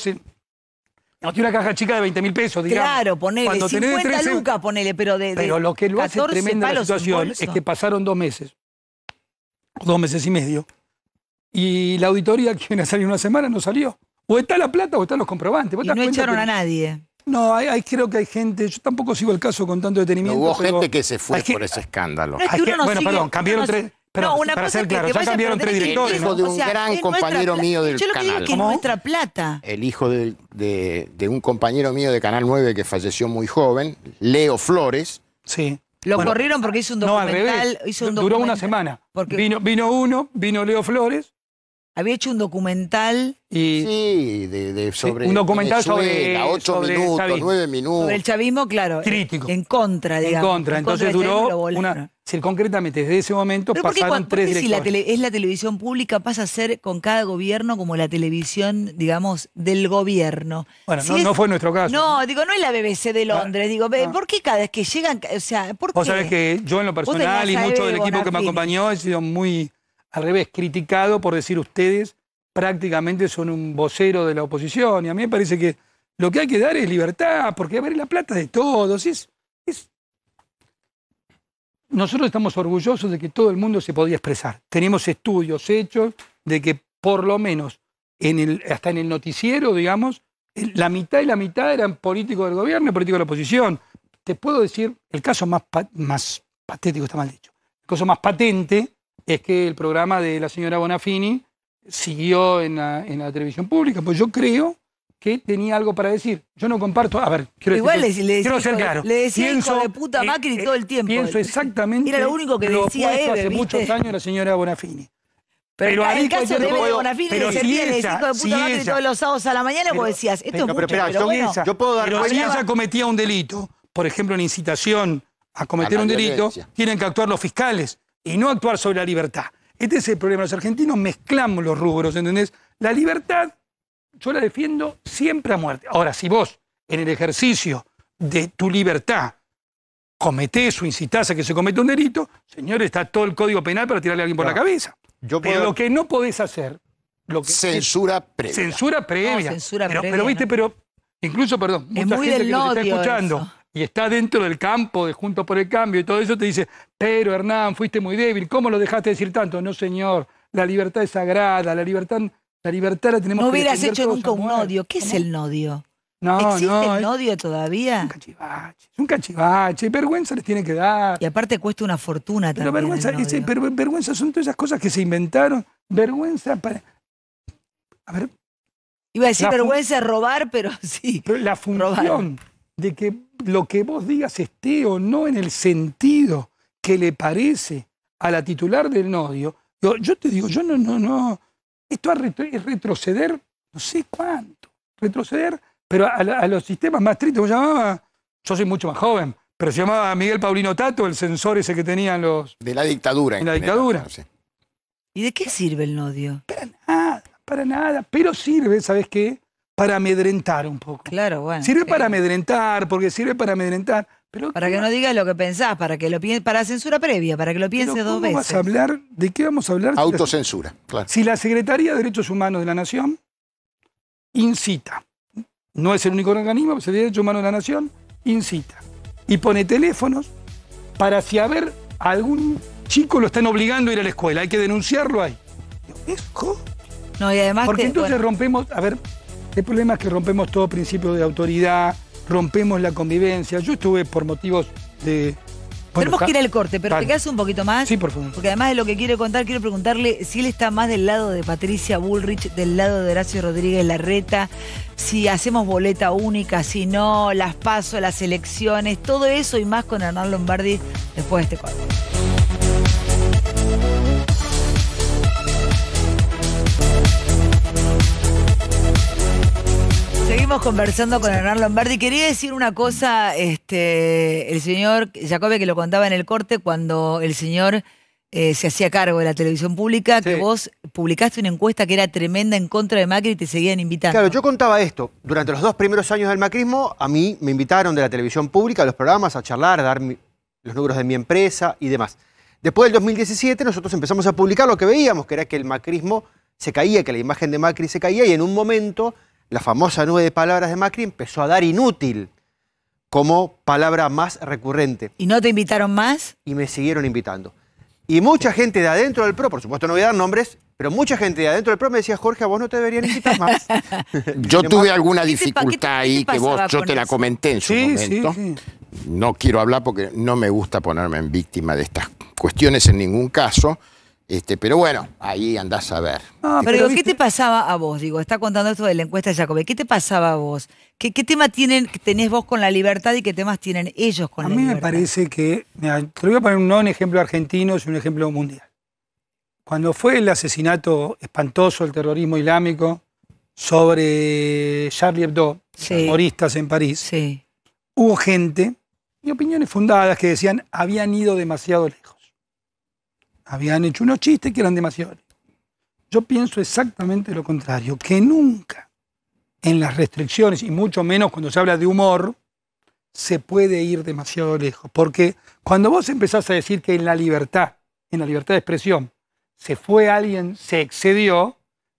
No, tiene una caja chica de 20 mil pesos, digamos. Claro, ponele. Cuando 50 lucas, ponele, pero de, Pero lo que lo hace tremenda la situación es que pasaron dos meses, dos meses y medio, y la auditoría que viene a salir una semana no salió. O está la plata o están los comprobantes. Y no echaron a nadie. No, hay, creo que hay gente, yo tampoco sigo el caso con tanto detenimiento. hubo gente que se fue por ese escándalo. bueno, perdón, cambiaron tres, no, una para cosa ser claro, ya cambiaron tres directores. El hijo de un gran compañero mío del yo lo que Digo es que nuestra plata. El hijo de, un compañero mío de Canal 9 que falleció muy joven, Leo Flores. Sí. Lo corrieron porque hizo un documental. No, al revés. Hizo un Duró una semana. vino, vino uno, vino Leo Flores, había hecho un documental. Y, sí, de, de sobre. Un documental Venezuela, sobre. ocho minutos, nueve minutos. Sobre el chavismo, claro. Crítico. En, contra, digamos. En contra, entonces duró. Una, decir, concretamente, desde ese momento ¿Pero pasaron tres directores. Si la es la televisión pública, pasa a ser con cada gobierno como la televisión, digamos, del gobierno. Bueno, no, fue nuestro caso. No, digo, no es la BBC de Londres. digo, ¿por qué cada vez que llegan, o sea, por Vos sabés que yo en lo personal y mucho del equipo que me acompañó he sido muy, al revés, criticado por decir ustedes prácticamente son un vocero de la oposición. Y a mí me parece que lo que hay que dar es libertad, porque a ver la plata de todos. ¿sí? nosotros estamos orgullosos de que todo el mundo se podía expresar. Tenemos estudios hechos de que por lo menos en el, hasta en el noticiero, digamos, la mitad y la mitad eran políticos del gobierno, y políticos de la oposición. Te puedo decir, el caso más, más patético, está mal dicho, el caso más patente es que el programa de la señora Bonafini siguió en la, en la televisión pública, pues yo creo que tenía algo para decir. Yo no comparto. A ver, quiero, decir, le, le quiero ser claro. Le decía pienso, hijo de puta Macri eh, todo el tiempo. Pienso exactamente. Era lo único que decía hace muchos años la señora Bonafini. Pero, pero el caso de Bonafini pero si hijo de puta Macri todos los sábados a la mañana, pero, vos decías, esto es mucho, pero, yo puedo dar pero si ella cometía un delito, por ejemplo, una incitación a cometer un delito, tienen que actuar los fiscales y no actuar sobre la libertad. Este es el problema. Los argentinos mezclamos los rubros, ¿entendés? La libertad yo la defiendo siempre a muerte. Ahora, si vos, en el ejercicio de tu libertad, cometés o incitás a que se cometa un delito, señor, está todo el código penal para tirarle a alguien por la cabeza. Yo Pero lo que no podés hacer. Lo censura previa. Censura previa. pero, pero viste, pero incluso, perdón, es mucha gente que está escuchando y está dentro del campo de Juntos por el Cambio y todo eso te dice, pero Hernán, fuiste muy débil, ¿cómo lo dejaste decir tanto? No, señor, la libertad es sagrada, la libertad libertad la tenemos no que No hubieras hecho nunca un odio. ¿Qué es el odio? No, ¿Existe no, el odio todavía? Es un cachivache, es un cachivache. Vergüenza les tiene que dar. Y aparte cuesta una fortuna también. Vergüenza, pero vergüenza son todas esas cosas que se inventaron. Vergüenza para. A ver. Iba a decir vergüenza robar, pero <laughs> sí. Pero la función de que lo que vos digas esté o no en el sentido que le parece a la titular del odio... Yo, yo te digo, yo no, no, no. Esto es retroceder, no sé cuánto, retroceder, pero a, los sistemas más tristes, ¿cómo llamaba? Yo soy mucho más joven, pero se llamaba Miguel Paulino Tato, el sensor ese que tenían los... De la dictadura. En la dictadura. ¿Y de qué sirve el odio? Para nada, para nada, pero sirve, ¿sabes qué? Para amedrentar un poco. Claro, bueno. Sirve para amedrentar, porque sirve para amedrentar para que no digas lo que pensás, para que lo para censura previa, para que lo piense dos veces. a hablar, ¿De qué vamos a hablar? Autocensura, Si la Secretaría de Derechos Humanos de la Nación incita, no es el único organismo, pero Secretaría de Derechos Humanos de la Nación incita y pone teléfonos para si a ver algún chico lo están obligando a ir a la escuela, hay que denunciarlo ahí. ¿Esco? No, y además Porque entonces rompemos, a ver, el problema es que rompemos todo principio de autoridad, rompemos la convivencia. Yo estuve por motivos de... Tenemos que ir al corte, pero te quedas un poquito más. Sí, por favor. Porque además de lo que quiero contar, quiero preguntarle si él está más del lado de Patricia Bullrich, del lado de Horacio Rodríguez Larreta, si hacemos boleta única, si no, las paso, las elecciones, todo eso y más con Hernán Lombardi después de este corte. Estamos conversando con Hernán Lombardi. Quería decir una cosa, este, el señor Jacobe, que lo contaba en el corte, cuando el señor eh, se hacía cargo de la televisión pública, que vos publicaste una encuesta que era tremenda en contra de Macri y te seguían invitando. Claro, yo contaba esto. Durante los dos primeros años del macrismo, a mí me invitaron de la televisión pública a los programas, a charlar, a dar los números de mi empresa y demás. Después del 2017 nosotros empezamos a publicar lo que veíamos, que era que el macrismo se caía, que la imagen de Macri se caía y en un momento la famosa nube de palabras de Macri empezó a dar inútil como palabra más recurrente. ¿Y no te invitaron más? Y me siguieron invitando. Y mucha gente de adentro del PRO, por supuesto no voy a dar nombres, pero mucha gente de adentro del PRO me decía, Jorge, a vos no te deberían invitar más. <laughs> yo tuve alguna dificultad ahí que vos, yo te la comenté en su momento. No quiero hablar porque no me gusta ponerme en víctima de estas cuestiones en ningún caso este, pero bueno, ahí andás a ver. pero, ¿qué te pasaba a vos? Digo, está contando esto de la encuesta de Jacobi. ¿Qué te pasaba a vos? ¿Qué, tema tienen, tenés vos con la libertad y qué temas tienen ellos con la libertad? A mí me parece que, te voy a poner no un ejemplo argentino, es un ejemplo mundial. Cuando fue el asesinato espantoso, el terrorismo islámico, sobre Charlie Hebdo, humoristas moristas en París, hubo gente, y opiniones fundadas, que decían habían ido demasiado lejos habían hecho unos chistes que eran demasiado. Yo pienso exactamente lo contrario, que nunca en las restricciones, y mucho menos cuando se habla de humor, se puede ir demasiado lejos. Porque cuando vos empezás a decir que en la libertad, en la libertad de expresión, se fue alguien, se excedió,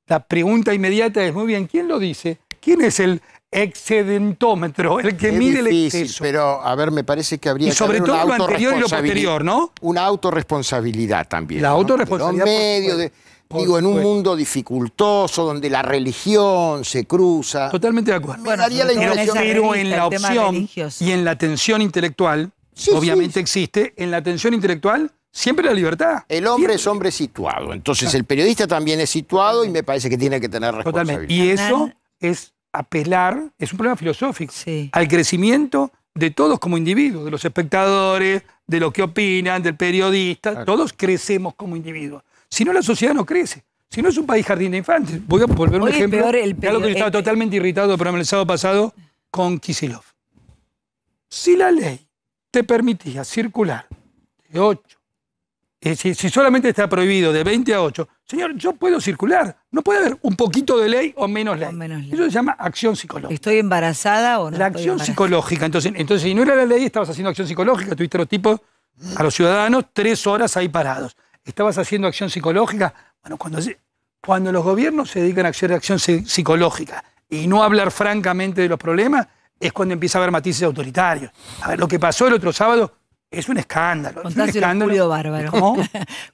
la pregunta inmediata es, muy bien, ¿quién lo dice? ¿Quién es el, excedentómetro, el que mire mide el exceso. Pero, a ver, me parece que habría sobre todo lo anterior y lo posterior, ¿no? Una autorresponsabilidad también. La autorresponsabilidad. medio de, digo, en un mundo dificultoso donde la religión se cruza. Totalmente de acuerdo. la pero, pero en la opción y en la tensión intelectual, obviamente existe, en la tensión intelectual Siempre la libertad. El hombre es hombre situado. Entonces el periodista también es situado y me parece que tiene que tener responsabilidad. Y eso es apelar, es un problema filosófico, al crecimiento de todos como individuos, de los espectadores, de lo que opinan, del periodista, todos crecemos como individuos. Si no, la sociedad no crece. Si no es un país jardín de infantes. Voy a volver un ejemplo. Peor, algo que yo estaba totalmente irritado, pero el sábado pasado, con Kisilov. Si la ley te permitía circular de 8 eh, si, solamente está prohibido de 20 a 8, señor, yo puedo circular. No puede haber un poquito de ley o menos ley. Eso se llama acción psicológica. ¿Estoy embarazada o no? La acción psicológica. Entonces, entonces, si no era la ley, estabas haciendo acción psicológica. Tuviste los tipos, a los ciudadanos, tres horas ahí parados. Estabas haciendo acción psicológica. Bueno, cuando, cuando los gobiernos se dedican a hacer acción psicológica y no hablar francamente de los problemas, es cuando empieza a haber matices autoritarios. A ver, lo que pasó el otro sábado es un escándalo. Contáselo a Julio Bárbaro.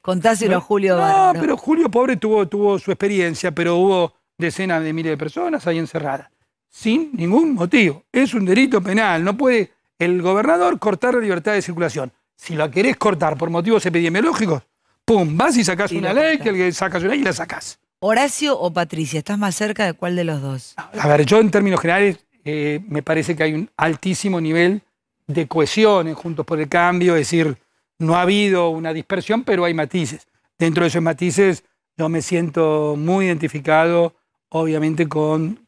Contáselo Julio Bárbaro. No, <laughs> pero Julio, pobre, tuvo, tuvo su experiencia, pero hubo decenas de miles de personas ahí encerradas, sin ningún motivo. Es un delito penal, no puede el gobernador cortar la libertad de circulación. Si la querés cortar por motivos epidemiológicos, pum, vas y sacás una ley, el que sacas una ley y la sacás. Horacio o Patricia, ¿estás más cerca de cuál de los dos? A ver, yo en términos generales eh, me parece que hay un altísimo nivel de cohesión en Juntos por el Cambio, es decir, no ha habido una dispersión, pero hay matices. Dentro de esos matices yo me siento muy identificado, obviamente, con,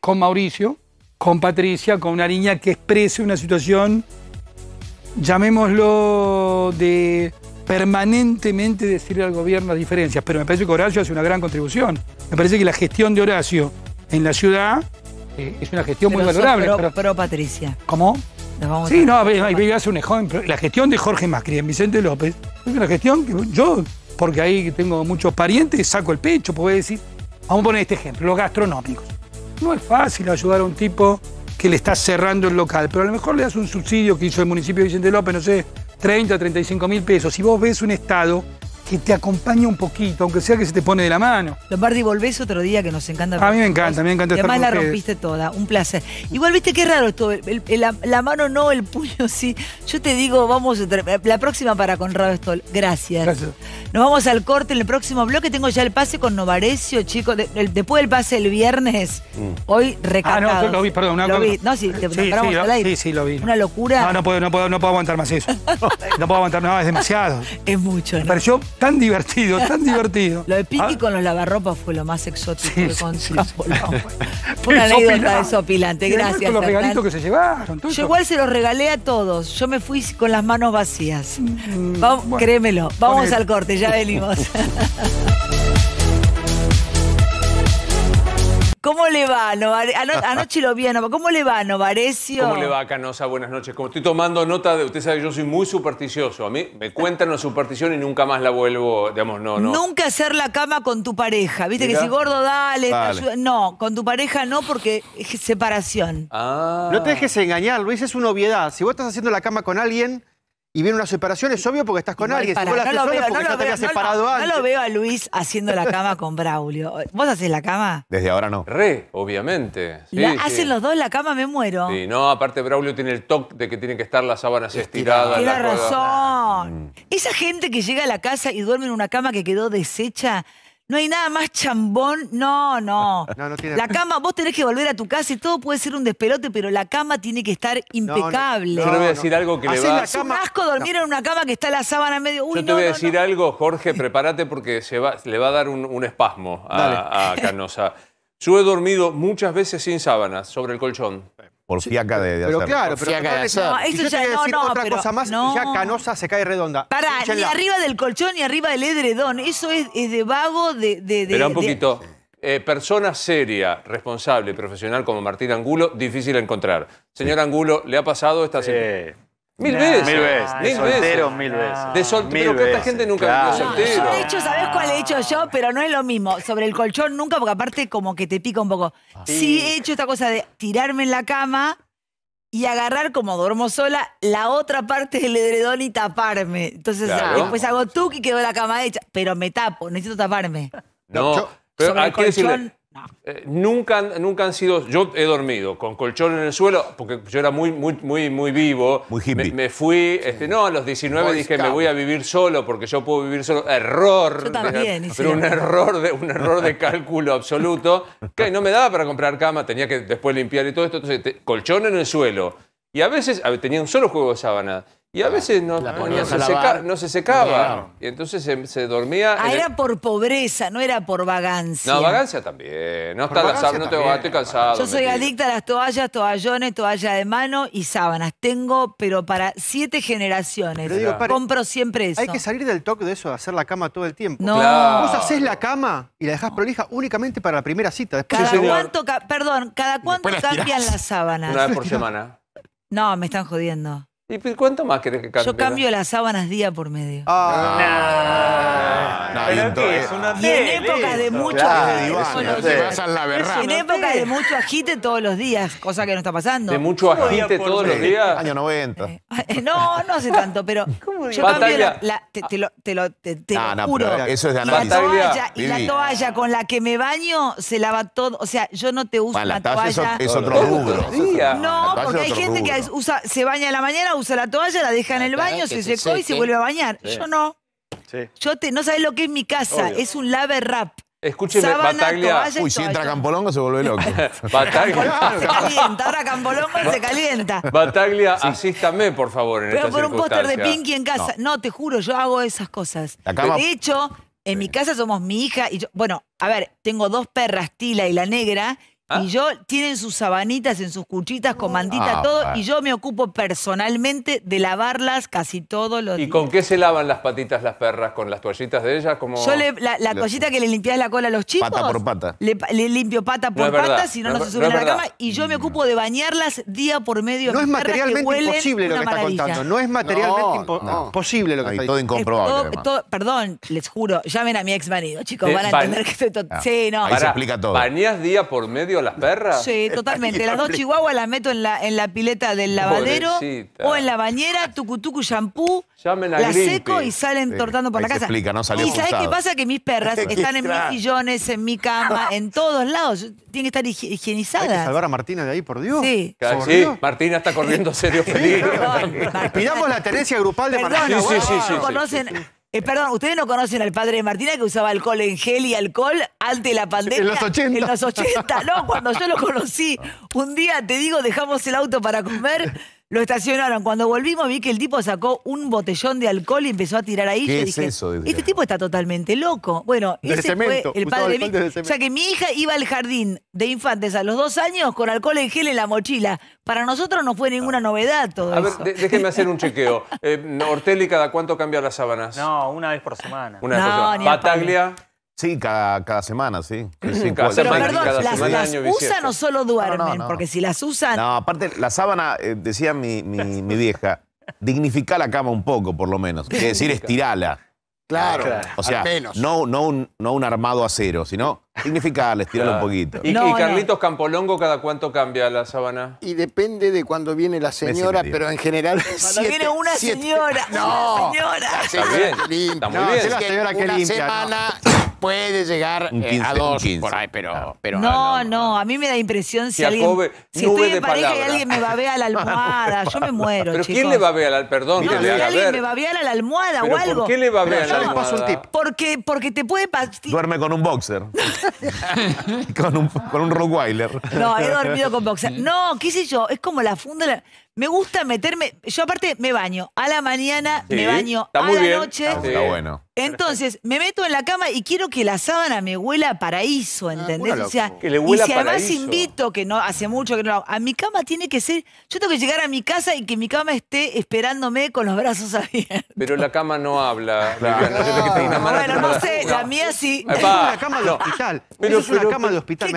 con Mauricio, con Patricia, con una niña que exprese una situación, llamémoslo de permanentemente decirle al gobierno las diferencias, pero me parece que Horacio hace una gran contribución. Me parece que la gestión de Horacio en la ciudad eh, es una gestión muy valorable. pero, Patricia. ¿Cómo? sí, no, un ejemplo. La gestión de Jorge Macri en Vicente López es una gestión que yo, porque ahí tengo muchos parientes, saco el pecho, puedo decir, vamos a poner este ejemplo, los gastronómicos. No es fácil ayudar a un tipo que le está cerrando el local, pero a lo mejor le das un subsidio que hizo el municipio de Vicente López, no sé, 30, 35 mil pesos. Si vos ves un Estado que te acompañe un poquito, aunque sea que se te pone de la mano. Lombardi, volvés otro día que nos encanta. A mí me encanta, me encanta. Y además la rompiste toda, un placer. Igual, viste qué raro esto, la, mano no, el puño <laughs> sí. Yo te digo, vamos, la próxima para Conrado Stoll. Gracias. Gracias. Nos vamos al corte en el próximo bloque. Tengo ya el pase con Novarecio, chicos. después el, después del pase el viernes, mm. hoy recargado. Ah, no, lo vi, perdón. Una lo vi. No, sí, te sí, sí, al aire. Sí, sí, lo vi. Una locura. No, no puedo, no puedo, no puedo aguantar más eso. <laughs> no puedo aguantar, no, es demasiado. es mucho, ¿no? Pero Tan divertido, tan divertido. Lo de Piti ah. con los lavarropas fue lo más exótico sí, que <laughs> Fue una anécdota desopilante, gracias. Con los regalitos que se llevaron. Todo Yo igual se los regalé a todos. Yo me fui con las manos vacías. Mm, créemelo. Vamos al corte, ya venimos. <laughs> ¿Cómo le va, Novarecio? <laughs> Anoche lo vi ¿Cómo le va, Novarecio? ¿Cómo le va, Canosa? Buenas noches. Como estoy tomando nota de... Usted sabe que yo soy muy supersticioso. A mí me cuentan una superstición y nunca más la vuelvo... Digamos, no, no. Nunca hacer la cama con tu pareja. Viste que si gordo, dale, No, con tu pareja no porque es separación. Ah. No te dejes engañar, Luis. Es una obviedad. Si vos estás haciendo la cama con alguien y viene una separación, es obvio porque estás con alguien. no, lo veo, veo, a Luis haciendo la cama con Braulio. ¿Vos haces la cama? Desde ahora no. Re, obviamente. Hacen los dos la cama, me muero. Sí, no, aparte Braulio tiene el toque de que tienen que estar las sábanas estiradas. Tiene la razón. Mm. Esa gente que llega a la casa y duerme en una cama que quedó deshecha no hay nada más chambón. No, no. <laughs> La cama, vos tenés que volver a tu casa y todo puede ser un despelote, pero la cama tiene que estar impecable. yo le voy a decir algo que le va a... Es un asco dormir en una cama que está la sábana medio... Uy, yo te voy a decir algo, Jorge, prepárate porque le va a dar un, espasmo a, a Canosa. Yo he dormido muchas veces sin sábanas sobre el colchón. Por fiaca de, hacer. Pero claro, pero de hacer. no, eso ya, no, otra cosa más, no. ya canosa se cae redonda. Pará, ni arriba del colchón ni arriba del edredón. Eso es, de vago, de. de, un poquito. Eh, persona seria, responsable, y profesional como Martín Angulo, difícil encontrar. Señor Angulo, ¿le ha pasado esta eh. Mil veces. Mil veces. De mil veces. mil De pero esta gente nunca ha soltero. yo, he hecho, sabes cuál he hecho yo? Pero no es lo mismo. Sobre el colchón nunca, porque aparte como que te pica un poco. Ah. Sí, he hecho esta cosa de tirarme en la cama y agarrar, como duermo sola, la otra parte del edredón y taparme. Entonces después hago tú y quedó la cama hecha. Pero me tapo, necesito taparme. No, pero hay ah, que eh, nunca, nunca han sido. Yo he dormido con colchón en el suelo, porque yo era muy, muy, muy, muy vivo. Muy Me, fui. Este, no, a los 19 dije, me voy a vivir solo, porque yo puedo vivir solo. Error. Yo un error, de, un error de cálculo absoluto. Que no me daba para comprar cama, tenía que después limpiar y todo esto. Entonces, colchón en el suelo. Y a veces tenía un solo juego de sábanas. Y a ah, veces no, se, secaba. Y entonces se, dormía. Ah, era por pobreza, no era por vagancia. No, vagancia también. No, está tengo- cansado. Yo soy adicta a las toallas, toallones, toalla de mano y sábanas. Tengo, pero para siete generaciones. Compro siempre eso. Hay que salir del toque de eso de hacer la cama todo el tiempo. No. Vos haces la cama y la dejas prolija únicamente para la primera cita. Cada cuánto, perdón, cada cuánto cambian las sábanas. Una vez por semana. No, me están jodiendo. ¿Y pues, cuánto más querés que cambie? Yo cambio las sábanas día por medio. Ah, no. no, es una y en época de mucho claro, agite. En épocas de mucho agite todos los días, cosa que no está pasando. ¿De mucho agite todos los días? Año 90. Eh, eh, no, no hace tanto, pero <laughs> yo cambio la, te, te, lo, te lo te, te no, juro. Eso es de análisis. La toalla, y la toalla con la que me baño se lava todo. O sea, yo no te uso bueno, la, toalla. toalla. Es, otro rubro. No, porque hay gente que usa, se baña en la mañana, usa la toalla, la deja en ah, el baño, se secó y se vuelve a bañar. Yo no. Yo te, no sabes lo que es mi casa, es un lave rap. Escúcheme, Bataglia. Uy, si entra Campolongo se vuelve loco. <laughs> Bataglia. se calienta, ahora Campolongo se calienta. Bataglia, asístame, por favor. En Pero por un póster de Pinky en casa. No. te juro, yo hago esas cosas. De hecho, en mi casa somos mi hija y yo. Bueno, a ver, tengo dos perras, Tila y la negra, Ah. Y yo, tienen sus sabanitas en sus cuchitas con mandita ah, todo, y yo me ocupo personalmente de lavarlas casi todos los ¿Y con qué se lavan las patitas las perras? ¿Con las toallitas de ellas? Yo le, la, toallita que le limpias la cola a los chicos. Pata por pata. Le, limpio pata por pata, si no, no, se suben a la cama. Y yo me ocupo de bañarlas día por medio. No es materialmente imposible lo que está contando. No es materialmente imposible posible lo que está Todo incomprobable. Todo, perdón, les juro, llamen a mi ex marido, chicos, eh, van a entender que estoy... Ah. Sí, no. Ahí se explica todo. ¿Bañas día por medio las perras? Sí, totalmente. Las dos chihuahuas las meto en la, en la pileta del lavadero o en la bañera, <laughs> tucutucu shampoo, las seco y salen tortando por la casa. Y ¿sabés qué pasa? Que mis perras <laughs> están en mis sillones, en mi cama, en todos lados. Tienen que estar higienizadas Hay salvar a Martina de ahí, por Dios. Sí. Martina está corriendo serio <laughs> peligro. Pidamos la tenencia grupal de Martina. Sí, sí, sí, conocen eh, perdón, ustedes no conocen al padre de Martina que usaba alcohol en gel y alcohol antes de la pandemia. En los 80. En los 80, no, cuando yo lo conocí. Un día, te digo, dejamos el auto para comer lo estacionaron. Cuando volvimos vi que el tipo sacó un botellón de alcohol y empezó a tirar ahí. ¿Qué Yo es dije, eso? Este tipo está totalmente loco. Bueno, ese fue el padre de mi- O sea que mi hija iba al jardín de infantes a los dos años con alcohol en gel en la mochila. Para nosotros no fue ninguna novedad todo A ver, eso. hacer un chequeo. <laughs> Eh, ¿cada cuánto cambia las sábanas? No, una vez por semana. Una vez Pataglia, Sí, cada, semana, sí. Pero perdón, las, usan o solo duermen, porque si las usan... No, aparte, la sábana, eh, decía mi, <laughs> mi, vieja, dignifica la cama un poco, por lo menos. Quiere decir, estirala. Claro, o sea, menos. No, no, un, no un armado acero, sino Significarles, estirarlo un poquito. ¿Y, Carlitos Campolongo cada cuánto cambia la sábana? Y depende de cuando viene la señora, pero en general. Cuando viene una señora. No. Una señora. Está bien. La señora que una semana puede llegar eh, a dos por ahí, pero. pero no, no, a mí me da impresión si alguien. si estoy en pareja y alguien me babea la <laughs> almohada, yo me muero. ¿Pero quién le babea la Perdón, no, si alguien me babea la almohada o algo. ¿Por qué le babea la almohada? Yo les paso un tip. Porque, porque te puede. Duerme con un boxer. <laughs> <laughs> con, un, con un Rockweiler. No, he dormido con boxer. No, qué sé yo, es como la funda. Me gusta meterme. Yo, aparte, me baño a la mañana, me baño a la noche. Ah, bueno. Entonces, me meto en la cama y quiero que la sábana me huela a paraíso, ah, ¿entendés? o sea, que le huela y si además invito, que no hace mucho que no a mi cama tiene que ser. Yo tengo que llegar a mi casa y que mi cama esté esperándome con los brazos <laughs> abiertos. Pero la cama no habla. Viviana, que ah, Bueno, no sé, la mía sí. Es una cama de hospital. Pero- es una cama de hospital.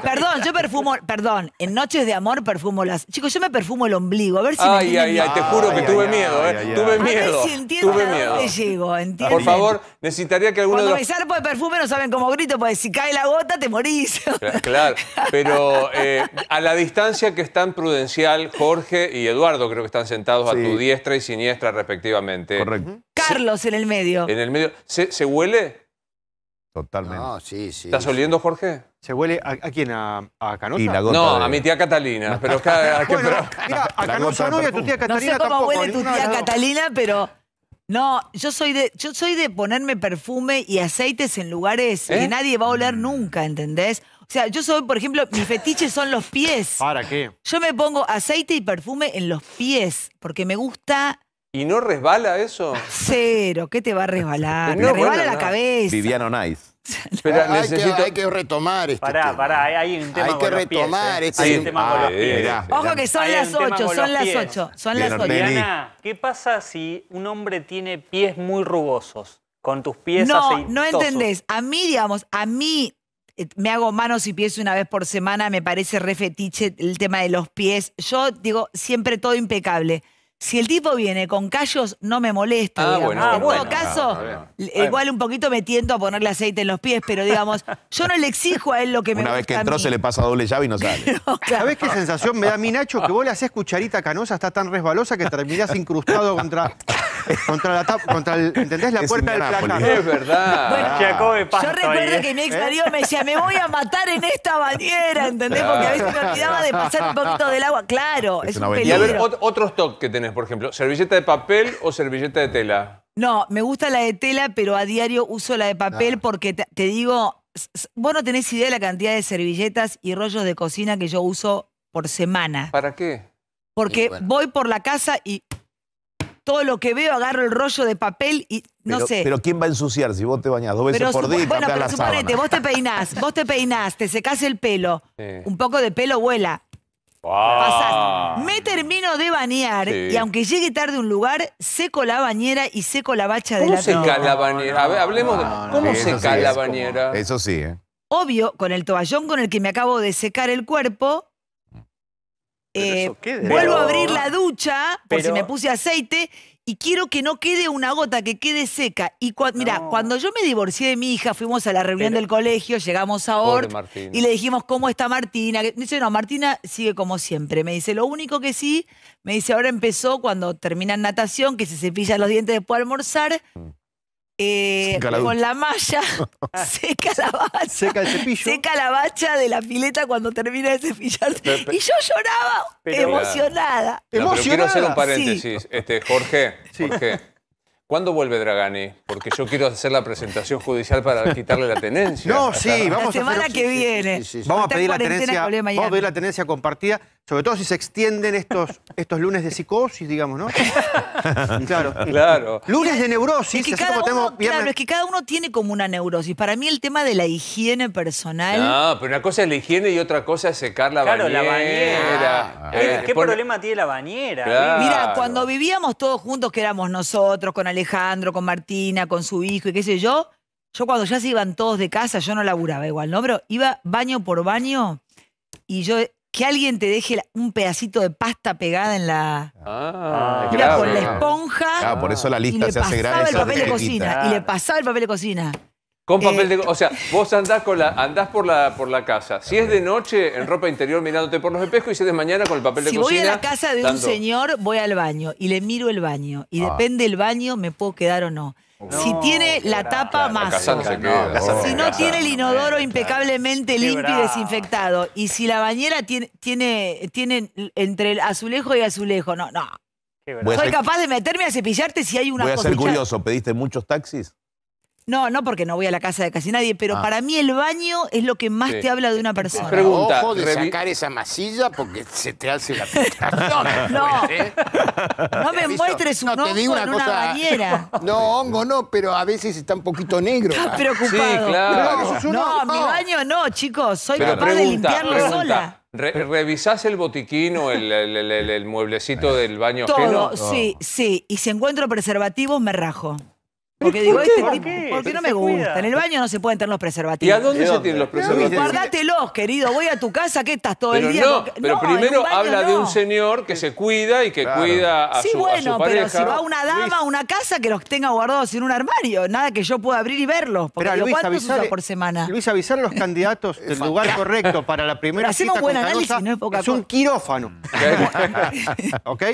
Perdón, yo perfumo, perdón, en noches de amor perfumo las. Chicos, yo me perfumo el ombligo, a ver si Ay, me ay, ay, te juro que tuve miedo, ¿eh? Tuve miedo. A entiendo llego, Por favor, necesitaría que alguno de Cuando me perfume no saben cómo grito, porque si cae la gota te morís. <laughs> Claro, pero eh, a la distancia que están Prudencial, Jorge y Eduardo, creo que están sentados a tu diestra y siniestra respectivamente. Correcto. Carlos en el medio. En el medio, ¿se, huele? Totalmente. No, sí, sí. ¿Estás oliendo, Jorge? ¿Se huele a, quién? ¿A, a Canosa? no, a mi tía Catalina. <laughs> Pero bueno, Mira, a Canosa no y a tu tía Catalina. No sé cómo huele tu tía Catalina, pero. No, yo soy de, yo soy de ponerme perfume y aceites en lugares que ¿Eh? nadie va a oler mm. nunca, ¿entendés? O sea, yo soy, por ejemplo, mis fetiches son los pies. ¿Para qué? Yo me pongo aceite y perfume en los pies, porque me gusta. ¿Y no resbala eso? Cero, ¿qué te va a resbalar? <laughs> me resbala la cabeza. Viviano Nice. <laughs> Pero hay, necesito... que, hay, que, retomar esto. pará, Pará, hay un tema Hay que eh. retomar este tema. con los pies. Ojo que son las 8, son las 8, son las Diana, ¿qué pasa si un hombre tiene pies muy rugosos? Con tus pies No, no entendés. A mí, digamos, a mí eh, me hago manos y pies una vez por semana, me parece re fetiche el tema de los pies. Yo digo, siempre todo impecable. Si el tipo viene con callos, no me molesta. Ah, bueno, en todo caso, ah, eh, igual un poquito me tiento a ponerle aceite en los pies, pero digamos, <laughs> yo no le exijo a él lo que me Una vez que entró, se le pasa doble llave y no sale. ¿Sabes <laughs> ¿Sabés qué sensación me da a mí, Nacho? Que vos le hacés cucharita canosa, está tan resbalosa que terminás <laughs> incrustado contra, contra la tapa, contra el, ¿entendés? La puerta del placar. Es verdad. yo recuerdo eh? que mi ex ¿Eh? marido me decía, me voy a matar en esta bañera, ¿entendés? Porque a veces me olvidaba de pasar un poquito del agua. Claro, es, un peligro. Y a ver, otros toques que tenés por ejemplo? ¿Servilleta de papel o servilleta de tela? No, me gusta la de tela, pero a diario uso la de papel porque te, digo, vos no tenés idea de la cantidad de servilletas y rollos de cocina que yo uso por semana. ¿Para qué? Porque voy por la casa y todo lo que veo agarro el rollo de papel y no sé. Pero ¿quién va a ensuciar si vos te bañas dos veces por día bueno, pero suponete, vos te peinás, vos te peinás, te secás el pelo. Un poco de pelo vuela. Ah. me termino de bañar y aunque llegue tarde un lugar, seco la bañera y seco la bacha de la ¿Cómo seca la bañera? hablemos de. ¿Cómo seca la bañera? Eso sí, ¿eh? Obvio, con el toallón con el que me acabo de secar el cuerpo, eh, vuelvo a abrir la ducha por si me puse aceite y quiero que no quede una gota, que quede seca. Y mira, cuando yo me divorcié de mi hija, fuimos a la reunión del colegio, llegamos a y le dijimos, ¿cómo está Martina? Me dice, no, Martina sigue como siempre. Me dice, lo único que sí, me dice, ahora empezó cuando terminan natación, que se cepillan los dientes después de almorzar. Mm. Eh, con la malla <laughs> seca la bacha. Seca el cepillo. Seca la bacha de la pileta cuando termina de cepillarse. y yo lloraba emocionada. quiero hacer un paréntesis. Este, Jorge, ¿cuándo vuelve Dragani? Porque yo quiero hacer la presentación judicial para quitarle la tenencia. No, sí, vamos la semana que viene. la tenencia, vamos a pedir la tenencia compartida. Sobre todo si se extienden estos, <laughs> estos lunes de psicosis, digamos, ¿no? <laughs> claro. Lunes de neurosis. Es que, cada uno, claro, es que cada uno tiene como una neurosis. Para mí el tema de la higiene personal... No, pero una cosa es la higiene y otra cosa es secar la claro, la bañera. Eh, eh, ¿Qué problema tiene la bañera? Mira, cuando vivíamos todos juntos, que éramos nosotros, con Alejandro, con Martina, con su hijo y qué sé yo, yo cuando ya se iban todos de casa, yo no laburaba igual, ¿no? Pero iba baño por baño y yo que alguien te deje un pedacito de pasta pegada en la. Ah, con la esponja. Ah, por eso la lista se hace grande. Y le pasaba el papel de cocina. Y le pasaba el papel de cocina. Con eh, papel de, o sea, vos andás, con la, por, la, por la casa. Si es de noche, en ropa interior mirándote por los espejos y si es de mañana con el papel de cocina. Si voy a la casa de un señor, voy al baño y le miro el baño. Y ah. depende del baño, me puedo quedar o no si tiene la tapa más. si no tiene el inodoro impecablemente limpio y desinfectado. Y si la bañera tiene, tiene, entre el azulejo y azulejo. No, no. Soy capaz de meterme a cepillarte si hay una Voy a ser curioso. ¿Pediste muchos taxis? No, no porque no voy a la casa de casi nadie, pero ah. para mí el baño es lo que más te habla de una persona. Pregunta, Ojo de sacar esa masilla porque se te hace la picazón. <laughs> no, no ¿Eh? me muestres un no, te digo una en cosa... una <laughs> No, hongo no, pero a veces está un poquito negro. Estás preocupado. Sí, claro. No, mi baño no, chicos. Soy capaz de limpiarlo sola. ¿Revisás el botiquín o el, mueblecito del baño Todo, sí, sí. Y si encuentro preservativos, me rajo. Porque digo, este tipo, no me gusta? En el baño no se pueden tener los preservativos. ¿Y a dónde, se tienen los preservativos? Guardatelos, querido. Voy a tu casa, ¿qué estás todo el día? pero primero habla de un señor que se cuida y que cuida a su, pareja. Sí, bueno, pero si va una dama a una casa, que los tenga guardados en un armario. Nada que yo pueda abrir y verlos. Porque pero, Luis, avisar, por semana? Luis, avisar los candidatos del lugar correcto para la primera cita hacemos buen análisis, no es, poca es un quirófano. <laughs> ¿Ok?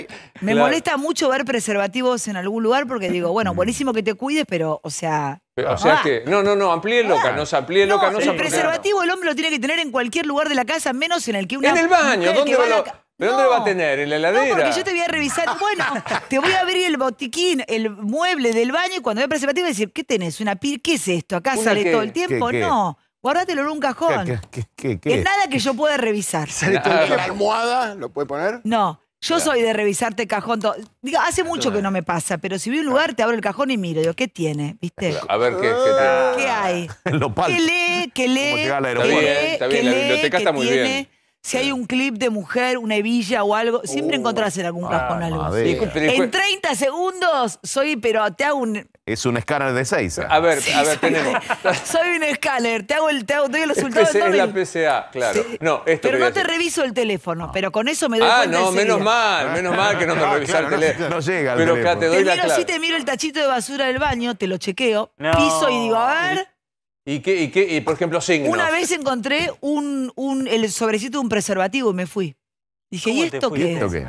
Me molesta mucho ver preservativos en algún lugar porque digo, bueno, mm. buenísimo que te cuida pero, o sea. O sea que, no, no, no, amplíe loca, no se amplíe loca, no El preservativo el hombre lo tiene que tener en cualquier lugar de la casa, menos en el que una. En el baño, ¿dónde va ¿De dónde lo va a tener? ¿En la heladera? No, porque yo te voy a revisar. Bueno, te voy a abrir el botiquín, el mueble del baño y cuando vea preservativo voy a decir, ¿qué tenés? ¿Una pir? ¿Qué es esto? ¿Acá sale todo el tiempo? No. Guárdatelo en un cajón. Es nada que yo pueda revisar. ¿Sale todo en la almohada? ¿Lo puede poner? No. Yo soy de revisarte cajón. Digo, hace mucho que no me pasa, pero si vi un ah. lugar, te abro el cajón y miro. Digo, ¿qué tiene? ¿Viste? A ver qué, qué, ¿Qué hay. <laughs> ¿Qué lee? ¿Qué lee? ¿Qué lee? Está bien, está bien. la biblioteca está muy bien. Si hay un clip de mujer, una hebilla o algo, siempre uh, encontrás ah, en algún caso cajón algo. En 30 segundos soy, pero te hago un. Es un escáner de 6. A ver, a ver, tenemos. <laughs> Soy un escáner, te hago el, te hago, doy el resultado de todo. Es la PCA, claro. No, esto pero no te reviso el teléfono, pero con eso me doy Ah, no, menos mal, menos mal que no me <laughs> revisa el teléfono. no llega el Pero acá te doy la miro, clave. sí te miro el tachito de basura del baño, te lo chequeo, piso y digo, a ver, ¿Y por ejemplo, signos? Una vez encontré un, un, el sobrecito de un preservativo y me fui. Dije, ¿y esto qué, esto qué es?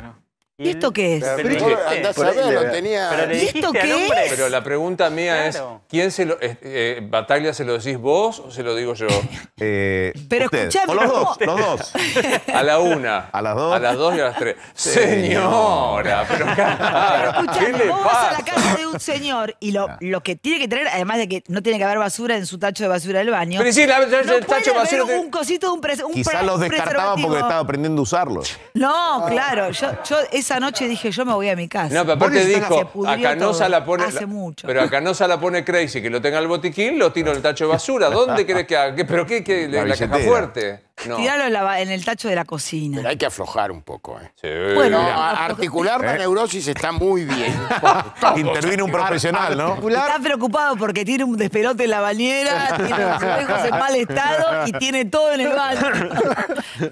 ¿Y esto qué es? Pero, a tenía... ¿Y esto qué es? Pero la pregunta mía es, ¿quién se lo... Eh, ¿Bataglia se lo decís vos o se lo digo yo? <laughs> Eh, pero escuchame... los dos, los dos. <laughs> A la una. A las dos. A las dos y a las tres. Señora, <laughs> pero claro, ¿qué vos vas a la casa de un señor y lo, ah. lo que tiene que tener, además de que no tiene que haber basura en su tacho de basura del baño... Pero sí, la, no el tacho de basura... un cosito, un, un Quizá los descartaba porque estaba aprendiendo a usarlo. No, claro, yo... yo esta noche dije, yo me voy a mi casa. No, pero aparte dijo, a Canosa la pone... Hace mucho. Pero a la pone crazy, que lo tenga el botiquín, lo tiro en el tacho de basura. ¿Dónde crees que haga? ¿Pero qué? que la caja fuerte. No. en, el tacho de la Pero cocina. hay que aflojar un poco. Eh. Bueno, eh, articular la eh. neurosis está muy bien. <laughs> Interviene un profesional, ¿no? Está preocupado porque tiene un despelote en la bañera, <laughs> tiene los ojos en mal estado y tiene todo en el baño. <laughs>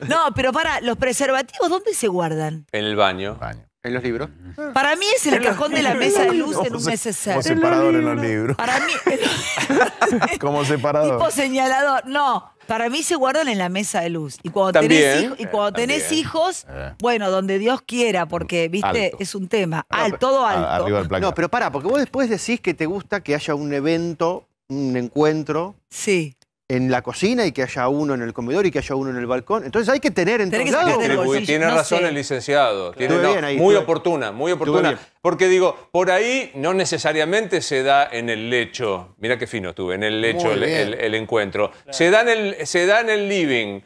No, pero para, ¿los preservativos dónde se guardan? En el baño. ¿En los libros? Para mí es el cajón de la mesa de luz en un Como separador en los libros. Para mí, Como separador. tipo señalador. No, para mí se guardan en la mesa de luz. Y cuando tenés, y cuando eh, tenés hijos, eh. bueno, donde Dios quiera, porque, viste, es un tema. Al, todo alto. no, pero para, porque vos después decís que te gusta que haya un evento, un encuentro. Sí en la cocina y que haya uno en el comedor y que haya uno en el balcón. Entonces hay que tener en Tiene razón el licenciado. muy oportuna, muy oportuna. Porque digo, por ahí no necesariamente se da en el lecho. Mira qué fino estuve, en el lecho el, encuentro. Se, da en el, se el living.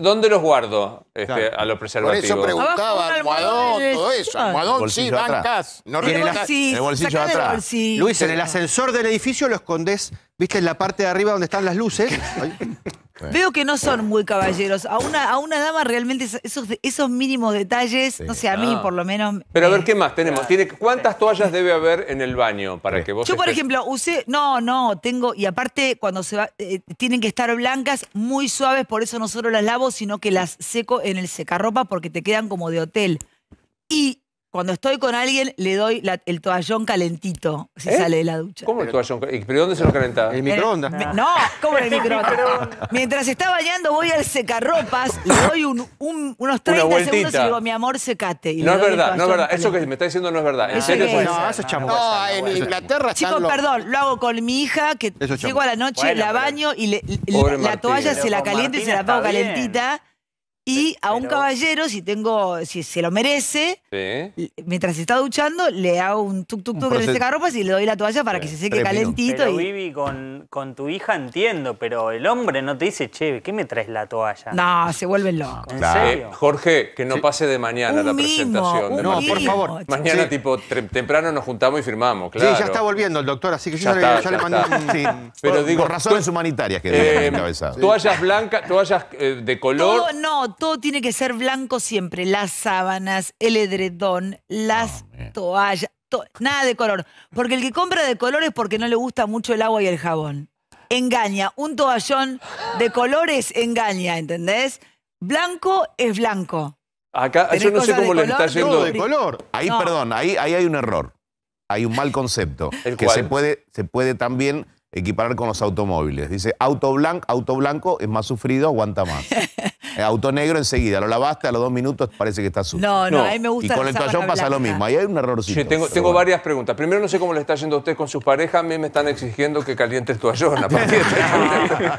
¿Dónde los guardo este, a los preservativos? Por preguntaba, almohadón, todo eso. Almohadón, sí, bancas. No en el bolsillo atrás. Luis, en el ascensor del edificio lo escondes? ¿Viste? En la parte de arriba donde están las luces. <laughs> Veo que no son muy caballeros. A una, a una dama realmente esos, esos mínimos detalles, no sé, a mí ah. por lo menos. Pero a ver, ¿qué más tenemos? ¿Cuántas toallas debe haber en el baño para que vos Yo, por ejemplo, usé. No, no, tengo. Y aparte, cuando se va. Eh, tienen que estar blancas, muy suaves, por eso no solo las lavo, sino que las seco en el secarropa porque te quedan como de hotel. Y cuando estoy con alguien, le doy la- el toallón calentito si ¿Eh? sale de la ducha. ¿Cómo el toallón? ¿Y- ¿Pero dónde se lo calentaba? El microondas. no, ¿cómo en el <laughs> microondas? Mientras está bañando, voy al secarropas, le doy un- unos 30 segundos y digo, mi amor, secate. No es verdad, no es verdad. Eso que me está diciendo no es verdad. No, eso es No, en Inglaterra Chicos, perdón, lo hago con mi hija, que llego a la noche, la baño y le- la toalla se la caliente y se la pago pongo calentita. Y a un caballero, si tengo, si se lo merece, mientras está duchando, le hago un tuk tuk tuk en el secarropas y le doy la toalla para que se seque calentito. Pero y... con, tu hija entiendo, pero el hombre no te dice, che, ¿qué me traes la toalla? No, se vuelven loco. Eh, Jorge, que no pase de mañana la presentación. No, por favor. Mañana, tipo, temprano nos juntamos y firmamos, claro. Sí, ya está volviendo el doctor, así que yo Ya le- mandé un. Pero por, digo, razones humanitarias que Eh, toallas blancas, toallas eh, de color. no, todo tiene que ser blanco siempre. Las sábanas, el edredón, las oh, toallas, nada de color. Porque el que compra de color es porque no le gusta mucho el agua y el jabón. Engaña. Un toallón de colores engaña, ¿entendés? Blanco es blanco. Acá, yo no sé cómo le está yendo. de color. Ahí, perdón, ahí, ahí hay un error. Hay un mal concepto. <laughs> que se puede, se puede también equiparar con los automóviles. Dice, auto blanco, auto blanco es más sufrido, aguanta más. <laughs> Eh, auto negro enseguida, lo lavaste a los dos minutos, parece que está sucio. No, no, a mí me gusta. Y con el toallón pasa lo mismo, ahí hay un errorcito. tengo, varias preguntas. Primero, no sé cómo le está yendo a usted con sus parejas, a mí me están exigiendo que caliente el toallón. <laughs> Este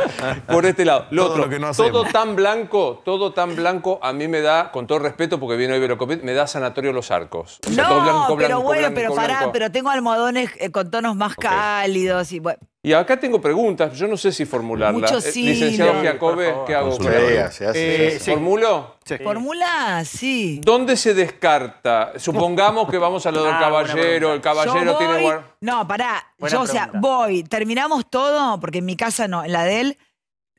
<laughs> Por este lado. Lo otro, todo tan blanco, todo tan blanco, a mí me da, con todo respeto, porque viene hoy Covid, me da Sanatorio Los Arcos. no, pero bueno, pero pará, pero tengo almohadones eh, con tonos más cálidos y y acá tengo preguntas, yo no sé si formularlas. Mucho eh, sí. Licenciado ¿qué hago? ¿Formulo? Formula, sí. ¿Dónde se descarta? Supongamos que vamos a lo del caballero, el caballero tiene... No, pará, yo, o sea, voy, terminamos todo, porque en mi casa no, en la de él,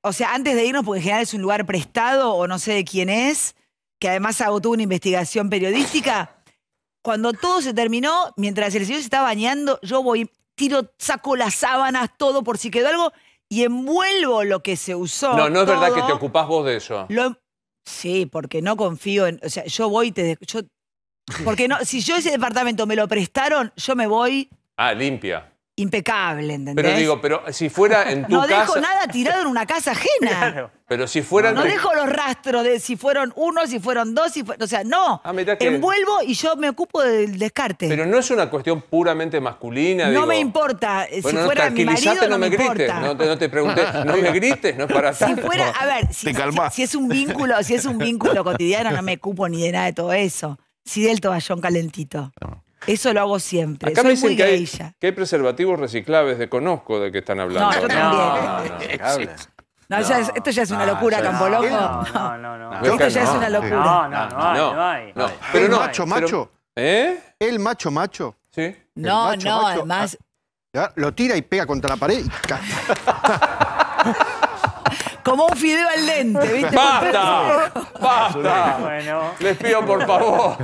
o sea, antes de irnos, porque en general es un lugar prestado o no sé de quién es, que además hago una investigación periodística. Cuando todo se terminó, mientras el señor se está bañando, yo voy tiro, saco las sábanas, todo por si quedó algo, y envuelvo lo que se usó. No, no es verdad que te ocupás vos de eso. Em-, sí, porque no confío en. O sea, yo voy y te. Yo, porque no, si yo ese departamento me lo prestaron, yo me voy. Ah, limpia impecable, ¿entendés? Pero digo, pero si fuera en tu casa... No dejo nada tirado en una casa ajena. Pero si fuera... No, dejo los rastros de si fueron uno, si fueron dos, si O sea, no. Ah, Envuelvo y yo me ocupo del descarte. Pero no es una cuestión puramente masculina. No me importa. Eh, si fuera mi marido, no, me, grites. No te, pregunté. <laughs> No me grites, no es para Si fuera... A ver, si, es un vínculo, si es un vínculo cotidiano, no me ocupo ni de nada de todo eso. Si del toallón calentito. Eso lo hago siempre. Acá Soy me dicen muy que, hay, preservativos reciclables, desconozco de que están hablando. No, yo también. No, <laughs> esto ya es una locura, Campo Loco. No, no, no. Esto ya es una locura. No, no, no. no, Pero ¿El macho, macho? ¿Eh? ¿El macho, macho? Sí. No, no, además... lo tira y pega contra la pared y <laughs> Como un fideo al dente. ¿viste? ¡Basta! ¡Basta! Bueno. Les pido por favor.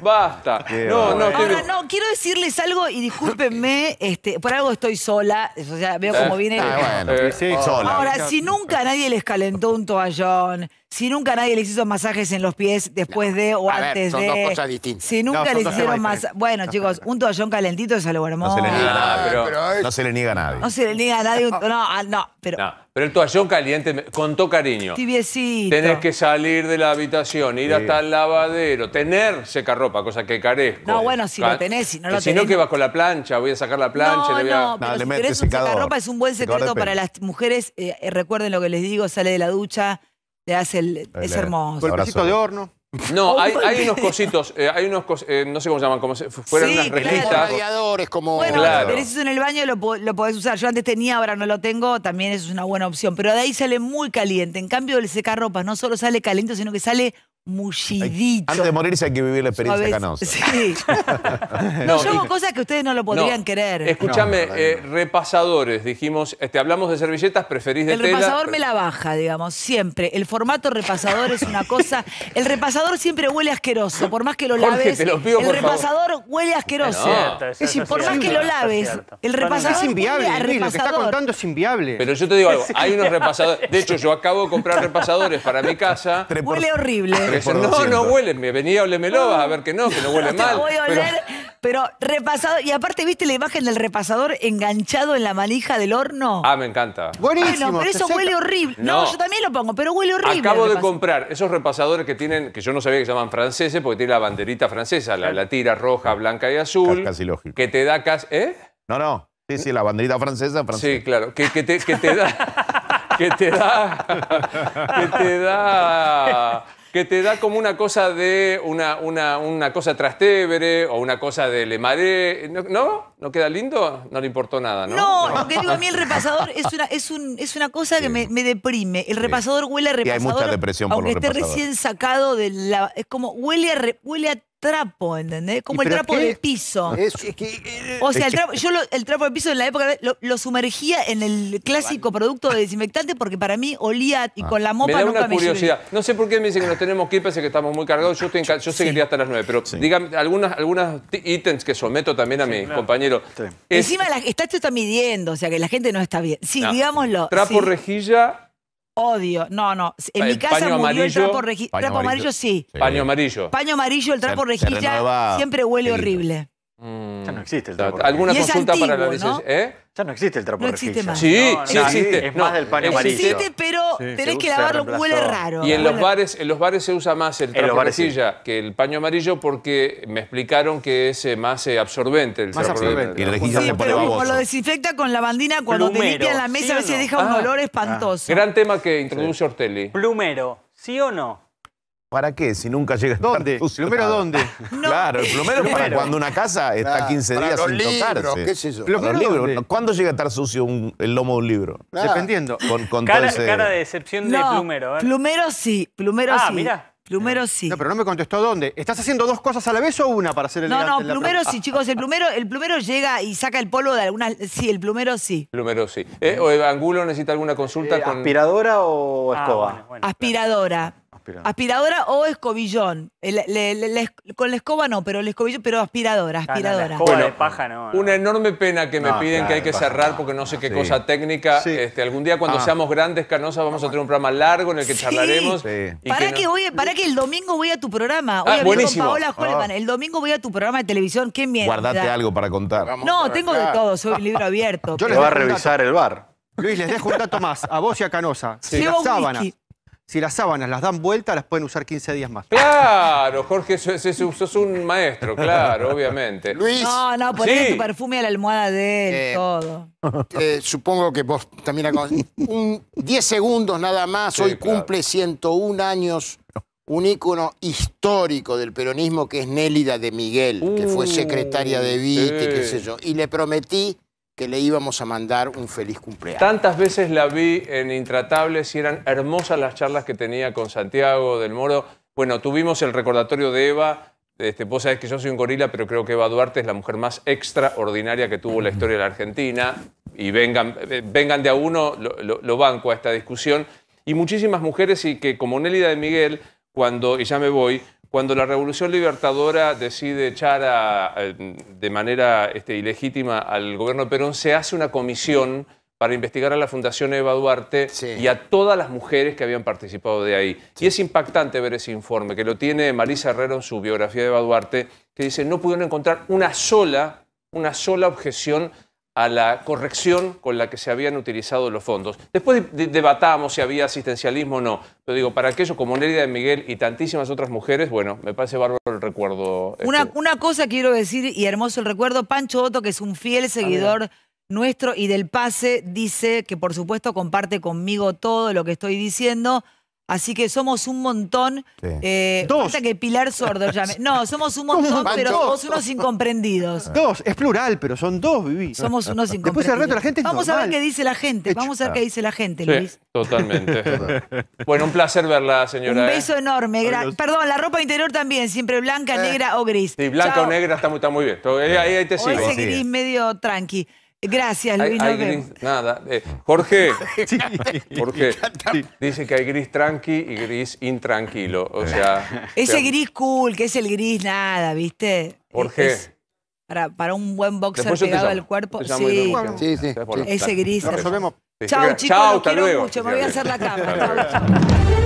¡Basta! No, no, Ahora, no, quiero decirles algo y discúlpenme, este, por algo estoy sola. O sea, veo eh. cómo viene. Ah, bueno, eh. sí, sola. Ahora, si nunca nadie les calentó un toallón, si nunca nadie les hizo masajes en los pies después de o a ver, son Dos cosas distintas. Si nunca le les hicieron masajes... Bueno, chicos, un toallón calentito es algo hermoso. No se le niega a nadie. Pero, ah, No se le niega a nadie. No se le niega a nadie. Ah, no, pero. pero el toallón caliente con todo cariño. Tibiecito. Tenés que salir de la habitación, ir hasta el lavadero, tener secarropa, cosa que carezco. No, bueno, si lo tenés, si no lo tenés. Si no, que vas con la plancha, voy a sacar la plancha. No, le voy a... no, pero no, si un secarropa es un buen secreto para las mujeres. Eh, eh, recuerden lo que les digo, sale de la ducha le el. Es hermoso. de horno. No, <laughs> hay, hay unos cositos, eh, hay unos, eh, no sé cómo se llaman, como si fueran Sí, unas Radiadores, como... Bueno, Claro. eso en el baño lo, lo podés usar. Yo antes tenía, ahora no lo tengo, también es una buena opción. Pero de ahí sale muy caliente. En cambio, el secarropas no solo sale caliente, sino que sale mullidito. Antes de morirse hay que vivir la experiencia canosa. <laughs> no, yo hago cosas que ustedes no lo podrían querer. Escúchame, eh, repasadores, dijimos, este, hablamos de servilletas, preferís de el tela. El repasador me la baja, digamos, siempre. El formato repasador es una cosa. El repasador siempre huele asqueroso, por más que lo Jorge, laves. Te lo pido, el repasador huele asqueroso. es decir, por más que lo laves, el repasador. Es inviable, lo que está contando es inviable. Pero yo te digo algo, <laughs> hay unos repasadores. De hecho, yo acabo de comprar repasadores para mi casa. Huele horrible. No, no huele, vení venía a olémelo, a ver que no, que no huele no, <laughs> mal. Voy a oler, pero... repasador, repasado. Y aparte, ¿viste la imagen del repasador enganchado en la manija del horno? Ah, me encanta. Buenísimo. pero eso huele horrible. No. yo también lo pongo, pero huele horrible. Acabo de comprar esos repasadores que tienen, que yo no sabía que se llaman franceses, porque tiene la banderita francesa, la, la tira roja, blanca y azul. Casi lógico. Que te da casi. ¿Eh? No, no. Sí, sí, la banderita francesa, francesa. Sí, claro. Que, que, te, que te da. <laughs> que te da. <laughs> que te da que te da como una cosa de una, una, una cosa trastevere o una cosa de Le Maré. ¿No? ¿No, queda lindo? No le importó nada, ¿no? No, lo que digo a mí el repasador es una, es un, es una cosa que me, deprime. El repasador huele a repasador. hay mucha depresión por Aunque los esté recién sacado de la. Es como huele huele a trapo, ¿entendés? Como el trapo de piso. o sea, yo el trapo de piso en la época lo, sumergía en el clásico producto de desinfectante porque para mí olía y ah. con la mopa me da una curiosidad. no sé por qué me dicen que nos tenemos que ir, parece que estamos muy cargados. Yo, seguiría hasta las 9, pero dígame algunas, algunas ítems que someto también a mis compañeros. Encima está, esto está midiendo, o sea que la gente no está bien. Sí, digámoslo. Trapo, rejilla, Odio. No, no. En mi eh, casa murió el trapo, amarillo, sí. Paño amarillo. Paño amarillo, el trapo rejilla, siempre huele horrible. Ya no mm, existe el trapo ¿Alguna consulta para la ¿Eh? Ya no existe el trapo no existe más. Sí, existe. Es más del paño amarillo. Existe, pero tenés que lavarlo, huele raro. Y en los, bares, en los bares se usa más el trapo rejilla que el paño amarillo porque me explicaron que es eh, más eh, absorbente el más absorbente. Y se lo desinfecta con la bandina cuando Plumero. te limpian la mesa a veces deja un ah. olor ah. espantoso. Gran tema que introduce Ortelli. Plumero, ¿sí o no? ¿Para qué? Si nunca llega ¿Dónde? ¿El <laughs> ¿Plumero dónde? <laughs> Claro, el plumero, es para cuando una casa está 15 días sin libros, ¿Qué ¿Cuándo llega a estar sucio el lomo de un libro? Dependiendo. Con, cara, de decepción de plumero. ¿eh? Plumero sí, plumero ah, sí. Ah, mira. Plumero sí. No, pero no me contestó dónde. ¿Estás haciendo dos cosas a la vez o una para hacer el No, no, plumero sí, chicos. El plumero, el llega y saca el polvo de algunas. Sí, el plumero sí. Plumero sí. ¿O eh, ¿O Angulo necesita alguna consulta eh, con. ¿Aspiradora o ah, escoba? aspiradora aspiradora. o escobillón. con la escoba no, pero el escobillón, pero aspiradora, ah, aspiradora. Una enorme pena que me piden que hay que cerrar porque no sé ah, qué cosa técnica. Este, algún día cuando ah. seamos grandes, Canosa, vamos a tener un programa largo en el que charlaremos. Para que, para que el domingo voy a tu programa. Paola El domingo voy a tu programa de televisión. Qué mierda. Guardate algo para contar. No, tengo de todo. Soy libro abierto. Yo les voy a revisar el bar. Luis, les dejo un dato más, a vos y a Canosa. Sí si las sábanas las dan vuelta, las pueden usar 15 días más. Claro, Jorge, sos, un maestro, claro, obviamente. Luis. No, no, pon perfume a la almohada de él, eh, todo. Eh, supongo que vos también... 10 segundos nada más, hoy cumple 101 años un ícono histórico del peronismo que es Nélida de Miguel, que fue uh, secretaria de Vite, qué sé yo. Y le prometí que le íbamos a mandar un feliz cumpleaños. Tantas veces la vi en Intratables y eran hermosas las charlas que tenía con Santiago del Moro. Bueno, tuvimos el recordatorio de Eva. Este, vos sabés que yo soy un gorila, pero creo que Eva Duarte es la mujer más extraordinaria que tuvo la historia de la Argentina. Y vengan, eh, vengan de a uno, lo, banco a esta discusión. Y muchísimas mujeres y que como Nélida de Miguel, cuando, y ya me voy, cuando la Revolución Libertadora decide echar de manera este, ilegítima al gobierno de Perón, se hace una comisión para investigar a la Fundación Eva Duarte y a todas las mujeres que habían participado de ahí. Y es impactante ver ese informe, que lo tiene Marisa Herrero en su biografía de Eva Duarte, que dice, no pudieron encontrar una sola, una sola objeción a la corrección con la que se habían utilizado los fondos. Después debatamos si había asistencialismo o no, pero digo, para aquello como Nerida de Miguel y tantísimas otras mujeres, bueno, me parece bárbaro el recuerdo. Este. Una, una cosa quiero decir y hermoso el recuerdo, Pancho Otto, que es un fiel seguidor nuestro y del pase, dice que por supuesto comparte conmigo todo lo que estoy diciendo, Así que somos un montón. Eh, que Pilar Sordo llame. No, <laughs> somos un montón, pero somos unos incomprendidos. <laughs> Dos, es plural, pero son dos, Viví. Somos unos incomprendidos. Vamos a ver qué dice la gente. Vamos a ver qué dice la gente, Luis. Totalmente. <laughs> bueno, un placer verla, señora. Un ¿eh? beso enorme. Perdón, la ropa interior también, siempre blanca, eh. negra o gris. Sí, blanca o negra está muy, bien. Ahí, O gris medio tranqui. Gracias, Luis. nada. Eh, Jorge, <laughs> Jorge dice que hay gris tranqui y gris intranquilo. O sea. <laughs> Ese gris cool, que es el gris nada, ¿viste? Jorge. para, para, un buen boxer pegado al cuerpo. Sí. sí. sí, Ese gris. Nos resolvemos. Chao, chicos. Chao, hasta luego. mucho. Me voy a hacer la cama.